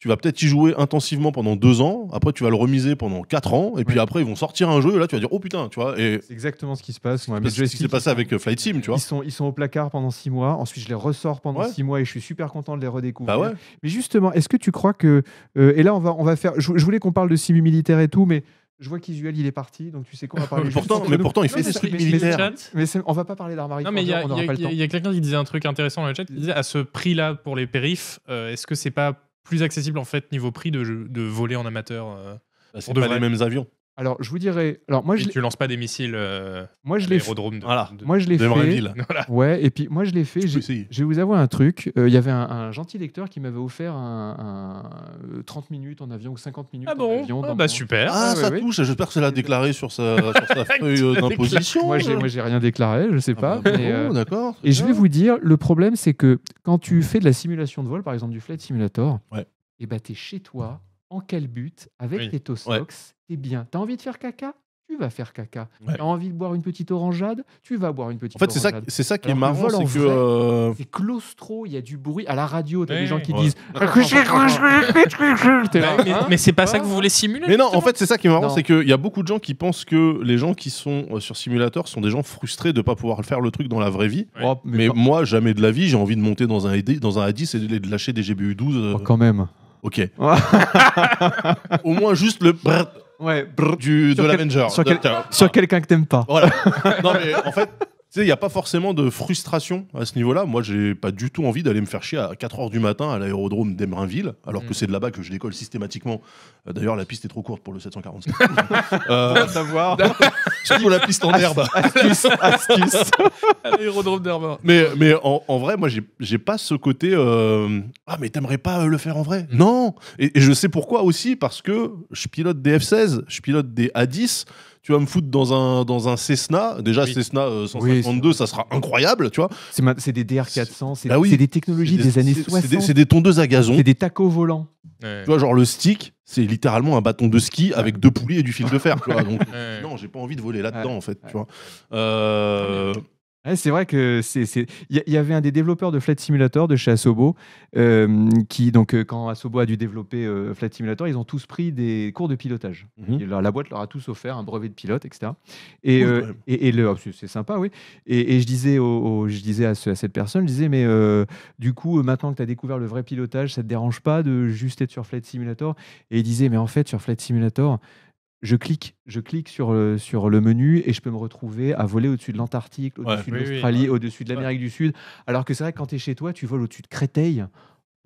tu vas peut-être y jouer intensivement pendant deux ans, après tu vas le remiser pendant quatre ans, et puis après ils vont sortir un jeu, et là tu vas dire oh putain, tu vois. C'est exactement ce qui se passe. C'est ce qui s'est passé avec euh, Flight Sim, tu vois. Ils sont, ils sont au placard pendant six mois, ensuite je les ressors pendant six mois et je suis super content de les redécouvrir. Bah mais justement, est-ce que tu crois que. Euh, et là on va, on va faire. Je, voulais qu'on parle de simu militaire et tout, mais. Je vois qu'Isuel il est parti, donc tu sais qu'on va parler. mais pourtant, mais pourtant, il fait des trucs militaires. Mais, on va pas parler d'armes Non, mais il y a, quelqu'un qui disait un truc intéressant dans le chat. Il disait à ce prix-là pour les périphes, euh, est-ce que c'est pas plus accessible en fait niveau prix de, de voler en amateur. Euh, bah, c'est pas les mêmes avions. Alors, je vous dirais. Alors, moi, tu lances pas des missiles euh, moi, je les. l'aérodrome de, voilà. Moi, je l'ai fait. Ouais, et puis moi, je l'ai fait. Je, vais vous avouer un truc. Euh, il y avait un, gentil lecteur qui m'avait offert un, 30 euh, minutes en avion ou 50 minutes ah en avion. Ah, bah, super. Ah, ça touche. J'espère que c'est l'a déclaré sur sa, sur sa feuille d'imposition. moi, j'ai, moi, j'ai rien déclaré. Je sais ah pas. Bah, d'accord. Et je vais vous dire, le problème, c'est que quand tu fais de la simulation de vol, par exemple du Flight Simulator, ouais. et eh bah, t'es chez toi en quel but, avec les tes Eh ouais. bien. T'as envie de faire caca tu vas faire caca. T'as envie de boire une petite orangeade Tu vas boire une petite orangeade. en fait, c'est ça, c'est ça qui est marrant, c'est que... Euh, c'est claustro, il y a du bruit. À la radio, t'as des gens qui disent... mais, c'est pas ça que vous voulez simuler Mais non, en fait, c'est ça qui est marrant, c'est qu'il y a beaucoup de gens qui pensent que les gens qui sont euh, sur simulateur sont des gens frustrés de pas pouvoir faire le truc dans la vraie vie. Oh, mais, moi, jamais de la vie, j'ai envie de monter dans un, dans un A10 et de lâcher des GBU12. Euh. quand même Ok. Au moins juste le brrr ouais, brrr du, de l'Avenger. Soit quelqu'un que t'aimes pas. Voilà. non mais en fait, il n'y a pas forcément de frustration à ce niveau-là. Moi, j'ai pas du tout envie d'aller me faire chier à 4h du matin à l'aérodrome d'Emerinville, alors que mm. c'est de là-bas que je décolle systématiquement. Euh, d'ailleurs, la piste est trop courte pour le 745. euh, savoir. Surtout la piste en herbe. l'aérodrome Mais, mais en, vrai, moi, j'ai pas ce côté euh, Ah, mais t'aimerais pas euh, le faire en vrai mm. Non et je sais pourquoi aussi, parce que je pilote des F-16, je pilote des A-10 tu vas me foutre dans un, dans un Cessna. Déjà, Cessna 152, euh, ça sera incroyable, tu vois. C'est des DR400, bah c'est des technologies des, années 60. C'est des, tondeuses à gazon. C'est des tacos volants. Tu vois, genre le stick, c'est littéralement un bâton de ski avec deux poulies et du fil de fer. non, j'ai pas envie de voler là-dedans, en fait. Tu vois. Euh, c'est vrai que c'est il y, avait un des développeurs de Flight Simulator de chez Asobo euh, qui donc euh, quand Asobo a dû développer euh, Flight Simulator, ils ont tous pris des cours de pilotage. Mhm. la boîte leur a tous offert un brevet de pilote, etc. Et, et, le oh, c'est sympa, oui. Et, je disais je disais à, cette personne, je disais mais du coup maintenant que tu as découvert le vrai pilotage, ça te dérange pas de juste être sur Flight Simulator Et il disait mais en fait sur Flight Simulator je clique, je clique sur le, euh, sur le menu et je peux me retrouver à voler au-dessus de l'Antarctique, au-dessus de l'Australie, au-dessus de l'Amérique du Sud. Alors que c'est vrai que quand tu es chez toi, tu voles au-dessus de Créteil.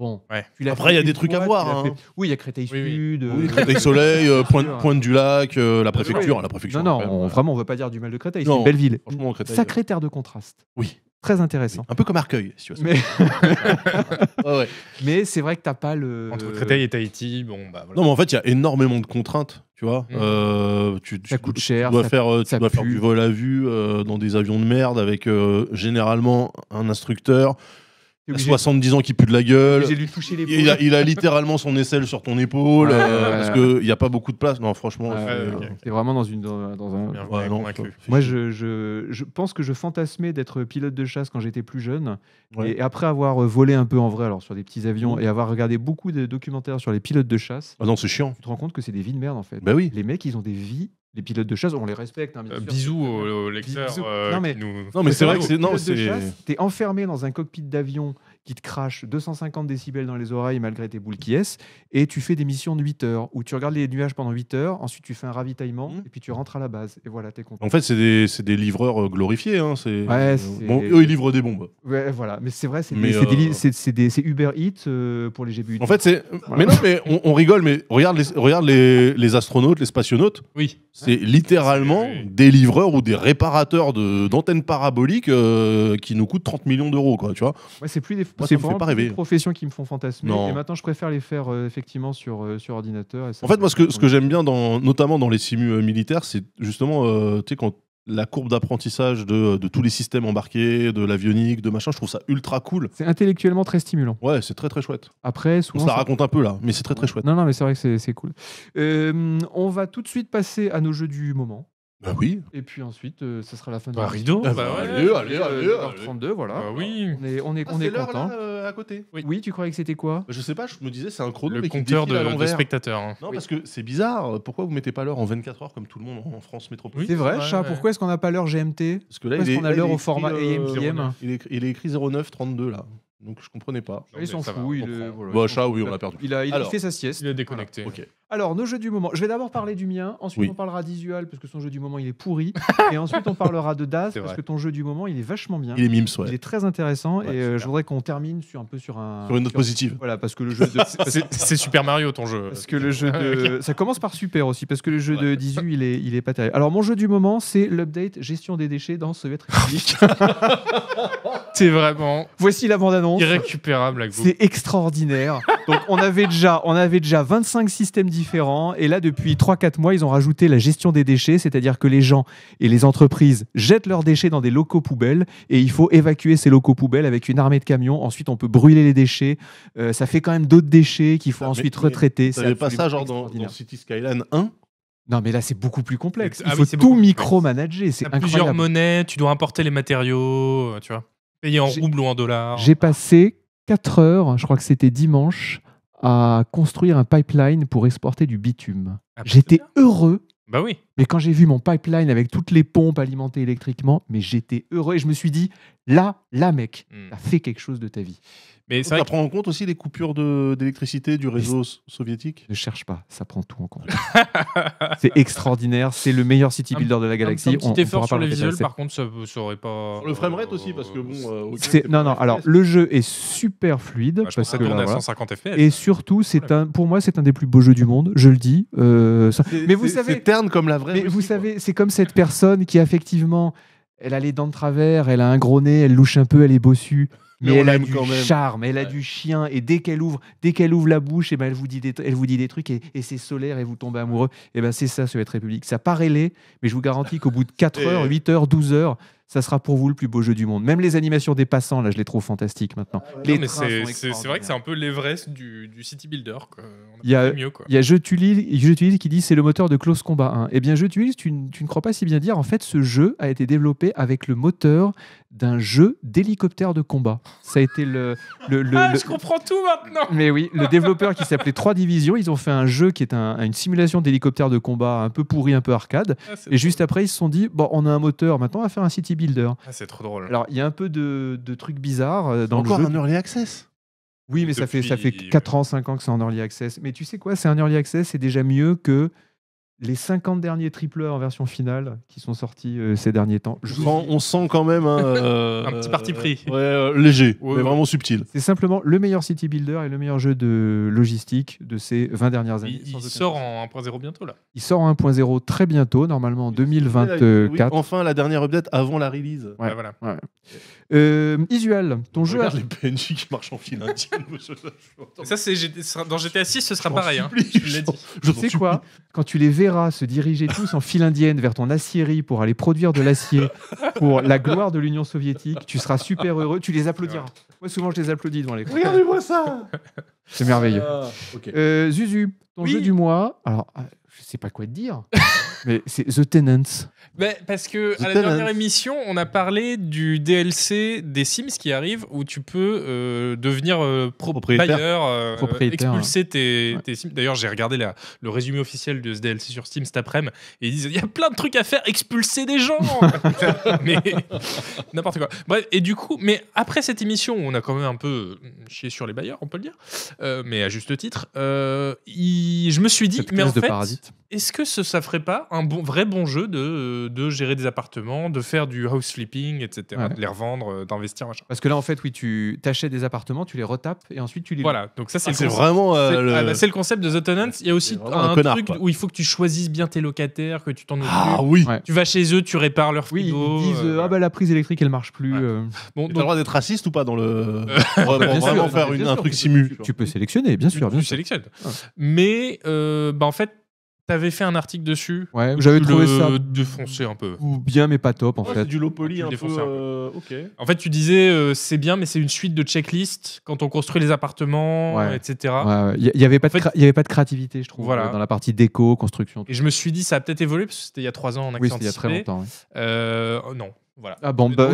Bon. Après, il y a des trucs à voir. Hein. Oui, il y a Créteil Sud, euh, Créteil Soleil, euh, pointe, du Lac, la préfecture, la préfecture. Non, non, vraiment, on ne veut pas dire du mal de Créteil. C'est une belle ville. Sacré terre de contraste. Oui. Très intéressant. Un peu comme Arcueil, si tu vois Mais, c'est vrai que t'as pas le. Entre Créteil et Tahiti, bon, bah Non, mais en fait, il y a énormément de contraintes, tu vois. Mm. Euh, tu, tu, ça coûte cher. Euh, tu dois, faire, tu dois faire du vol à vue euh, dans des avions de merde avec généralement un instructeur il a 70 ans qui pue de la gueule. J'ai lui les il il a littéralement son aisselle sur ton épaule euh, parce parce qu'il n'y a pas beaucoup de place. Non, franchement. c'est vraiment dans, une, dans, un. Moi, je, je, pense que je fantasmais d'être pilote de chasse quand j'étais plus jeune. Et après avoir euh, volé un peu en vrai, alors sur des petits avions, et avoir regardé beaucoup de documentaires sur les pilotes de chasse. Ah non, c'est chiant. Tu te rends compte que c'est des vies de merde en fait. Bah oui. Les mecs, ils ont des vies les pilotes de chasse, on les respecte. Bisous aux lecteurs. non, mais, nous... vrai c'est vrai que c'est. T'es enfermé dans un cockpit d'avion qui te crache 250 décibels dans les oreilles malgré tes boules qui est, et tu fais des missions de 8 heures où tu regardes les nuages pendant 8 heures, ensuite tu fais un ravitaillement, mmh. et puis tu rentres à la base, et voilà, t'es content. En fait, c'est des, des, livreurs euh, glorifiés. Hein, ouais, euh, bon, eux, ils livrent des bombes. Ouais, voilà, mais c'est vrai, c'est Uber Eats euh, pour les GBU. En fait, c'est. Mais non, mais on, rigole, mais regarde les, regarde les, les astronautes, les spationautes. Oui. C'est littéralement des livreurs ou des réparateurs d'antennes paraboliques qui nous coûtent 30 millions d'euros, quoi, tu vois. Ouais, c'est plus des, moi, c'est pas rêver. Des professions qui me font fantasmer. Et maintenant, je préfère les faire euh, effectivement sur, euh, sur ordinateur. en fait, moi, ce que, ce que j'aime bien, dans, notamment dans les simus euh, militaires, c'est justement, tu sais, quand la courbe d'apprentissage de, de, tous les systèmes embarqués, de l'avionique, de machin, je trouve ça ultra cool. C'est intellectuellement très stimulant. Ouais, c'est très très chouette. Après, souvent. ça raconte un peu là, mais c'est très très chouette. Non, non, mais c'est vrai que c'est cool. on va tout de suite passer à nos jeux du moment. Bah oui. Et puis ensuite, ça euh, sera la fin de Bah, rideau. Ah, bah, bah, allez, allez, allez, h euh, 32 voilà. Bah oui. On est, on est, ah, euh, à côté. Oui. tu croyais que c'était quoi bah, Je sais pas, je me disais c'est un chrono Le compteur de, spectateurs. Hein. Non, parce que c'est bizarre. Pourquoi vous mettez pas l'heure en 24 heures comme tout le monde en France métropolitaine C'est vrai, chat, pourquoi est-ce qu'on n'a pas l'heure GMT Parce que là, qu'on a l'heure au format AM, Il est, il est écrit 09 32 là. Donc je comprenais pas. il s'en fout. il voilà, bah, oui, on a perdu. Il a, il a fait sa sieste. Il est déconnecté. Alors, nos jeux du moment. Je vais d'abord parler du mien. Ensuite, on parlera d'Isual parce que son jeu du moment, il est pourri. et ensuite, on parlera de Daz parce que ton jeu du moment, il est vachement bien. Il est mimes, ouais. Il est très intéressant. et euh, je voudrais qu'on termine sur un peu sur un. Sur une note positive. Voilà, parce que le jeu de. C'est Super Mario, ton jeu. Parce que le jeu de. Ça commence par super aussi parce que le jeu de 18, il est, il est pas terrible. Alors, mon jeu du moment, c'est l'update gestion des déchets dans Soviet République. C'est vraiment. Voici la bande-annonce. Irrécupérable, vous. C'est extraordinaire. Donc, on avait, déjà, on avait déjà 25 systèmes différents. Et là, depuis 3-4 mois, ils ont rajouté la gestion des déchets, c'est-à-dire que les gens et les entreprises jettent leurs déchets dans des locaux poubelles. Et il faut évacuer ces locaux poubelles avec une armée de camions. Ensuite, on peut brûler les déchets. Euh, ça fait quand même d'autres déchets qu'il faut ah, ensuite retraiter. C'est pas ça, genre dans, City Skyline 1 non, mais là, c'est beaucoup plus complexe. Il ah faut tout micro-manager. C'est incroyable. plusieurs monnaies, tu dois importer les matériaux, euh, tu vois. Payé en rouble ou en dollars J'ai passé 4 heures, je crois que c'était dimanche, à construire un pipeline pour exporter du bitume. Ah, bah, J'étais heureux bah oui. Mais quand j'ai vu mon pipeline avec toutes les pompes alimentées électriquement, mais j'étais heureux et je me suis dit, là, là, mec, tu hmm. t'as fait quelque chose de ta vie. Mais ça prend en compte aussi les coupures d'électricité du réseau soviétique Ne cherche pas, ça prend tout en compte. c'est extraordinaire, c'est le meilleur city builder de la galaxie. Un, on, sur le visuel, par contre, ça ne pas. Sur le framerate euh, aussi, parce que bon. Euh, non, non, alors le jeu est super fluide. Bah, parce que 150 FPS. Et surtout, c'est un, pour moi, c'est un des plus beaux jeux du monde, je le dis. Euh, mais vous savez. C'est terne comme la mais vous savez, c'est comme cette personne qui, effectivement, elle a les dents de travers, elle a un gros nez, elle louche un peu, elle est bossue. Mais, elle a du charme, elle a du chien, et dès qu'elle ouvre, dès qu'elle ouvre la bouche, et eh ben elle vous dit des, elle vous dit des trucs, et, c'est solaire, et vous tombez amoureux. Et eh ben c'est ça, ce être République. Ça paraît laid, mais je vous garantis qu'au bout de 4 heures, 8 heures, 12 heures, ça sera pour vous le plus beau jeu du monde. Même les animations des passants, là, je les trouve fantastiques maintenant. c'est vrai que c'est un peu l'Everest du, city builder. Il y a, mieux, quoi. a Jeu qui dit c'est le moteur de Close Combat 1. Eh bien, Jeu tu, ne crois pas si bien dire. En fait, ce jeu a été développé avec le moteur d'un jeu d'hélicoptère de combat. Ça a été le. le, ah, je comprends tout maintenant Mais oui, le développeur qui s'appelait 3 Divisions, ils ont fait un jeu qui est une simulation d'hélicoptère de combat un peu pourri, un peu arcade. Ah, et juste après, ils se sont dit bon, on a un moteur, maintenant on va faire un city Builder. Ah, c'est trop drôle. Alors, il y a un peu de, trucs bizarres euh, dans le jeu. Encore un early access Oui, mais ça fait, ça fait 4 ans, 5 ans que c'est un early access. Mais tu sais quoi, c'est un early access, c'est déjà mieux que les 50 derniers tripleurs en version finale qui sont sortis euh, ces derniers temps. on sent quand même hein, euh, un petit parti pris. Euh, léger, mais vraiment subtil. C'est simplement le meilleur city builder et le meilleur jeu de logistique de ces 20 dernières années. Il, sort en 1.0 bientôt là. Il sort en 1.0 très bientôt, normalement en 2024. enfin la dernière update avant la release. voilà. Euh, Isual, ton jeu. Regarde les PNJ qui marchent en file indienne. Hein, ça, c'est dans GTA 6, ce sera pareil. Hein. je, sais quoi Quand tu les verras se diriger tous en file indienne vers ton aciérie pour aller produire de l'acier pour la gloire de l'Union soviétique, tu seras super heureux. Tu les applaudiras. Moi, souvent, je les applaudis devant les Regardez-moi ça C'est merveilleux. Ah, euh, Zuzu, ton jeu du mois. Alors, ah, je sais pas quoi te dire, mais c'est The Tenants. Ben, parce que à la dernière émission, on a parlé du DLC des Sims qui arrive où tu peux euh, devenir euh, propriétaire, euh, expulser tes, Sims. D'ailleurs, j'ai regardé le résumé officiel de ce DLC sur Steam cet après-midi et ils disent il y a plein de trucs à faire, expulser des gens. mais n'importe quoi. Bref, et du coup, mais après cette émission, où on a quand même un peu chié sur les bailleurs, on peut le dire, mais à juste titre, je me suis dit mais en fait, est-ce que ça ferait pas un bon, vrai bon jeu de de, gérer des appartements, de faire du house flipping, etc., de les revendre, euh, d'investir, machin. Parce que là, en fait, oui, tu achètes des appartements, tu les retapes et ensuite tu les. Voilà, donc ça, c'est ah, vraiment. Euh, ah, bah, c'est le... concept de The Tenants. Il y a aussi un, truc où il faut que tu choisisses bien tes locataires, que tu t'en occupes. Ah oui Tu vas chez eux, tu répares leur frigo. Oui, ils disent euh, Ah bah la prise électrique, elle marche plus. Bon, as le droit d'être raciste ou pas dans le. vraiment faire un truc simu. Tu peux sélectionner, bien sûr. Tu sélectionnes. Mais, bah, en fait, T'avais fait un article dessus. Ouais, j'avais trouvé Défoncé un peu. Ou bien, mais pas top, en fait. C'est du low poly un, peu, euh, En fait, tu disais, euh, c'est bien, mais c'est une suite de checklists quand on construit les appartements, etc. Il n'y avait, pas de y avait pas de créativité, je trouve, voilà. dans la partie déco, construction. Et je me suis dit, ça a peut-être évolué, parce que c'était il y a trois ans en accès Oui, c'était il y a très longtemps. Euh, oh, non, voilà. Ah bon, bah,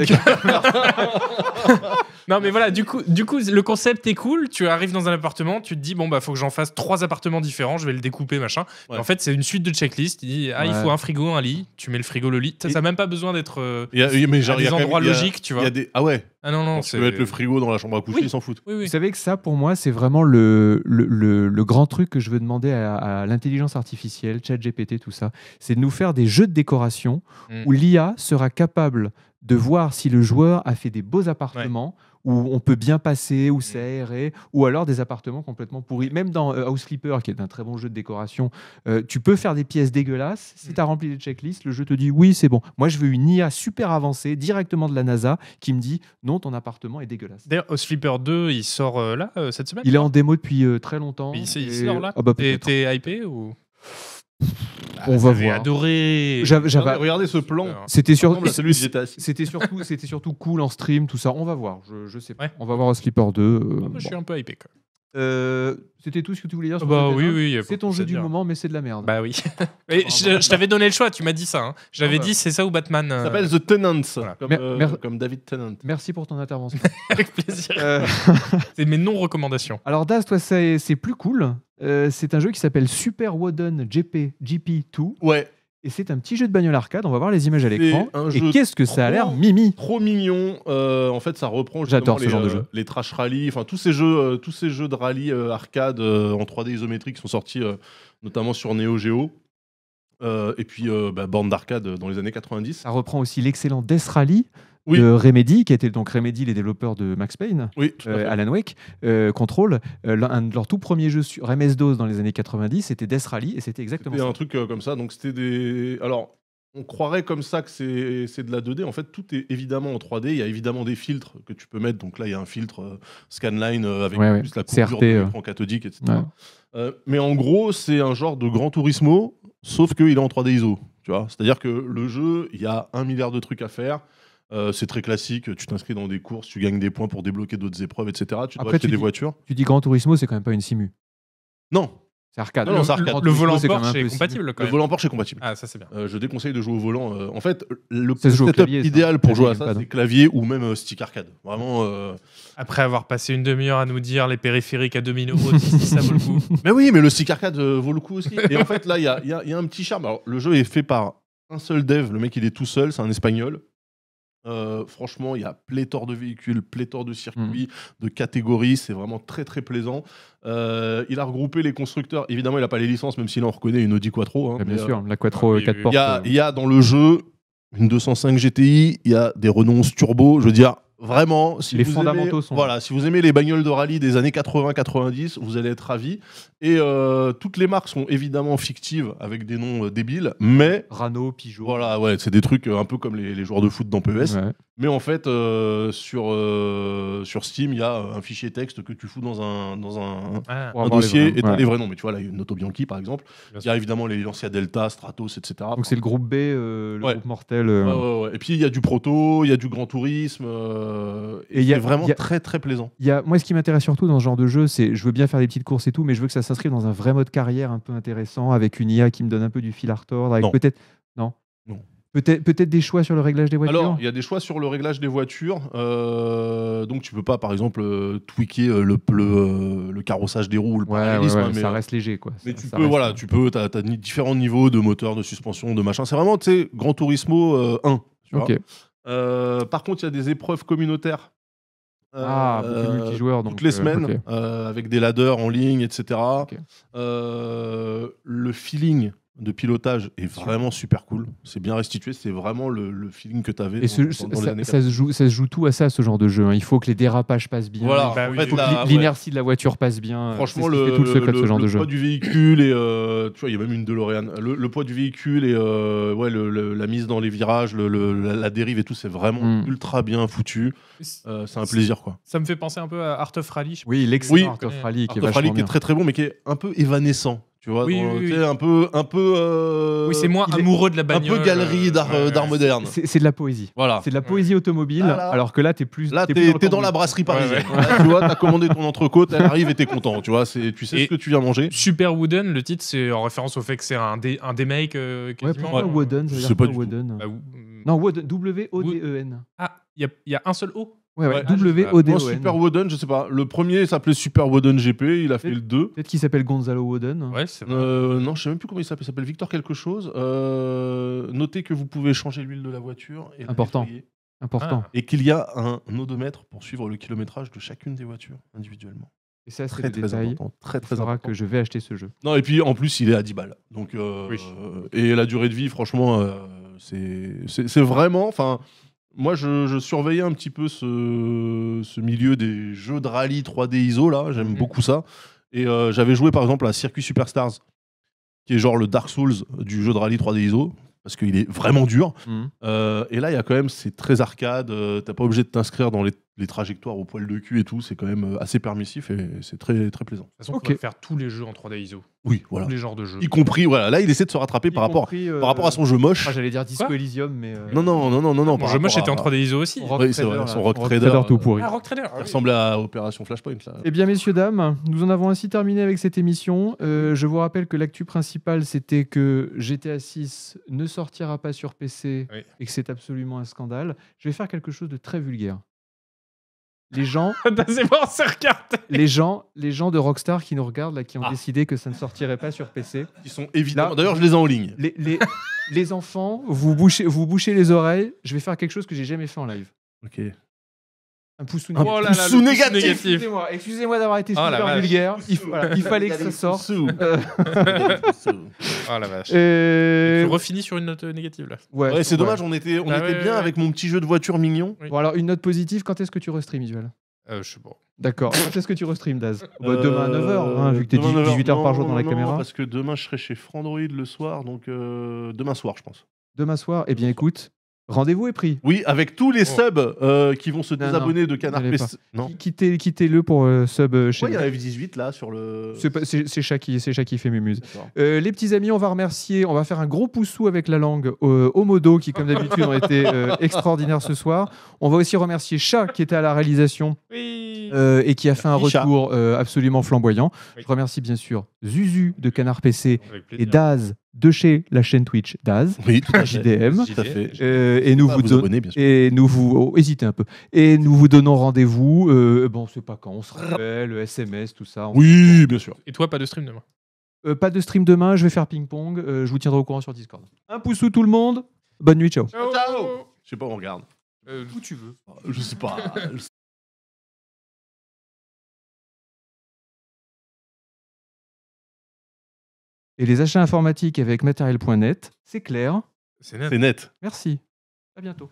Non, mais voilà, du coup, du coup, le concept est cool. Tu arrives dans un appartement, tu te dis, bon, bah, faut que j'en fasse trois appartements différents, je vais le découper, machin. En fait, c'est une suite de checklist. Il dit, ah, il faut un frigo, un lit. Tu mets le frigo, le lit. Ça n'a même pas besoin d'être. Euh, mais genre, à des endroits logiques, tu vois. Ah ouais. Ah non, non. Tu peux mettre le frigo dans la chambre à coucher, ils s'en foutent. Vous savez que ça, pour moi, c'est vraiment le, grand truc que je veux demander à, l'intelligence artificielle, chat GPT, tout ça. C'est de nous faire des jeux de décoration mm. où l'IA sera capable de voir si le joueur a fait des beaux appartements où on peut bien passer, où mmh. c'est aéré, ou alors des appartements complètement pourris. Même dans euh, House Flipper, qui est un très bon jeu de décoration, euh, tu peux faire des pièces dégueulasses. Si mmh. tu as rempli les checklists, le jeu te dit oui, c'est bon. Moi, je veux une IA super avancée, directement de la NASA, qui me dit non, ton appartement est dégueulasse. D'ailleurs, House Flipper 2, il sort euh, là, cette semaine Il est en démo depuis très longtemps. il, sort là ah bah, T'es hypé ou ah, on va voir. adoré. J'avais, j'avais... Regardez ce plan. C'était surtout, C'était surtout, c'était surtout cool en stream, tout ça. On va voir. Je, sais pas. On va voir Slipper 2. Euh, moi, Je suis un peu hypé. Quoi. Euh, c'était tout ce que tu voulais dire sur bah C'est ton jeu du moment, mais c'est de la merde. Bah oui. je, t'avais donné le choix, tu m'as dit ça. Hein. J'avais dit c'est ça ou Batman. Ça euh s'appelle The Tenants, euh, comme, David Tennant. Merci pour ton intervention. Avec plaisir. c'est mes non-recommandations. Alors Daz, toi, c'est plus cool. c'est un jeu qui s'appelle Super Woden GP, GP2. Ouais. Et c'est un petit jeu de bagnole arcade. On va voir les images à l'écran. Et qu'est-ce que ça a l'air mimi Trop mignon. Euh, en fait, ça reprend. J'adore ce les, genre de euh, jeu. Les Trash Rally, enfin tous ces jeux, euh, tous ces jeux de rallye arcade en 3D isométrique sont sortis notamment sur Neo Geo. et puis bah, d'arcade dans les années 90. Ça reprend aussi l'excellent Death Rally, Remedy, qui était donc Remedy, les développeurs de Max Payne, euh, Alan Wake, euh, Control. Euh, un de leurs tout premier jeu sur MS-DOS dans les années 90, c'était Death Rally, et c'était exactement ça. un truc comme ça, donc c'était des... Alors, on croirait comme ça que c'est de la 2D. En fait, tout est évidemment en 3D. Il y a évidemment des filtres que tu peux mettre. Donc là, il y a un filtre scanline avec la coupure CRT, cathodique, etc. mais en gros, c'est un genre de grand Turismo, sauf qu'il est en 3D ISO. C'est-à-dire que le jeu, il y a un milliard de trucs à faire. Euh, c'est très classique. Tu t'inscris dans des courses, tu gagnes des points pour débloquer d'autres épreuves, etc. Tu dois Après, acheter des voitures. Tu dis Grand Turismo, c'est quand même pas une simu. Non. C'est arcade. Le, volant Porsche est compatible. Le volant Porsche est compatible. Ah, ça c'est bien. Euh, je déconseille de jouer au volant. Euh, en fait, le setup idéal pour jouer à ça, c'est clavier ou même stick arcade. Vraiment. Après avoir passé une demi-heure à nous dire les périphériques à 2000 euros, ça vaut le coup. Mais oui, mais le stick arcade vaut le coup aussi. Et en fait, là, il y a, y, a, y a, un petit charme. le jeu est fait par un seul dev. Le mec, il est tout seul. C'est un espagnol. Euh, franchement, il y a pléthore de véhicules, pléthore de mmh. circuits, de catégories. C'est vraiment très très plaisant. Euh, il a regroupé les constructeurs. Évidemment, il n'a pas les licences, même s'il en reconnaît une Audi Quattro. Hein, ah, bien, euh, sûr, la Quattro 4 ah, portes. Il y, a dans le jeu une 205 GTI, il y a des renonces turbo. Je veux dire, Vraiment, si vous aimez, voilà, si vous aimez les bagnoles de rallye des années 80-90, vous allez être ravi. Et euh, toutes les marques sont évidemment fictives avec des noms euh, débiles, mais Rano, Pigeon... voilà, ouais, c'est des trucs euh, un peu comme les, joueurs de foot dans PES. Mais en fait, euh, sur, euh, sur Steam, il y a un fichier texte que tu fous dans un, dans un, ah. dossier et tu les vrais noms. Mais tu vois, là, il y a une Noto Bianchi, par exemple. Il y a évidemment les Lancia Delta, Stratos, etc. Donc c'est le groupe B, euh, le groupe mortel. et puis, il y a du proto, il y a du grand tourisme. et, c'est vraiment très, très plaisant. Y moi, ce qui m'intéresse surtout dans ce genre de jeu, c'est je veux bien faire des petites courses et tout, mais je veux que ça s'inscrive dans un vrai mode carrière un peu intéressant, avec une IA qui me donne un peu du fil à retordre, avec peut-être. Non. Non. Peut-être des choix sur le réglage des voitures Alors, il y a des choix sur le réglage des voitures. Euh, donc, tu peux pas, par exemple, euh, tweaker euh, le, le, carrossage des roues, hein, mais, ça reste léger, quoi. Mais tu, peux, voilà, tu peux, as, différents niveaux de moteur, de suspension, de machin. C'est vraiment, tu sais, grand Turismo 1. par contre, il y a des épreuves communautaires. ah, beaucoup de multijoueurs. Donc, toutes les semaines, avec des ladders en ligne, etc. le feeling de pilotage est vraiment super cool. C'est bien restitué, c'est vraiment le, feeling que tu avais. ça, se joue, ça se joue tout à ça, ce genre de jeu. Hein. Il faut que les dérapages passent bien. l'inertie de la voiture passe bien. Franchement, le, poids du véhicule et euh, tu vois, il y a même une DeLorean. Le, poids du véhicule et euh, ouais, la mise dans les virages, la, dérive et tout, c'est vraiment mm. ultra bien foutu. Euh, c'est un plaisir quoi. Ça me fait penser un peu à Art of Rally. Oui, l'excellent Art of Rally qui est très très bon, mais qui est un peu évanescent. Tu vois, un peu, un peu. Euh, oui, c'est moi amoureux de la bagnole. Un peu galerie euh, d'art euh, moderne. C'est de la poésie. Voilà. C'est de la poésie automobile. Alors que là, t'es plus. Là, t'es dans, dans, la brasserie parisienne. tu vois, t'as commandé ton entrecôte, elle arrive et t'es content. Tu vois, tu sais ce que tu viens manger. Super Wooden, le titre, c'est en référence au fait que c'est un, dé, un démake. Euh, Wooden, c'est pas Wooden. Bah, hmm. Non, Wooden, e W-O-D-E-N. Ah, il y a un seul O ah, w Super Woden, je sais pas. Le premier s'appelait Super Woden GP, il a fait le 2. Peut-être qu'il s'appelle Gonzalo Woden. Euh, non, je sais même plus comment il s'appelle. Il s'appelle Victor quelque chose. Euh, notez que vous pouvez changer l'huile de la voiture. Important. Important. Et qu'il y a un odomètre pour suivre le kilométrage de chacune des voitures individuellement. Et ça, c'est Très, très détail. important. Très, très Il que je vais acheter ce jeu. Non, et puis en plus, il est à 10 balles. Donc, euh, et la durée de vie, franchement, c'est- vraiment. Moi, je, surveillais un petit peu ce, milieu des jeux de rallye 3D ISO, là, j'aime mhm. beaucoup ça. Et euh, j'avais joué par exemple à Circuit Superstars, qui est genre le Dark Souls du jeu de rallye 3D ISO, parce qu'il est vraiment dur. Mhm. Euh, et là, il y a quand même, c'est très arcade, euh, t'as pas obligé de t'inscrire dans les les trajectoires au poil de cul et tout, c'est quand même assez permissif et c'est très, très plaisant. De toute façon, on faire tous les jeux en 3D ISO. Oui, voilà. Tous les genres de jeux. Y compris, voilà, là il essaie de se rattraper par, rapport, par rapport à son jeu moche. J'allais dire Disco Elysium, mais. Non, non, non, non, non. non Mon jeu moche était en 3D ISO aussi. c'est vrai, son Rock, Rock Trader. tout pourri. Rock ressemble à Opération Flashpoint. Là. Eh bien, messieurs, dames, nous en avons ainsi terminé avec cette émission. je vous rappelle que l'actu principale, c'était que GTA 6 ne sortira pas sur PC et que c'est absolument un scandale. Je vais faire quelque chose de très vulgaire les gens. les gens, les gens de Rockstar qui nous regardent là, qui ont ah. décidé que ça ne sortirait pas sur PC. qui sont évidemment. D'ailleurs, je les ai en ligne. Les, les enfants, vous bouchez, vous bouchez les oreilles. Je vais faire quelque chose que j'ai jamais fait en live. Ok. Un pouce un sous négatif. Excusez-moi, d'avoir été oh super vulgaire. Il, fallait que ça sorte. Euh... oh la vache. Euh, Et... Tu refinis sur une note euh, négative là. Ouais, c'est dommage, on était, on ah était bien avec mon petit jeu de voiture mignon. Bon alors une note positive, quand est-ce que tu restreams, Isuel euh, je sais pas. D'accord. Quand est-ce que tu restreams, Daz bah, euh, Demain à 9h, hein, vu que t'es 18 h par jour dans la caméra. Parce que demain je serai chez Frandroid le soir, donc demain soir je pense. Demain soir, eh bien écoute, Rendez-vous est pris. Oui, avec tous les oh. subs euh, qui vont se désabonner de Canard PC. Quittez, le pour euh, sub chez euh, il y en 18 là sur le. C'est chat qui qui fait mémuse. les petits amis, on va remercier, on va faire un gros poussou avec la langue au modo qui, comme d'habitude, ont été extraordinaires ce soir. On va aussi remercier Chat qui était à la réalisation et qui a fait un retour absolument flamboyant. Je remercie bien sûr Zuzu de Canard PC et Daz de chez la chaîne Twitch d'Az, oui, JDM. Euh, et, nous vous, et nous vous hésitez un peu. Et nous vous donnons rendez-vous. Euh, bon, c'est pas quand, on se rappelle, le SMS, tout ça. Oui, bien sûr. Et toi, pas de stream demain euh, Pas de stream demain, je vais faire ping-pong. Euh, je vous tiendrai au courant sur Discord. Un pouce sous tout le monde. Bonne nuit, ciao. Ciao. ciao. Je sais pas, où on regarde. Où tu veux. Je sais pas. Et les achats informatiques avec matériel.net, c'est clair. C'est net. Merci. À bientôt.